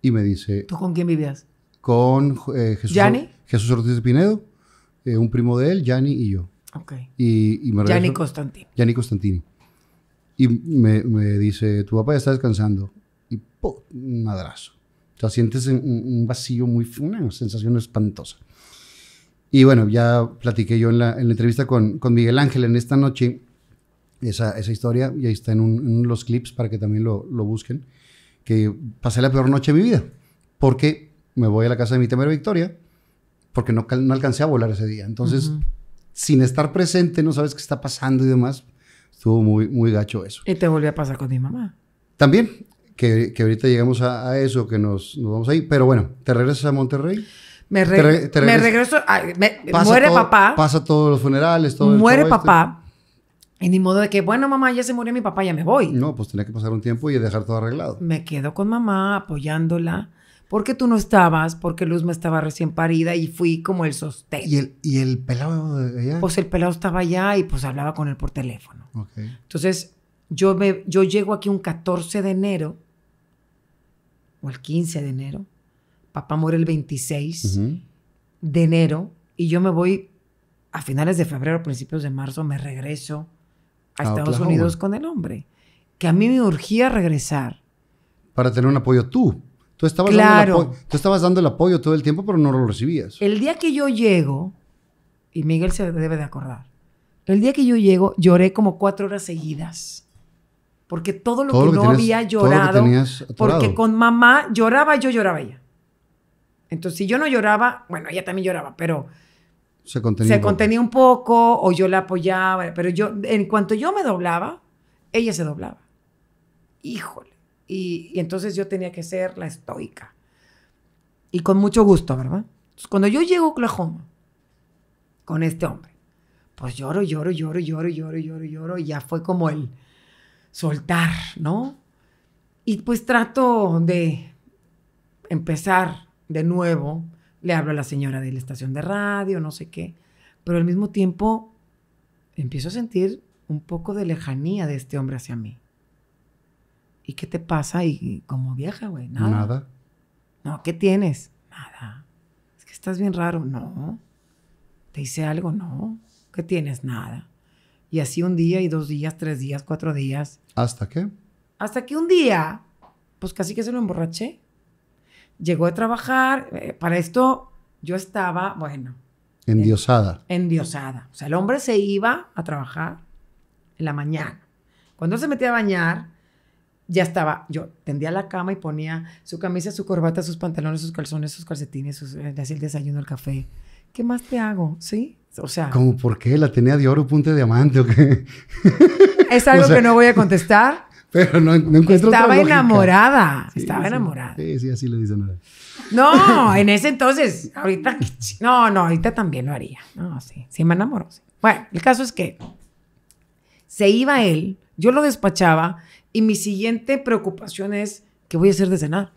y me dice... ¿Tú con quién vivías? Con eh, Jesús, Ortiz de Pinedo, eh, un primo de él, Yanni y yo. Y, y me regreso, Yanni Constantini. Y me, dice, tu papá ya está descansando. Y ¡pum! un madrazo. O sea, sientes un, un vacío muy... una sensación espantosa. Y bueno, ya platiqué yo en la, entrevista con, Miguel Ángel en esta noche esa, esa historia, y ahí está en, los clips para que también lo, busquen, que pasé la peor noche de mi vida, porque me voy a la casa de mi temera Victoria, porque no, no alcancé a volar ese día. Entonces, sin estar presente, no sabes qué está pasando y demás, estuvo muy, muy gacho eso. Y te volvió a pasar con mi mamá. También, que, que ahorita llegamos a, eso, que nos, nos vamos ahí, pero bueno, ¿te regresas a Monterrey? Me, me regreso, muere papá. Pasa todos los funerales, todo Muere este- papá. Y ni modo de que, bueno, mamá, ya se murió mi papá, ya me voy. No, pues tenía que pasar un tiempo y dejar todo arreglado. Me quedo con mamá apoyándola. Porque tú no estabas, porque Luz me estaba recién parida y fui como el sostén. ¿Y el, y el pelado de allá? Pues el pelado estaba allá y pues hablaba con él por teléfono. Entonces, yo, me, yo llego aquí un 14 de enero, o el 15 de enero, papá muere el 26 de enero y yo me voy a finales de febrero, principios de marzo, me regreso a, Estados Unidos con el hombre. Que a mí me urgía regresar. Para tener un apoyo tú. Tú estabas, claro. dando tú estabas dando el apoyo todo el tiempo, pero no lo recibías. El día que yo llego, y Miguel se debe de acordar, el día que yo llego lloré como cuatro horas seguidas porque todo lo que, no había llorado, porque con mamá lloraba yo, lloraba ella. Entonces, si yo no lloraba, bueno, ella también lloraba, pero se contenía, se contenía un poco o yo la apoyaba, pero yo, en cuanto yo me doblaba, ella se doblaba. Híjole. Y, y entonces yo tenía que ser la estoica. Y con mucho gusto, ¿verdad? Entonces, cuando yo llego a Oklahoma con este hombre, pues lloro, lloro, lloro, lloro, lloro, lloro, lloro, y ya fue como el soltar, ¿no? Y pues trato de empezar de nuevo, le hablo a la señora de la estación de radio, no sé qué, pero al mismo tiempo empiezo a sentir un poco de lejanía de este hombre hacia mí. ¿Y qué te pasa? Y, como viaja, güey, nada. Nada. No, ¿qué tienes? Nada. Es que estás bien raro. No. ¿Te hice algo? No. ¿Qué tienes? Nada. Y así un día y dos días, tres días, cuatro días. ¿Hasta qué? Hasta que un día, pues casi que se lo emborraché llegó a trabajar, eh, para esto yo estaba, bueno. Endiosada. endiosada. O sea, el hombre se iba a trabajar en la mañana. Cuando se metía a bañar, ya estaba, yo tendía la cama y ponía su camisa, su corbata, sus pantalones, sus calzones, sus calcetines, sus, eh, hacía el desayuno, el café. ¿Qué más te hago? ¿Sí? O sea. Como, por qué? ¿La tenía de oro, punta de diamante o qué? Es algo que no voy a contestar. Pero no, no encuentro Estaba enamorada. estaba enamorada. Sí, sí, así le dicen ahora. No, en ese entonces, ahorita, no, no, ahorita también lo haría. No, sí, sí me enamoró. Bueno, el caso es que se iba él, yo lo despachaba y mi siguiente preocupación es qué voy a hacer de cenar.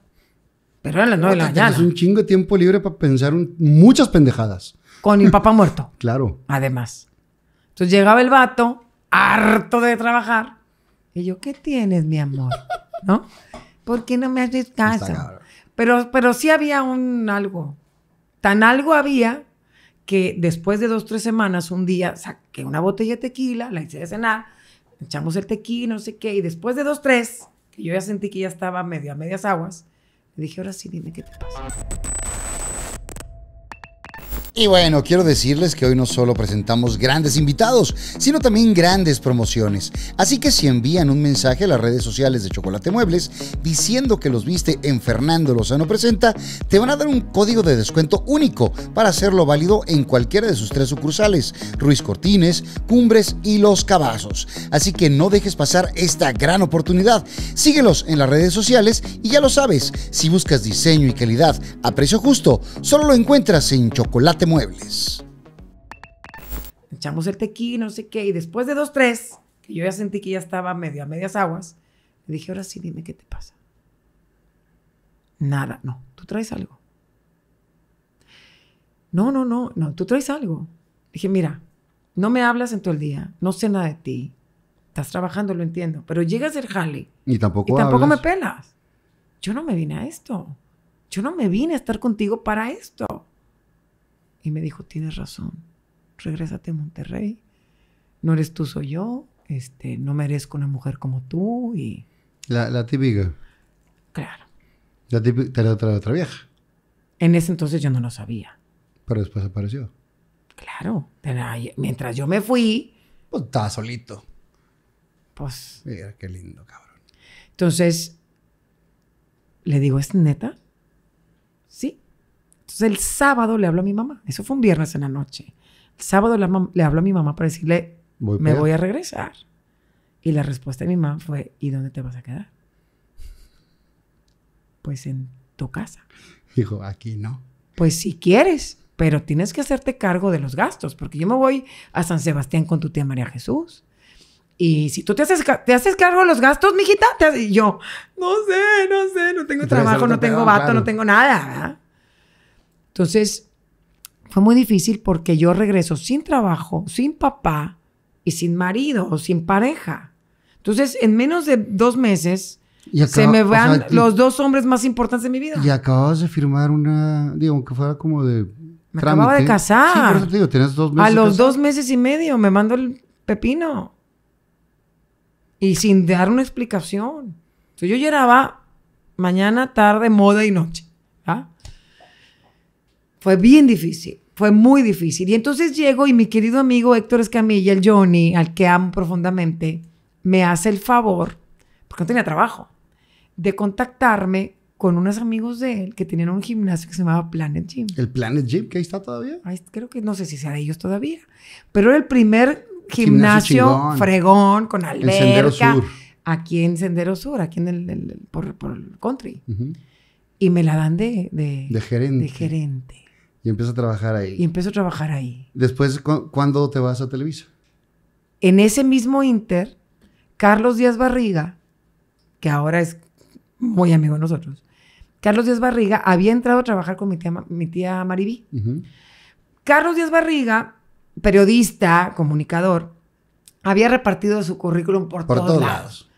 Pero eran las nueve de la mañana. Es un chingo de tiempo libre para pensar muchas pendejadas. Con mi papá muerto. claro. Además. Entonces llegaba el vato, harto de trabajar y yo, ¿qué tienes, mi amor? ¿No? ¿Por qué no me haces caso? Pero, pero sí había un algo. Tan algo había que después de dos, tres semanas, un día saqué una botella de tequila, la hice de cenar, echamos el tequila, no sé qué, y después de dos, tres, que yo ya sentí que ya estaba medio a medias aguas, le dije, ahora sí, dime qué te pasa. Y bueno, quiero decirles que hoy no solo presentamos grandes invitados, sino también grandes promociones. Así que si envían un mensaje a las redes sociales de Chocolate Muebles diciendo que los viste en Fernando Lozano Presenta, te van a dar un código de descuento único para hacerlo válido en cualquiera de sus tres sucursales, Ruiz Cortines, Cumbres y Los Cabazos. Así que no dejes pasar esta gran oportunidad. Síguelos en las redes sociales y ya lo sabes, si buscas diseño y calidad a precio justo, solo lo encuentras en Chocolate Muebles. Echamos el tequí, no sé qué, y después de dos, tres, que yo ya sentí que ya estaba medio a medias aguas, le dije, ahora sí, dime qué te pasa. Nada, no, tú traes algo. No, no, no, no, tú traes algo. Dije, mira, no me hablas en todo el día, no sé nada de ti, estás trabajando, lo entiendo, pero llegas el jale. Y tampoco, y tampoco me pelas. Yo no me vine a esto. Yo no me vine a estar contigo para esto y me dijo, tienes razón, regrésate a Monterrey, no eres tú, soy yo, este, no merezco una mujer como tú y... La, la típica. Claro. La típica, la otra, otra vieja. En ese entonces yo no lo sabía. Pero después apareció. Claro, mientras yo me fui... Pues estaba solito. Pues... Mira, qué lindo, cabrón. Entonces, le digo, ¿es neta? Entonces el sábado le hablo a mi mamá, eso fue un viernes en la noche. El sábado le, hablo a mi mamá para decirle, me voy a regresar. Y la respuesta de mi mamá fue, ¿y dónde te vas a quedar? Pues en tu casa. Dijo, aquí no. Pues si quieres, pero tienes que hacerte cargo de los gastos, porque yo me voy a San Sebastián con tu tía María Jesús. Y si tú te haces, te haces cargo de los gastos, mijita, y yo, no sé, no sé, no tengo trabajo, no tengo vato, no tengo nada. Entonces, fue muy difícil porque yo regreso sin trabajo, sin papá y sin marido o sin pareja. Entonces, en menos de dos meses, se me van los dos hombres más importantes de mi vida. Y acababas de firmar una, digo, aunque fuera como de... Me acababa de casar. A los dos meses y medio me mando el pepino. Y sin dar una explicación. Entonces, yo lloraba mañana, tarde, moda y noche. ¿Ah? Fue bien difícil, fue muy difícil. Y entonces llego y mi querido amigo Héctor Escamilla, el Johnny, al que amo profundamente, me hace el favor, porque no tenía trabajo, de contactarme con unos amigos de él que tenían un gimnasio que se llamaba Planet Gym. ¿El Planet Gym? ¿Que ahí está todavía? creo que no sé si sea de ellos todavía. Pero era el primer gimnasio, fregón, con alberca. En Sendero Sur. Aquí en Sendero Sur, aquí en el, por, el country. Y me la dan de, de gerente. De gerente. Y empiezo a trabajar ahí. Y empiezo a trabajar ahí. Después, ¿cuándo te vas a Televisa? En ese mismo Inter, Carlos Díaz Barriga, que ahora es muy amigo de nosotros, Carlos Díaz Barriga había entrado a trabajar con mi tía, mi tía Maribí. Carlos Díaz Barriga, periodista, comunicador, había repartido su currículum por, todos, lados. lados.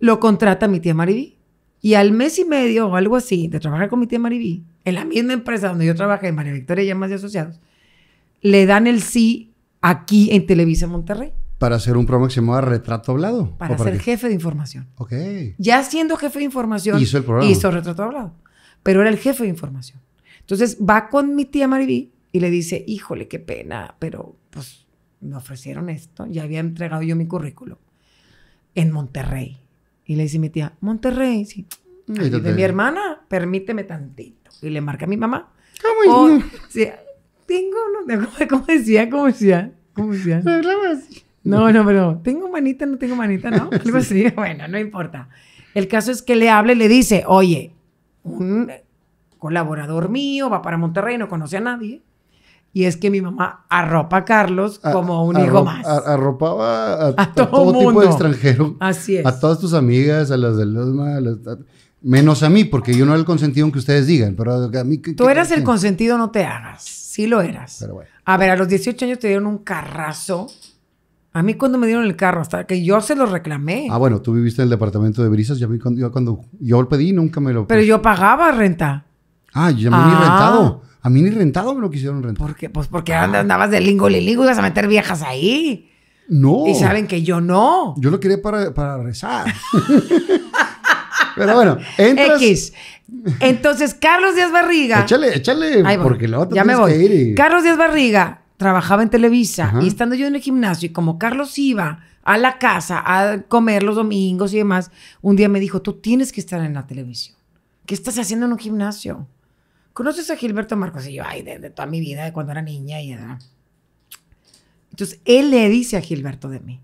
Lo contrata mi tía Maribí. Y al mes y medio o algo así de trabajar con mi tía Maribí, en la misma empresa donde yo trabajé, en María Victoria más de Asociados, le dan el sí aquí en Televisa Monterrey. Para hacer un programa que se llamaba Retrato Hablado. Para, ser jefe de información. Ok. Ya siendo jefe de información. Hizo el programa. Hizo Retrato Hablado. Pero era el jefe de información. Entonces va con mi tía Mariví y le dice, híjole, qué pena, pero pues me ofrecieron esto. Ya había entregado yo mi currículo en Monterrey. Y le dice mi tía, Monterrey, sí. Y de mi hermana, permíteme tantito. Y le marca a mi mamá. ¿Cómo tengo, no, ¿cómo decía? ¿Cómo decía? ¿Cómo decía? No, no, pero tengo manita, no tengo manita, ¿no? así, bueno, no importa. El caso es que le habla y le dice, oye, un colaborador mío va para Monterrey, no conoce a nadie. Y es que mi mamá arropa a Carlos como un hijo más. arropaba a, todo, tipo de extranjero. Así es. A todas tus amigas, a las de los a las... Menos a mí, porque yo no era el consentido que ustedes digan, pero a mí... Tú eras el consentido, no te hagas. Sí lo eras. Pero bueno. A ver, a los 18 años te dieron un carrazo. A mí cuando me dieron el carro, hasta que yo se lo reclamé. Ah, bueno, tú viviste en el departamento de Brisas y cuando yo, cuando yo lo pedí nunca me lo... Pero yo pagaba renta. Ah, yo ni ah. rentado. A mí ni rentado me lo quisieron rentar. ¿Por qué? Pues porque ah. andabas de lingo y ibas a meter viejas ahí. No. Y saben que yo no. Yo lo quería para, para rezar. Pero bueno, entras... X. Entonces, Carlos Díaz Barriga. Échale, échale, porque luego te ir Carlos Díaz Barriga trabajaba en Televisa y estando yo en el gimnasio y como Carlos iba a la casa a comer los domingos y demás, un día me dijo, tú tienes que estar en la televisión. ¿Qué estás haciendo en un gimnasio? ¿Conoces a Gilberto Marcos? Y yo, ay, de toda mi vida, de cuando era niña y edad. Entonces, él le dice a Gilberto de mí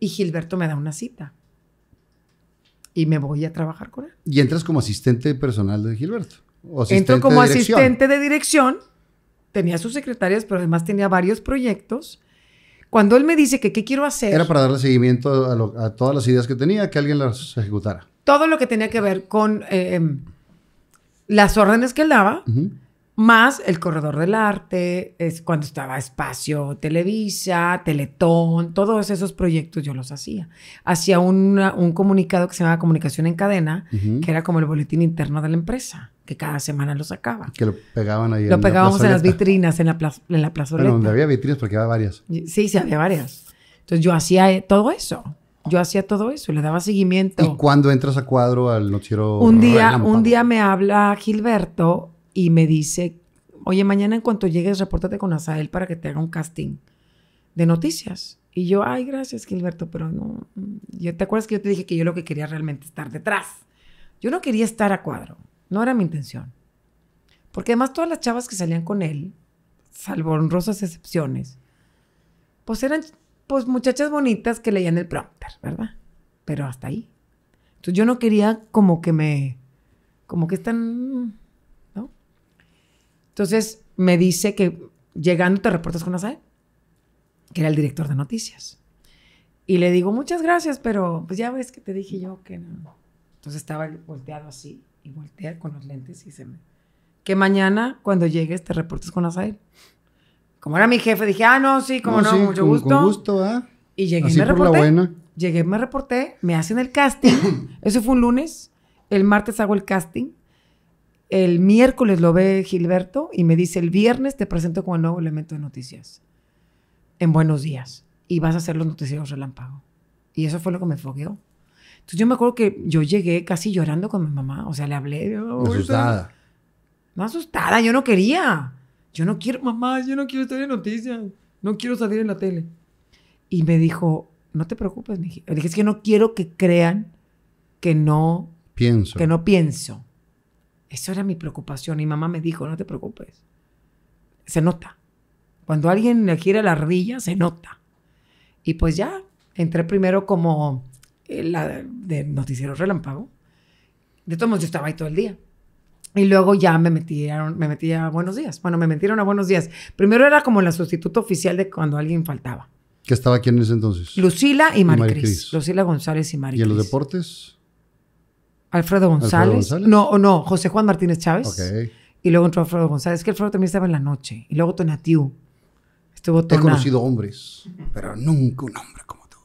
y Gilberto me da una cita y me voy a trabajar con él. ¿Y entras como asistente personal de Gilberto? ¿O Entro como asistente de dirección. Tenía sus secretarias, pero además tenía varios proyectos. Cuando él me dice que qué quiero hacer... Era para darle seguimiento a, todas las ideas que tenía, que alguien las ejecutara. Todo lo que tenía que ver con eh, em, las órdenes que él daba. Más el corredor del arte, es cuando estaba Espacio Televisa, Teletón, todos esos proyectos yo los hacía. Hacía un comunicado que se llamaba Comunicación en Cadena, que era como el boletín interno de la empresa, que cada semana lo sacaba. Que lo pegaban ahí. Lo en pegábamos en las vitrinas, en la, plaza, en la plaza Bueno, donde había vitrinas porque había varias. Sí, sí, había varias. Entonces yo hacía eh, todo eso. Yo hacía todo eso, le daba seguimiento. ¿Y cuándo entras a cuadro al noticiero? Un día, un día me habla Gilberto y me dice, oye, mañana en cuanto llegues, repórtate con Asael para que te haga un casting de noticias. Y yo, ay, gracias, Gilberto, pero no. Mm, yo, ¿Te acuerdas que yo te dije que yo lo que quería realmente estar detrás? Yo no quería estar a cuadro, no era mi intención. Porque además todas las chavas que salían con él, salvo honrosas excepciones, pues eran pues muchachas bonitas que leían el prompter, ¿verdad? Pero hasta ahí. Entonces yo no quería como que me, como que están entonces me dice que llegando te reportas con Asael, que era el director de noticias. Y le digo, muchas gracias, pero pues ya ves que te dije yo que no. Entonces estaba volteado así y voltea con los lentes y se me... Que mañana cuando llegues te reportes con Asael. Como era mi jefe, dije, ah, no, sí, como no, mucho con, gusto. Y llegué me reporté. Buena. Llegué, me reporté, me hacen el casting. Eso fue un lunes. El martes hago el casting el miércoles lo ve Gilberto y me dice, el viernes te presento como el nuevo elemento de noticias. En buenos días. Y vas a hacer los noticieros relámpago. Y eso fue lo que me fogueó. Entonces yo me acuerdo que yo llegué casi llorando con mi mamá. O sea, le hablé. asustada. No asustada, yo no quería. Yo no quiero, mamá, yo no quiero estar en noticias. No quiero salir en la tele. Y me dijo, no te preocupes, mi hija. Le dije, es que no quiero que crean que no... Pienso. Que no pienso. Eso era mi preocupación. Y mamá me dijo, no te preocupes. Se nota. Cuando alguien le gira la ardilla, se nota. Y pues ya, entré primero como eh, la de Noticiero Relámpago. De todos modos, yo estaba ahí todo el día. Y luego ya me metieron, me metí a Buenos Días. Bueno, me metieron a Buenos Días. Primero era como la sustituto oficial de cuando alguien faltaba. ¿Qué estaba aquí en ese entonces? Lucila y Maricris. Lucila González y Maricris. ¿Y los deportes? Alfredo González. No, no, José Juan Martínez Chávez. Y luego entró Alfredo González, Es que Alfredo también estaba en la noche. Y luego Tonatiu. Estuvo He conocido hombres, pero nunca un hombre como tú.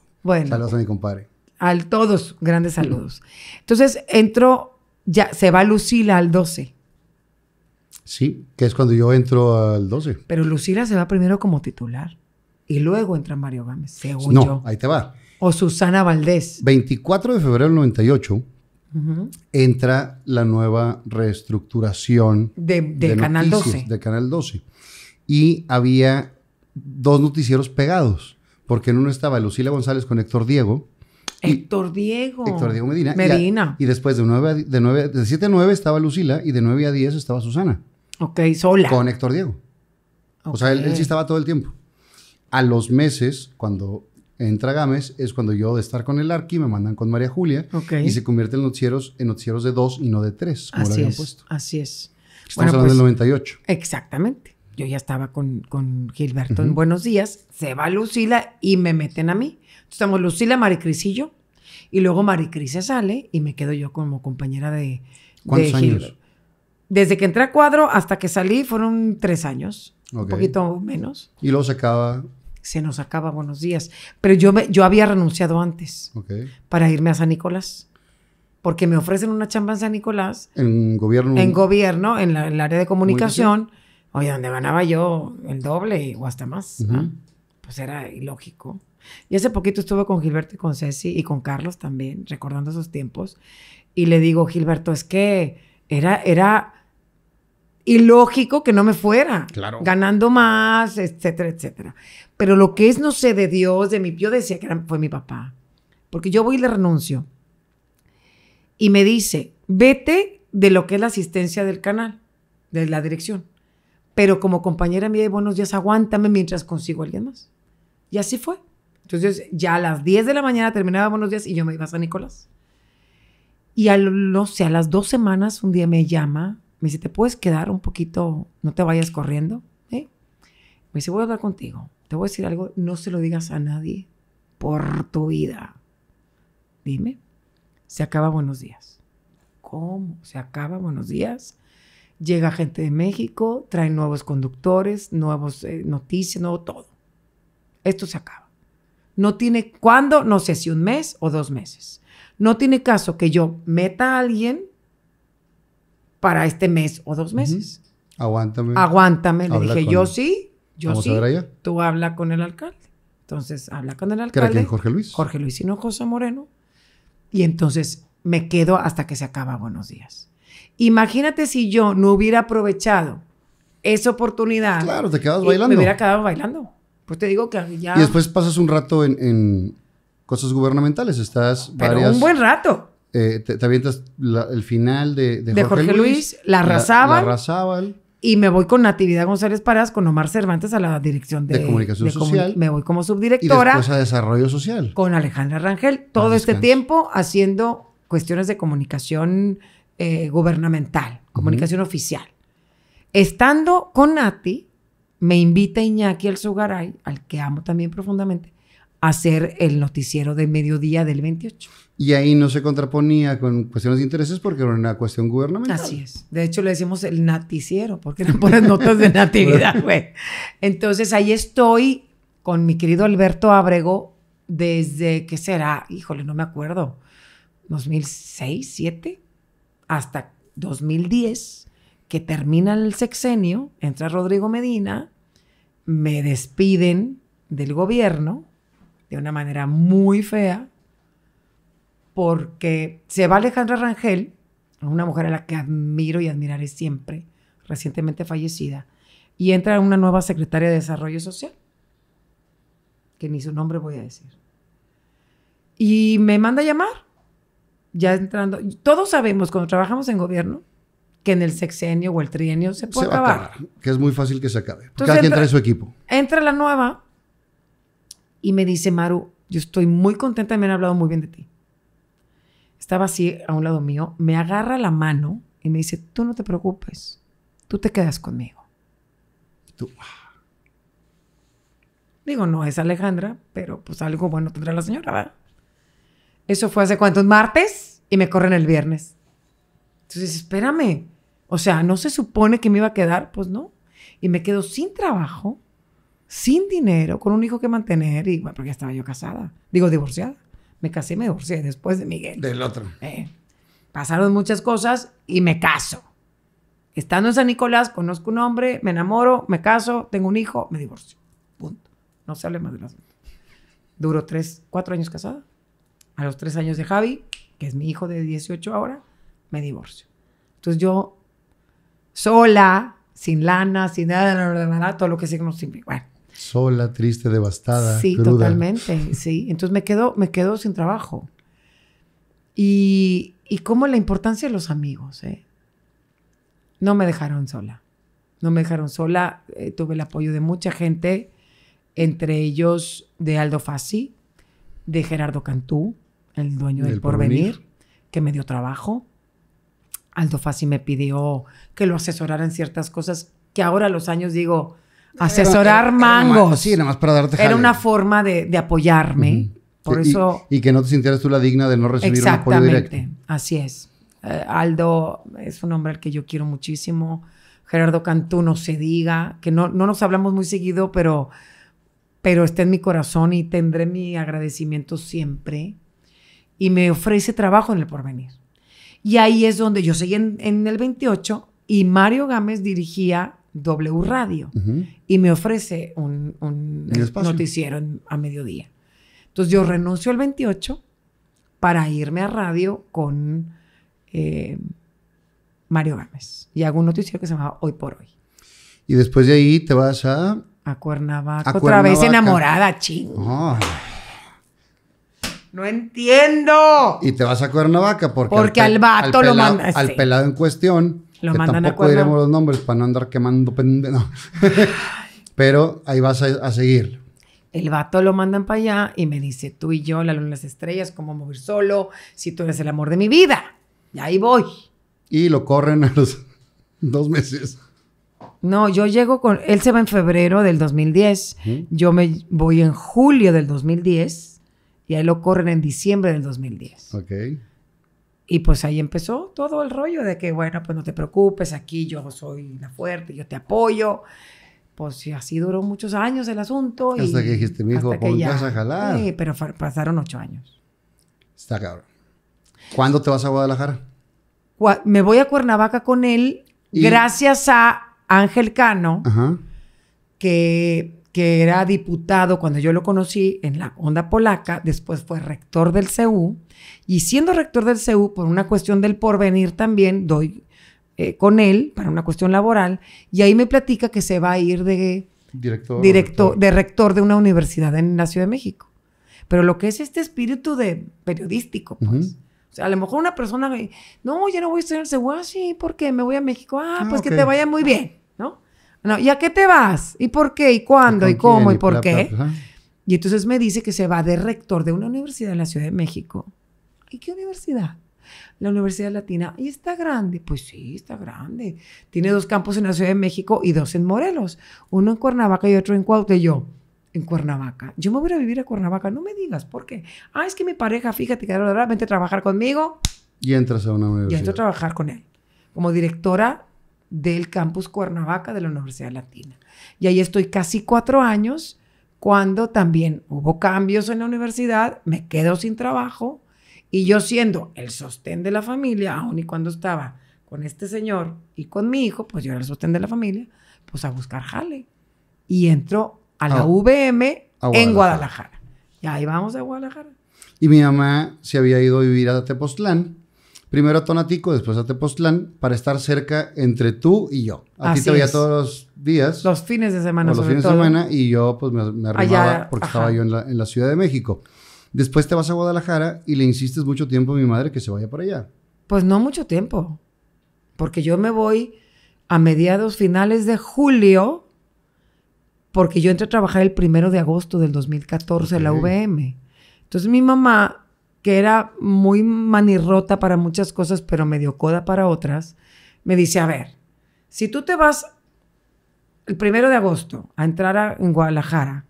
Saludos a mi compadre. A todos, grandes saludos. Entonces entró, ya se va Lucila al 12. Sí, que es cuando yo entro al 12. Pero Lucila se va primero como titular. Y luego entra Mario Gámez, según no, ahí te va. O Susana Valdés. 24 de febrero del 98 entra la nueva reestructuración de, Canal 12. De Canal 12. Y había dos noticieros pegados, porque en uno estaba Lucila González con Héctor Diego. Héctor Diego. Héctor Diego Medina. Medina. Y, después de, de, de 7 a 9 estaba Lucila y de 9 a 10 estaba Susana. Ok, sola. Con Héctor Diego. O sea, él, sí estaba todo el tiempo. A los meses, cuando en Tragames es cuando yo de estar con el Arqui me mandan con María Julia y se convierte los noticieros en noticieros de dos y no de tres, como así lo es, puesto. Así es. Estamos hablando del 98. Pues, Exactamente. Yo ya estaba con, Gilberto en Buenos Días, se va Lucila y me meten a mí. Entonces, estamos Lucila, Maricris y yo. Y luego Maricris se sale y me quedo yo como compañera de, ¿Cuántos años? Desde que entré a cuadro hasta que salí fueron tres años, un poquito menos. Y luego se acaba se nos acaba, buenos días. Pero yo, me, yo había renunciado antes para irme a San Nicolás, porque me ofrecen una chamba en San Nicolás. En gobierno. En gobierno, en, el área de comunicación, Oye, donde ganaba yo el doble o hasta más. ¿ah? Pues era ilógico. Y hace poquito estuve con Gilberto y con Ceci y con Carlos también, recordando esos tiempos. Y le digo, Gilberto, es que era, era y lógico que no me fuera, ganando más, etcétera, etcétera. Pero lo que es no sé de Dios, de mi, yo decía que fue mi papá, porque yo voy y le renuncio. Y me dice, vete de lo que es la asistencia del canal, de la dirección. Pero como compañera mía de buenos días, aguántame mientras consigo a alguien más. Y así fue. Entonces ya a las 10 de la mañana terminaba buenos días y yo me iba a San Nicolás. Y a, no a las dos semanas un día me llama me dice, ¿te puedes quedar un poquito? No te vayas corriendo. Me dice, voy a hablar contigo. Te voy a decir algo, no se lo digas a nadie por tu vida. Dime, se acaba buenos días. ¿Cómo? Se acaba buenos días. Llega gente de México, trae nuevos conductores, nuevos eh, noticias, nuevo todo. Esto se acaba. No tiene cuándo, no sé si un mes o dos meses. No tiene caso que yo meta a alguien para este mes o dos meses. Aguántame. Aguántame. Le dije, yo sí, yo Vamos sí. A ver allá. Tú habla con el alcalde. Entonces, habla con el alcalde. ¿Era quién? Jorge Luis. Jorge Luis José Moreno. Y entonces me quedo hasta que se acaba Buenos Días. Imagínate si yo no hubiera aprovechado esa oportunidad. Claro, te quedas bailando. Me hubiera quedado bailando. Pues te digo que ya. Y después pasas un rato en, cosas gubernamentales. Estás Pero un buen rato eh, te, avientas el final de, de, Jorge, Luis, la arrasaban. Y me voy con Natividad González Parás, con Omar Cervantes a la dirección de, de comunicación social. me voy como subdirectora. Y a desarrollo social. Con Alejandra Rangel. Todo este tiempo haciendo cuestiones de comunicación eh, gubernamental, comunicación oficial. Estando con Nati, me invita Iñaki El Zugaray, al que amo también profundamente, a hacer el noticiero de mediodía del 28. Y ahí no se contraponía con cuestiones de intereses porque era una cuestión gubernamental. Así es. De hecho, le decimos el naticiero, porque eran puras notas de natividad, güey. Entonces, ahí estoy con mi querido Alberto Abrego desde, ¿qué será? Híjole, no me acuerdo. 2006, 2007, hasta 2010, que termina el sexenio, entra Rodrigo Medina, me despiden del gobierno de una manera muy fea porque se va Alejandra Rangel, una mujer a la que admiro y admiraré siempre, recientemente fallecida, y entra una nueva secretaria de Desarrollo Social, que ni su nombre voy a decir. Y me manda a llamar, ya entrando. Todos sabemos cuando trabajamos en gobierno que en el sexenio o el trienio se puede acabar. Va a acabar. Que es muy fácil que se acabe. Cada quien trae su equipo. Entra la nueva y me dice, Maru, yo estoy muy contenta, me han hablado muy bien de ti estaba así a un lado mío, me agarra la mano y me dice, tú no te preocupes, tú te quedas conmigo. Tú. Ah. Digo, no es Alejandra, pero pues algo bueno tendrá la señora, ¿verdad? Eso fue hace cuántos martes y me corren el viernes. Entonces, espérame. O sea, no se supone que me iba a quedar, pues no. Y me quedo sin trabajo, sin dinero, con un hijo que mantener y bueno, porque ya estaba yo casada, digo divorciada. Me casé y me divorcié después de Miguel. Del otro. Eh, pasaron muchas cosas y me caso. Estando en San Nicolás, conozco un hombre, me enamoro, me caso, tengo un hijo, me divorcio. Punto. No se hable más de las. Duró tres, cuatro años casada. A los tres años de Javi, que es mi hijo de 18 ahora, me divorcio. Entonces yo, sola, sin lana, sin nada, todo lo que siempre Bueno, Sola, triste, devastada. Sí, totalmente, sí. Entonces me quedo, me quedo sin trabajo. Y, y como la importancia de los amigos, ¿eh? No me dejaron sola. No me dejaron sola. Eh, tuve el apoyo de mucha gente, entre ellos de Aldo Fassi, de Gerardo Cantú, el dueño del, porvenir, que me dio trabajo. Aldo Fassi me pidió que lo asesoraran ciertas cosas que ahora los años digo, Asesorar mango mangos. sí, nada más para darte Era una forma de, de apoyarme. Por y, eso... Y que no te sintieras tú la digna de no recibir un apoyo directo. Así es. Eh, Aldo es un hombre al que yo quiero muchísimo. Gerardo Cantú, no se diga. Que no, no nos hablamos muy seguido, pero, pero está en mi corazón y tendré mi agradecimiento siempre. Y me ofrece trabajo en el porvenir. Y ahí es donde yo seguí en, en el 28 y Mario Gámez dirigía W Radio y me ofrece un, un noticiero a mediodía. Entonces yo renuncio el 28 para irme a radio con eh, Mario Gámez y hago un noticiero que se llama Hoy por Hoy. Y después de ahí te vas a... A Cuernavaca. A Otra vez enamorada, ching. No entiendo. Y te vas a Cuernavaca porque... Porque al, vato lo mandas. Al pelado en cuestión lo que tampoco diremos los nombres para no andar quemando Pero ahí vas a, seguir. El vato lo mandan para allá y me dice, tú y yo, la luna, las estrellas, cómo mover solo, si tú eres el amor de mi vida. Y ahí voy. Y lo corren a los dos meses. No, yo llego con, él se va en febrero del 2010, yo me voy en julio del 2010 y ahí lo corren en diciembre del 2010. Ok. Y pues ahí empezó todo el rollo de que, bueno, pues no te preocupes, aquí yo soy la fuerte, yo te apoyo. Pues así duró muchos años el asunto. Hasta que dijiste, mi hijo, pues, vas a jalar. Sí, pero pasaron ocho años. Está cabrón. ¿Cuándo te vas a Guadalajara? Me voy a Cuernavaca con él, gracias a Ángel Cano, que que era diputado cuando yo lo conocí en la onda polaca, después fue rector del CEU, y siendo rector del CEU, por una cuestión del porvenir también, doy eh, con él para una cuestión laboral, y ahí me platica que se va a ir de director, rector. de rector de una universidad en la Ciudad de México. Pero lo que es este espíritu de periodístico, pues. O sea, a lo mejor una persona, no, ya no voy a estudiar en el CEU, ah, sí, porque me voy a México, ah, ah pues que te vaya muy bien. No, ¿y a qué te vas? ¿Y por qué? ¿Y cuándo? ¿Y, cómo? ¿Y, por qué? Y entonces me dice que se va de rector de una universidad en la Ciudad de México. ¿Y qué universidad? La Universidad Latina. ¿Y está grande? Pues sí, está grande. Tiene dos campos en la Ciudad de México y dos en Morelos. Uno en Cuernavaca y otro en Cuautla. yo, en Cuernavaca. Yo me voy a vivir a Cuernavaca. No me digas, ¿por qué? Ah, es que mi pareja, fíjate que ahora a trabajar conmigo. Y entras a una universidad. Y entro a trabajar con él. Como directora del campus Cuernavaca de la Universidad Latina. Y ahí estoy casi cuatro años cuando también hubo cambios en la universidad, me quedo sin trabajo y yo siendo el sostén de la familia, aun y cuando estaba con este señor y con mi hijo, pues yo era el sostén de la familia, pues a buscar jale. Y entro a la VM ah. en Guadalajara. Y ahí vamos a Guadalajara. Y mi mamá se había ido a vivir a Tepoztlán primero a Tonatico, después a Tepoztlán, para estar cerca entre tú y yo. A ti te veía a todos los días. Los fines de semana, los fines de semana, y yo pues me, me porque estaba yo en la, Ciudad de México. Después te vas a Guadalajara y le insistes mucho tiempo a mi madre que se vaya para allá. Pues no mucho tiempo, porque yo me voy a mediados finales de julio, porque yo entré a trabajar el primero de agosto del 2014 en la VM. Entonces mi mamá que era muy manirrota para muchas cosas, pero medio coda para otras, me dice, a ver, si tú te vas el primero de agosto a entrar en Guadalajara,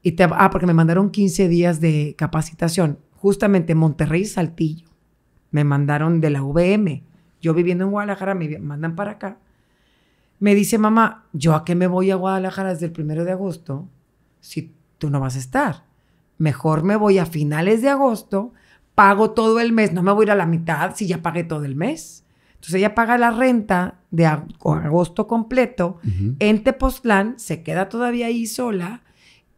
y te, ah, porque me mandaron 15 días de capacitación, justamente Monterrey Saltillo, me mandaron de la VM yo viviendo en Guadalajara, me mandan para acá, me dice, mamá, ¿yo a qué me voy a Guadalajara desde el primero de agosto si tú no vas a estar? mejor me voy a finales de agosto, pago todo el mes, no me voy a ir a la mitad si ya pagué todo el mes. Entonces ella paga la renta de agosto completo en Tepoztlán, se queda todavía ahí sola.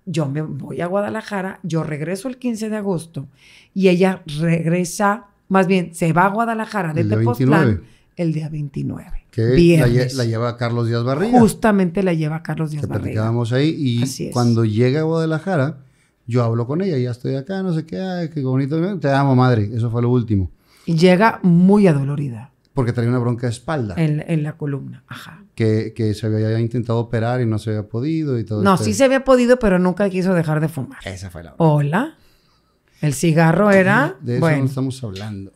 Yo me voy a Guadalajara, yo regreso el 15 de agosto y ella regresa, más bien se va a Guadalajara de el el día 29. Que la, la, lleva Carlos Díaz Barriga. Justamente la lleva a Carlos Díaz que quedamos ahí y cuando llega a Guadalajara, yo hablo con ella, ya estoy acá, no sé qué, qué bonito, te amo madre, eso fue lo último. Y llega muy adolorida. Porque tenía una bronca de espalda. En, la columna, ajá. Que, que, se había intentado operar y no se había podido y todo. No, este sí se había podido, pero nunca quiso dejar de fumar. Esa fue la. Hola. El cigarro era. De eso bueno. no estamos hablando.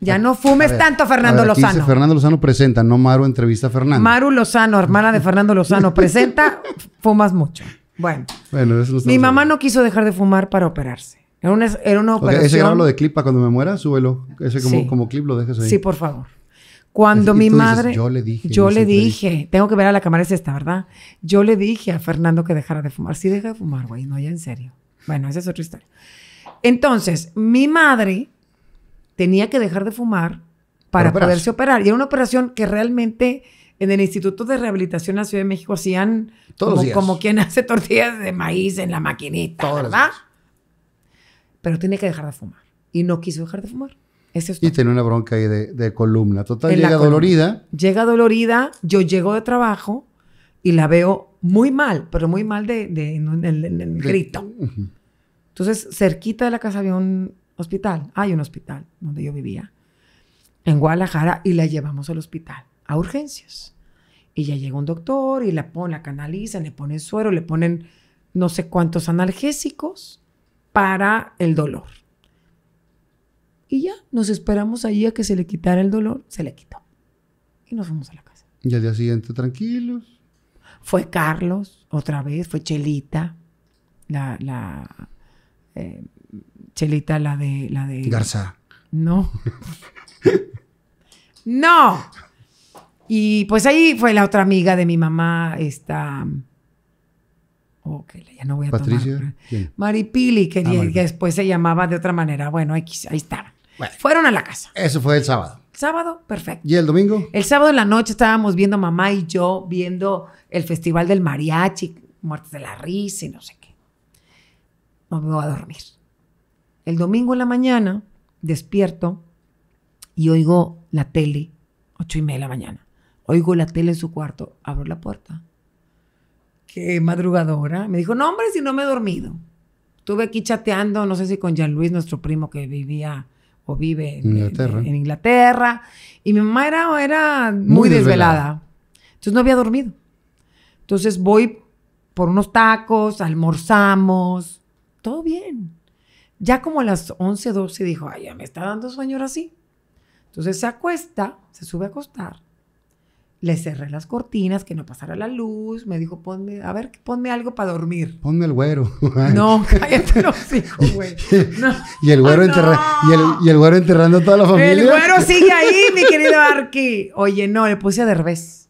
ya no fumes tanto, Fernando Lozano. Fernando Lozano presenta, no Maru entrevista a Fernando. Maru Lozano, hermana de Fernando Lozano, presenta, fumas mucho. Bueno. Mi mamá no quiso dejar de fumar para operarse. Era una, operación. ese grabalo de clip para cuando me muera, súbelo. Ese como, clip lo dejas ahí. Sí, por favor. Cuando mi madre. yo le dije. Yo le dije. Tengo que ver a la cámara, es esta, ¿verdad? Yo le dije a Fernando que dejara de fumar. Sí, deja de fumar, güey. No, ya en serio. Bueno, esa es otra historia. Entonces, mi madre tenía que dejar de fumar para poderse operar. Y era una operación que realmente en el Instituto de Rehabilitación de la Ciudad de México hacían como, quien hace tortillas de maíz en la maquinita, ¿verdad? Pero tiene que dejar de fumar. Y no quiso dejar de fumar. y tiene una bronca ahí de, columna. Total, llega dolorida. Llega dolorida, yo llego de trabajo y la veo muy mal, pero muy mal de, el grito. Entonces, cerquita de la casa había un hospital. Hay un hospital donde yo vivía, en Guadalajara, y la llevamos al hospital a urgencias. Y ya llega un doctor y la, pon, la canalizan, le ponen suero, le ponen no sé cuántos analgésicos para el dolor. Y ya, nos esperamos ahí a que se le quitara el dolor, se le quitó. Y nos fuimos a la casa. Y al día siguiente, tranquilos. Fue Carlos, otra vez, fue Chelita, la, la eh, Chelita, la de, la de... Garza. No. no. Y pues ahí fue la otra amiga de mi mamá, esta... Ok, oh, ya no voy a Patricia, tomar. Ah, Maripili, que, después se llamaba de otra manera. Bueno, ahí, ahí Fueron a la casa. Eso fue el sábado. Sábado, perfecto. ¿Y el domingo? El sábado en la noche estábamos viendo mamá y yo viendo el Festival del Mariachi, Muertes de la Risa y no sé qué. No me voy a dormir. El domingo en la mañana despierto y oigo la tele, ocho y media de la mañana. Oigo la tele en su cuarto, abro la puerta. Qué madrugadora. Me dijo, no, hombre, si no me he dormido. Estuve aquí chateando, no sé si con Jean Luis, nuestro primo que vivía o vive en Inglaterra. Y mi mamá era, muy, desvelada. Entonces no había dormido. Entonces voy por unos tacos, almorzamos, todo bien. Ya como a las 11, 12 dijo, ay, ya me está dando sueño ahora sí. Entonces se acuesta, se sube a acostar le cerré las cortinas, que no pasara la luz. Me dijo, ponme, a ver, ponme algo para dormir. Ponme el güero. No, cállate los hijos, güey. Y, el güero y, el, enterrando a toda la familia. El güero sigue ahí, mi querido Arqui. Oye, no, le puse a Derbez.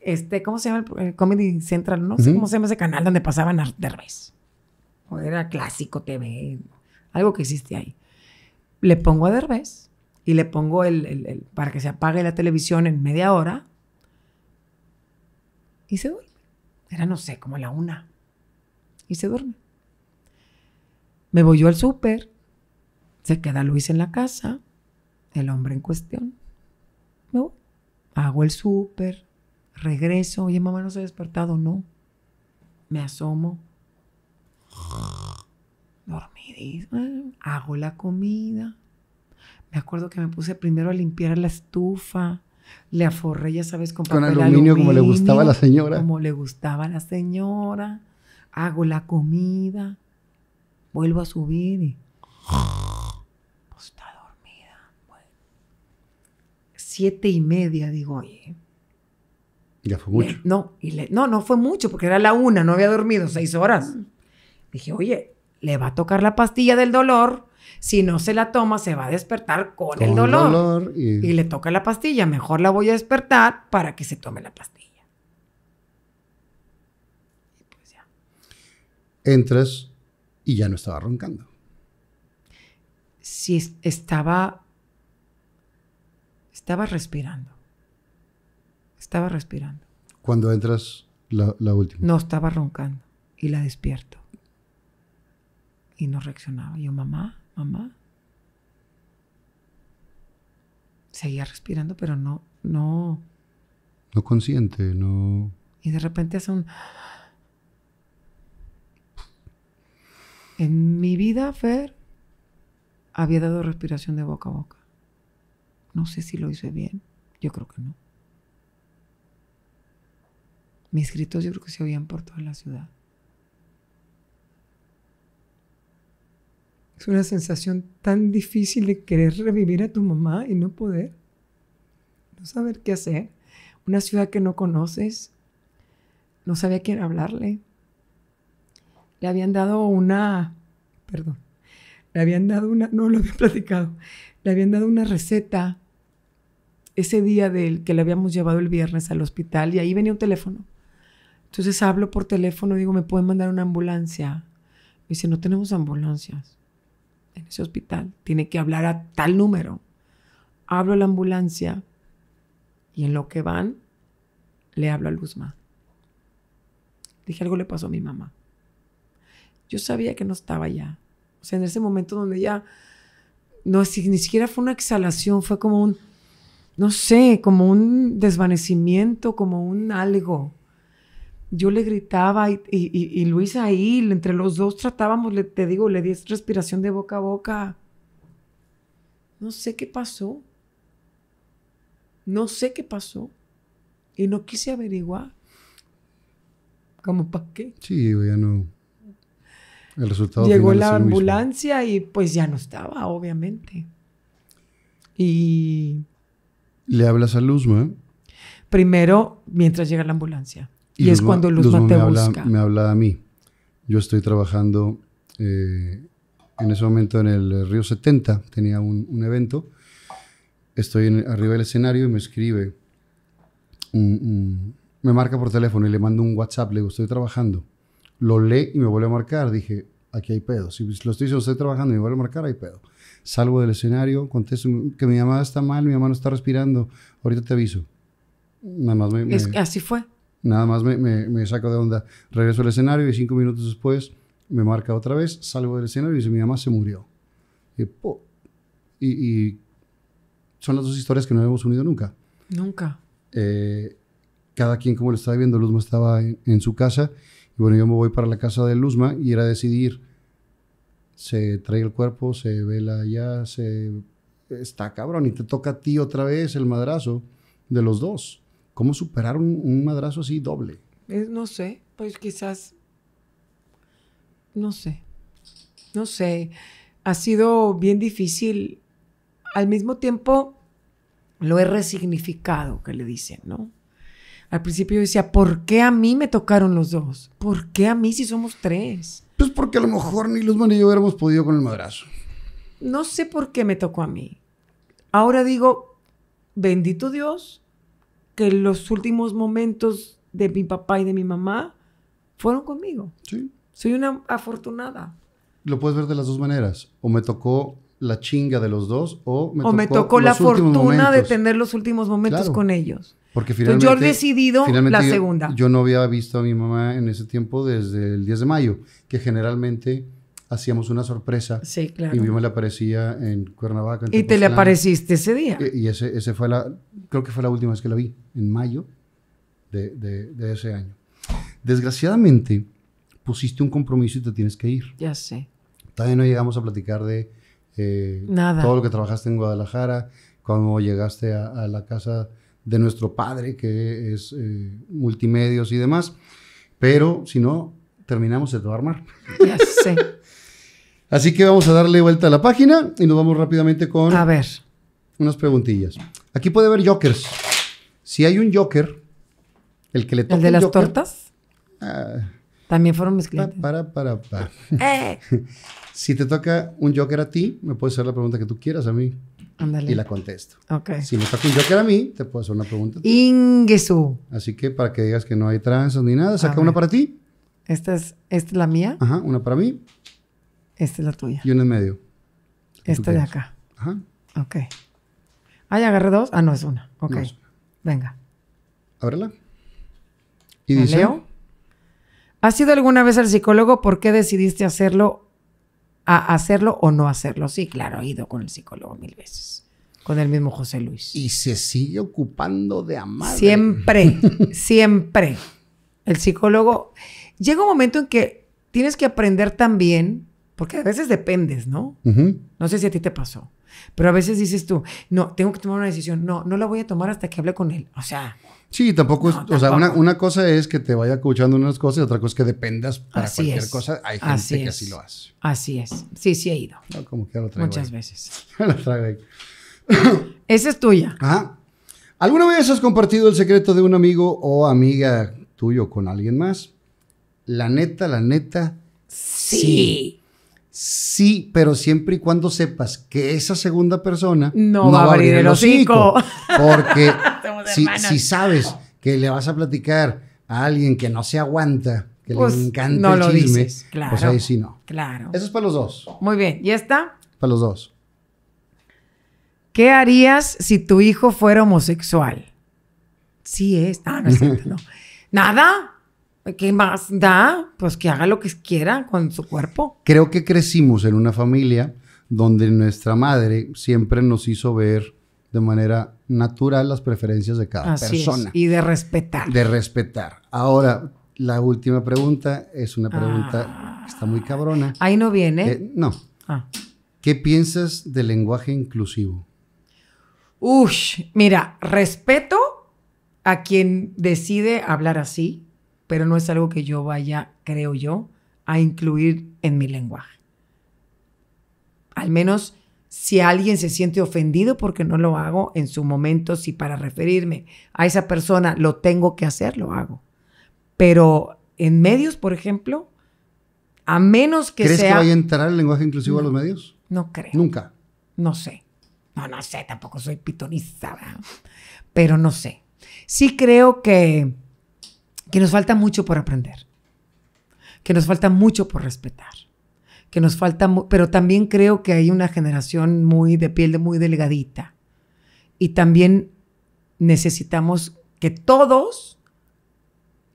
Este, ¿cómo se llama el, Comedy Central? No sé cómo se llama ese canal donde pasaban a Derbez. O era Clásico TV, algo que existe ahí. Le pongo a Derbez y le pongo el, para que se apague la televisión en media hora y se duerme. Era, no sé, como la una. Y se duerme. Me voy yo al súper, se queda Luis en la casa, el hombre en cuestión. Me voy. Hago el súper, regreso. Oye, mamá no se ha despertado, no. Me asomo. dormí Hago la comida me acuerdo que me puse primero a limpiar la estufa, le aforré, ya sabes, con, papel con aluminio, como le gustaba a la señora. Como le gustaba a la señora. Hago la comida, vuelvo a subir y... Pues, está dormida. Pues. Siete y media, digo, oye. Ya fue mucho. no, no, no fue mucho, porque era la una, no había dormido seis horas. Dije, oye, le va a tocar la pastilla del dolor si no se la toma, se va a despertar con, el dolor. y... le toca la pastilla. Mejor la voy a despertar para que se tome la pastilla. Y pues ya. Entras y ya no estaba roncando. Sí, estaba. Estaba respirando. Estaba respirando. Cuando entras la última. No, estaba roncando. Y la despierto y no reaccionaba. Yo, mamá, mamá. Seguía respirando, pero no, no. No consciente, no. Y de repente hace un. En mi vida, Fer, había dado respiración de boca a boca. No sé si lo hice bien. Yo creo que no. Mis gritos yo creo que se oían por toda la ciudad. Es una sensación tan difícil de querer revivir a tu mamá y no poder. No saber qué hacer. Una ciudad que no conoces. No sabía quién hablarle. Le habían dado una... Perdón. Le habían dado una... No lo había platicado. Le habían dado una receta ese día del que le habíamos llevado el viernes al hospital y ahí venía un teléfono. Entonces hablo por teléfono, digo, ¿me pueden mandar una ambulancia? Me dice, no tenemos ambulancias en ese hospital, tiene que hablar a tal número. Hablo a la ambulancia y en lo que van, le hablo a Luzma. Dije, algo le pasó a mi mamá. Yo sabía que no estaba ya. O sea, en ese momento donde ya, no, ni siquiera fue una exhalación, fue como un, no sé, como un desvanecimiento, como un algo yo le gritaba y, y, y, Luis ahí, entre los dos tratábamos, le, te digo, le di respiración de boca a boca. No sé qué pasó. No sé qué pasó. Y no quise averiguar. ¿Cómo para qué? Sí, ya no. El resultado Llegó la ambulancia y pues ya no estaba, obviamente. Y. Le hablas a Luzma. Primero, mientras llega la ambulancia. Y, es cuando Luzma, me busca. Habla, me habla a mí. Yo estoy trabajando eh, en ese momento en el eh, Río 70, tenía un, evento. Estoy arriba del escenario y me escribe, me marca por teléfono y le mando un WhatsApp, le digo, estoy trabajando. Lo lee y me vuelve a marcar. Dije, aquí hay pedo. Si lo estoy diciendo, estoy trabajando y me vuelve a marcar, hay pedo. Salgo del escenario, contesto que mi mamá está mal, mi mamá no está respirando, ahorita te aviso. Nada más así fue. Nada más me, saco de onda. Regreso al escenario y cinco minutos después me marca otra vez, salgo del escenario y dice, mi mamá se murió. Y, son las dos historias que no hemos unido nunca. Nunca. Eh, cada quien como lo estaba viendo, Luzma estaba en, en, su casa. Y bueno, yo me voy para la casa de Luzma y era decidir, se trae el cuerpo, se vela allá, se... Está cabrón y te toca a ti otra vez el madrazo de los dos. ¿Cómo superar un, madrazo así doble? no sé, pues quizás, no sé, no sé, ha sido bien difícil. Al mismo tiempo, lo he resignificado, que le dicen, ¿no? Al principio yo decía, ¿por qué a mí me tocaron los dos? ¿Por qué a mí si somos tres? Pues porque a lo mejor ni los ni yo hubiéramos podido con el madrazo. No sé por qué me tocó a mí. Ahora digo, bendito Dios, los últimos momentos de mi papá y de mi mamá fueron conmigo. Sí. Soy una afortunada. Lo puedes ver de las dos maneras. O me tocó la chinga de los dos o me tocó, la fortuna de tener los últimos momentos con ellos. Porque finalmente, yo he decidido la segunda. Yo no había visto a mi mamá en ese tiempo desde el 10 de mayo, que generalmente hacíamos una sorpresa. Sí, claro. Y yo me la aparecía en Cuernavaca. y te le apareciste ese día. Y, ese, ese, fue la, creo que fue la última vez que la vi, en mayo de, de, ese año. Desgraciadamente, pusiste un compromiso y te tienes que ir. Ya sé. Todavía no llegamos a platicar de eh, Nada. todo lo que trabajaste en Guadalajara, cuando llegaste a, la casa de nuestro padre, que es eh, multimedios y demás. Pero si no, terminamos de todo armar. Ya sé. Así que vamos a darle vuelta a la página y nos vamos rápidamente con a ver. unas preguntillas. Aquí puede haber jokers. Si hay un joker, el que le toca. ¿El de las tortas? Ah, También fueron mis clientes. Para, para, para. Eh. si te toca un joker a ti, me puedes hacer la pregunta que tú quieras a mí. Ándale. Y la contesto. Okay. Si me toca un joker a mí, te puedo hacer una pregunta. Ingesu. Así que para que digas que no hay tranzas ni nada, saca una para ti. Esta es, esta es la mía. Ajá, una para mí. Esta es la tuya. Y una en medio. Esta de acá. Ajá. Ok. Ah, ya agarré dos. Ah, no, es una. Ok. Venga. Ábrela. ¿Y dice? Leo? ¿Has ido alguna vez al psicólogo? ¿Por qué decidiste hacerlo, a hacerlo o no hacerlo? Sí, claro, he ido con el psicólogo mil veces. Con el mismo José Luis. Y se sigue ocupando de amar. Siempre, siempre. El psicólogo. Llega un momento en que tienes que aprender también porque a veces dependes, ¿no? No sé si a ti te pasó. Pero a veces dices tú, no, tengo que tomar una decisión. No, no la voy a tomar hasta que hable con él. O sea. Sí, tampoco es. o sea, una, cosa es que te vaya escuchando unas cosas y otra cosa es que dependas para así cualquier cosa. Hay gente así que así lo hace. Así es. Sí, sí he ido. No, como que ya lo Muchas veces. lo Esa es tuya. Ajá. ¿Alguna vez has compartido el secreto de un amigo o amiga tuyo con alguien más? La neta, la neta. sí. Sí, pero siempre y cuando sepas que esa segunda persona no, va, a abrir el hocico. porque si, sabes que le vas a platicar a alguien que no se aguanta, que le pues, encanta el chisme, pues, pues ahí sí no. Claro. Eso es para los dos. Muy bien. ¿Y esta? Para los dos. ¿Qué harías si tu hijo fuera homosexual? Sí es. Ah, no es ¿Nada? ¿Qué más da? Pues que haga lo que quiera con su cuerpo. Creo que crecimos en una familia donde nuestra madre siempre nos hizo ver de manera natural las preferencias de cada persona. Y de respetar. De respetar. Ahora, la última pregunta es una pregunta que ah. está muy cabrona. Ahí no viene. Eh, no. Ah. ¿Qué piensas del lenguaje inclusivo? Uy, mira, respeto a quien decide hablar así, pero no es algo que yo vaya, creo yo, a incluir en mi lenguaje. Al menos si alguien se siente ofendido porque no lo hago en su momento, si para referirme a esa persona lo tengo que hacer, lo hago. Pero en medios, por ejemplo, a menos que ¿Crees sea... ¿Crees que vaya a entrar el lenguaje inclusivo a los medios? No creo. Nunca. No sé. No, no sé, tampoco soy pitonizada. Pero no sé. Sí creo que que nos falta mucho por aprender, que nos falta mucho por respetar, que nos falta, pero también creo que hay una generación muy de piel muy delgadita y también necesitamos que todos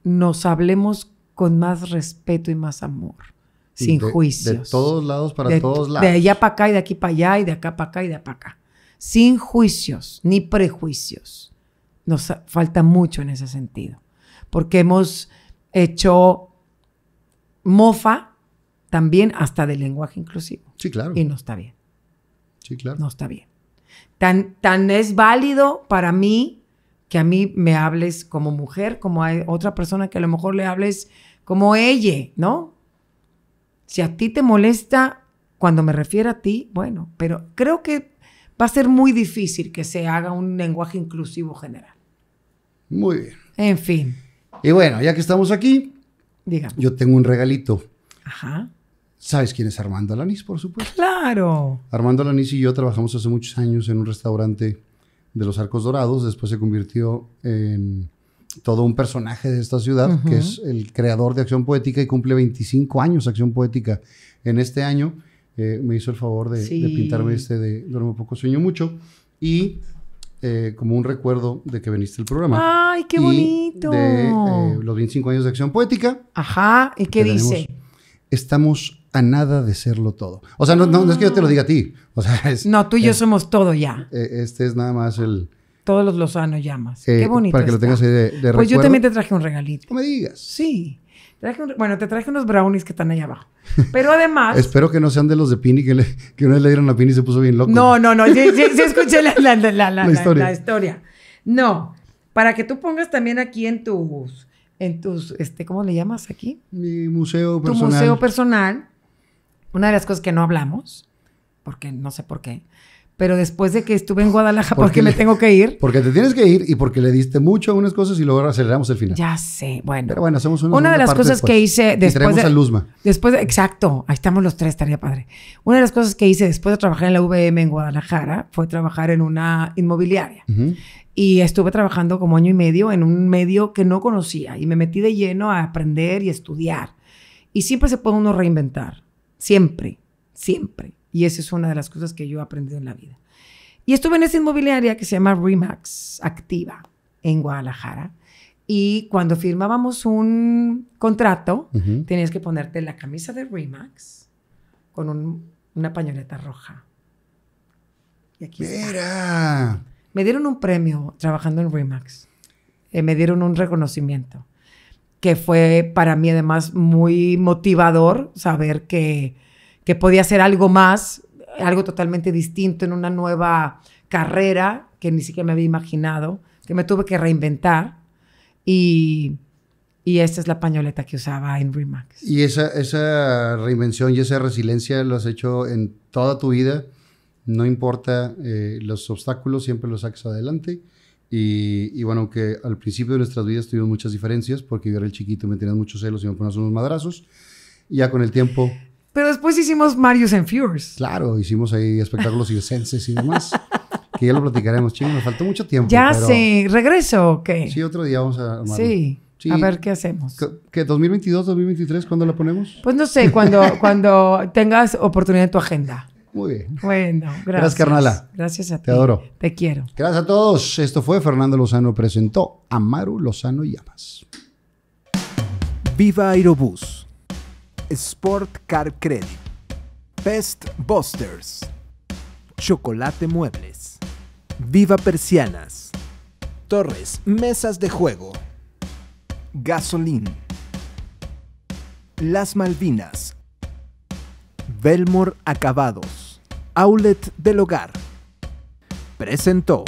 nos hablemos con más respeto y más amor sin juicios. De todos lados para todos lados. De allá para acá y de aquí para allá y de acá para acá y de acá para acá. Sin juicios ni prejuicios. Nos falta mucho en ese sentido porque hemos hecho mofa también hasta del lenguaje inclusivo. Sí, claro. Y no está bien. Sí, claro. No está bien. Tan, tan es válido para mí que a mí me hables como mujer, como a otra persona que a lo mejor le hables como ella, ¿no? Si a ti te molesta cuando me refiero a ti, bueno, pero creo que va a ser muy difícil que se haga un lenguaje inclusivo general. Muy bien. En fin. Y bueno, ya que estamos aquí, Diga. yo tengo un regalito. Ajá. ¿Sabes quién es Armando Alanis, por supuesto? Claro. Armando Alanis y yo trabajamos hace muchos años en un restaurante de los Arcos Dorados. Después se convirtió en todo un personaje de esta ciudad, que es el creador de Acción Poética y cumple 25 años Acción Poética en este año. Eh, me hizo el favor de, pintarme este de Duermo poco, sueño mucho. Y eh, como un recuerdo de que veniste al programa. ¡Ay, qué bonito! Eh, los 25 años de Acción Poética. Ajá, ¿y qué dice? Estamos a nada de serlo todo. O sea, no, es que yo te lo diga a ti. O sea, no, tú y yo somos todo ya. E, este es nada más el... Todos los Lozano llamas. qué bonito. Eh, para que lo tengas ahí de, de Pues yo también te traje un regalito. No me digas. Sí bueno, te traje unos brownies que están allá abajo. Pero además. Espero que no sean de los de Pini, que, que una vez le dieron a Pini y se puso bien loco. No, no, no. sí, sí, escuché la, la, la, la, historia. la historia. No. Para que tú pongas también aquí en tus. En tus este, ¿Cómo le llamas aquí? Mi museo personal. Tu museo personal. Una de las cosas que no hablamos, porque no sé por qué, pero después de que estuve en Guadalajara, porque, me tengo que ir. Porque te tienes que ir y porque le diste mucho a unas cosas y luego aceleramos el final. Ya sé, bueno. Pero bueno, hacemos una. Una de las cosas que hice después. de, a Después, exacto, ahí estamos los tres, estaría padre. Una de las cosas que hice después de trabajar en la VM en Guadalajara fue trabajar en una inmobiliaria. Y estuve trabajando como año y medio en un medio que no conocía y me metí de lleno a aprender y estudiar. Y siempre se puede uno reinventar. Siempre, siempre. Y esa es una de las cosas que yo he aprendido en la vida. Y estuve en esa inmobiliaria que se llama Remax Activa en Guadalajara. Y cuando firmábamos un contrato, tenías que ponerte la camisa de Remax con una pañoleta roja. Y aquí Mira. Me dieron un premio trabajando en Remax. Eh, me dieron un reconocimiento que fue para mí además muy motivador saber que que podía hacer algo más, algo totalmente distinto en una nueva carrera que ni siquiera me había imaginado, que me tuve que reinventar. Y, y esta es la pañoleta que usaba en Remax. ¿Y esa, esa reinvención y esa resiliencia lo has hecho en toda tu vida? No importa eh, los obstáculos, siempre los sacas adelante. Y, y, bueno, que al principio de nuestras vidas tuvimos muchas diferencias, porque yo era el chiquito, me tenías muchos celos y me ponías unos madrazos. ya con el tiempo pero después hicimos Marius and Fures. Claro, hicimos ahí espectáculos circenses y demás. que ya lo platicaremos, chicos. Nos faltó mucho tiempo. Ya sí, regreso o qué. Sí, otro día vamos a Sí. A ver qué hacemos. ¿Qué? ¿2022, 2023? ¿Cuándo la ponemos? Pues no sé, cuando, cuando tengas oportunidad en tu agenda. Muy bien. Bueno, gracias. Gracias, carnala. Gracias a ti. Te adoro. Te quiero. Gracias a todos. Esto fue Fernando Lozano presentó Amaru Maru Lozano Llamas. Viva Aerobús Sport Car Credit, Pest Busters, Chocolate Muebles, Viva Persianas, Torres Mesas de Juego, Gasolín, Las Malvinas, Belmore Acabados, Aulet del Hogar. Presentó.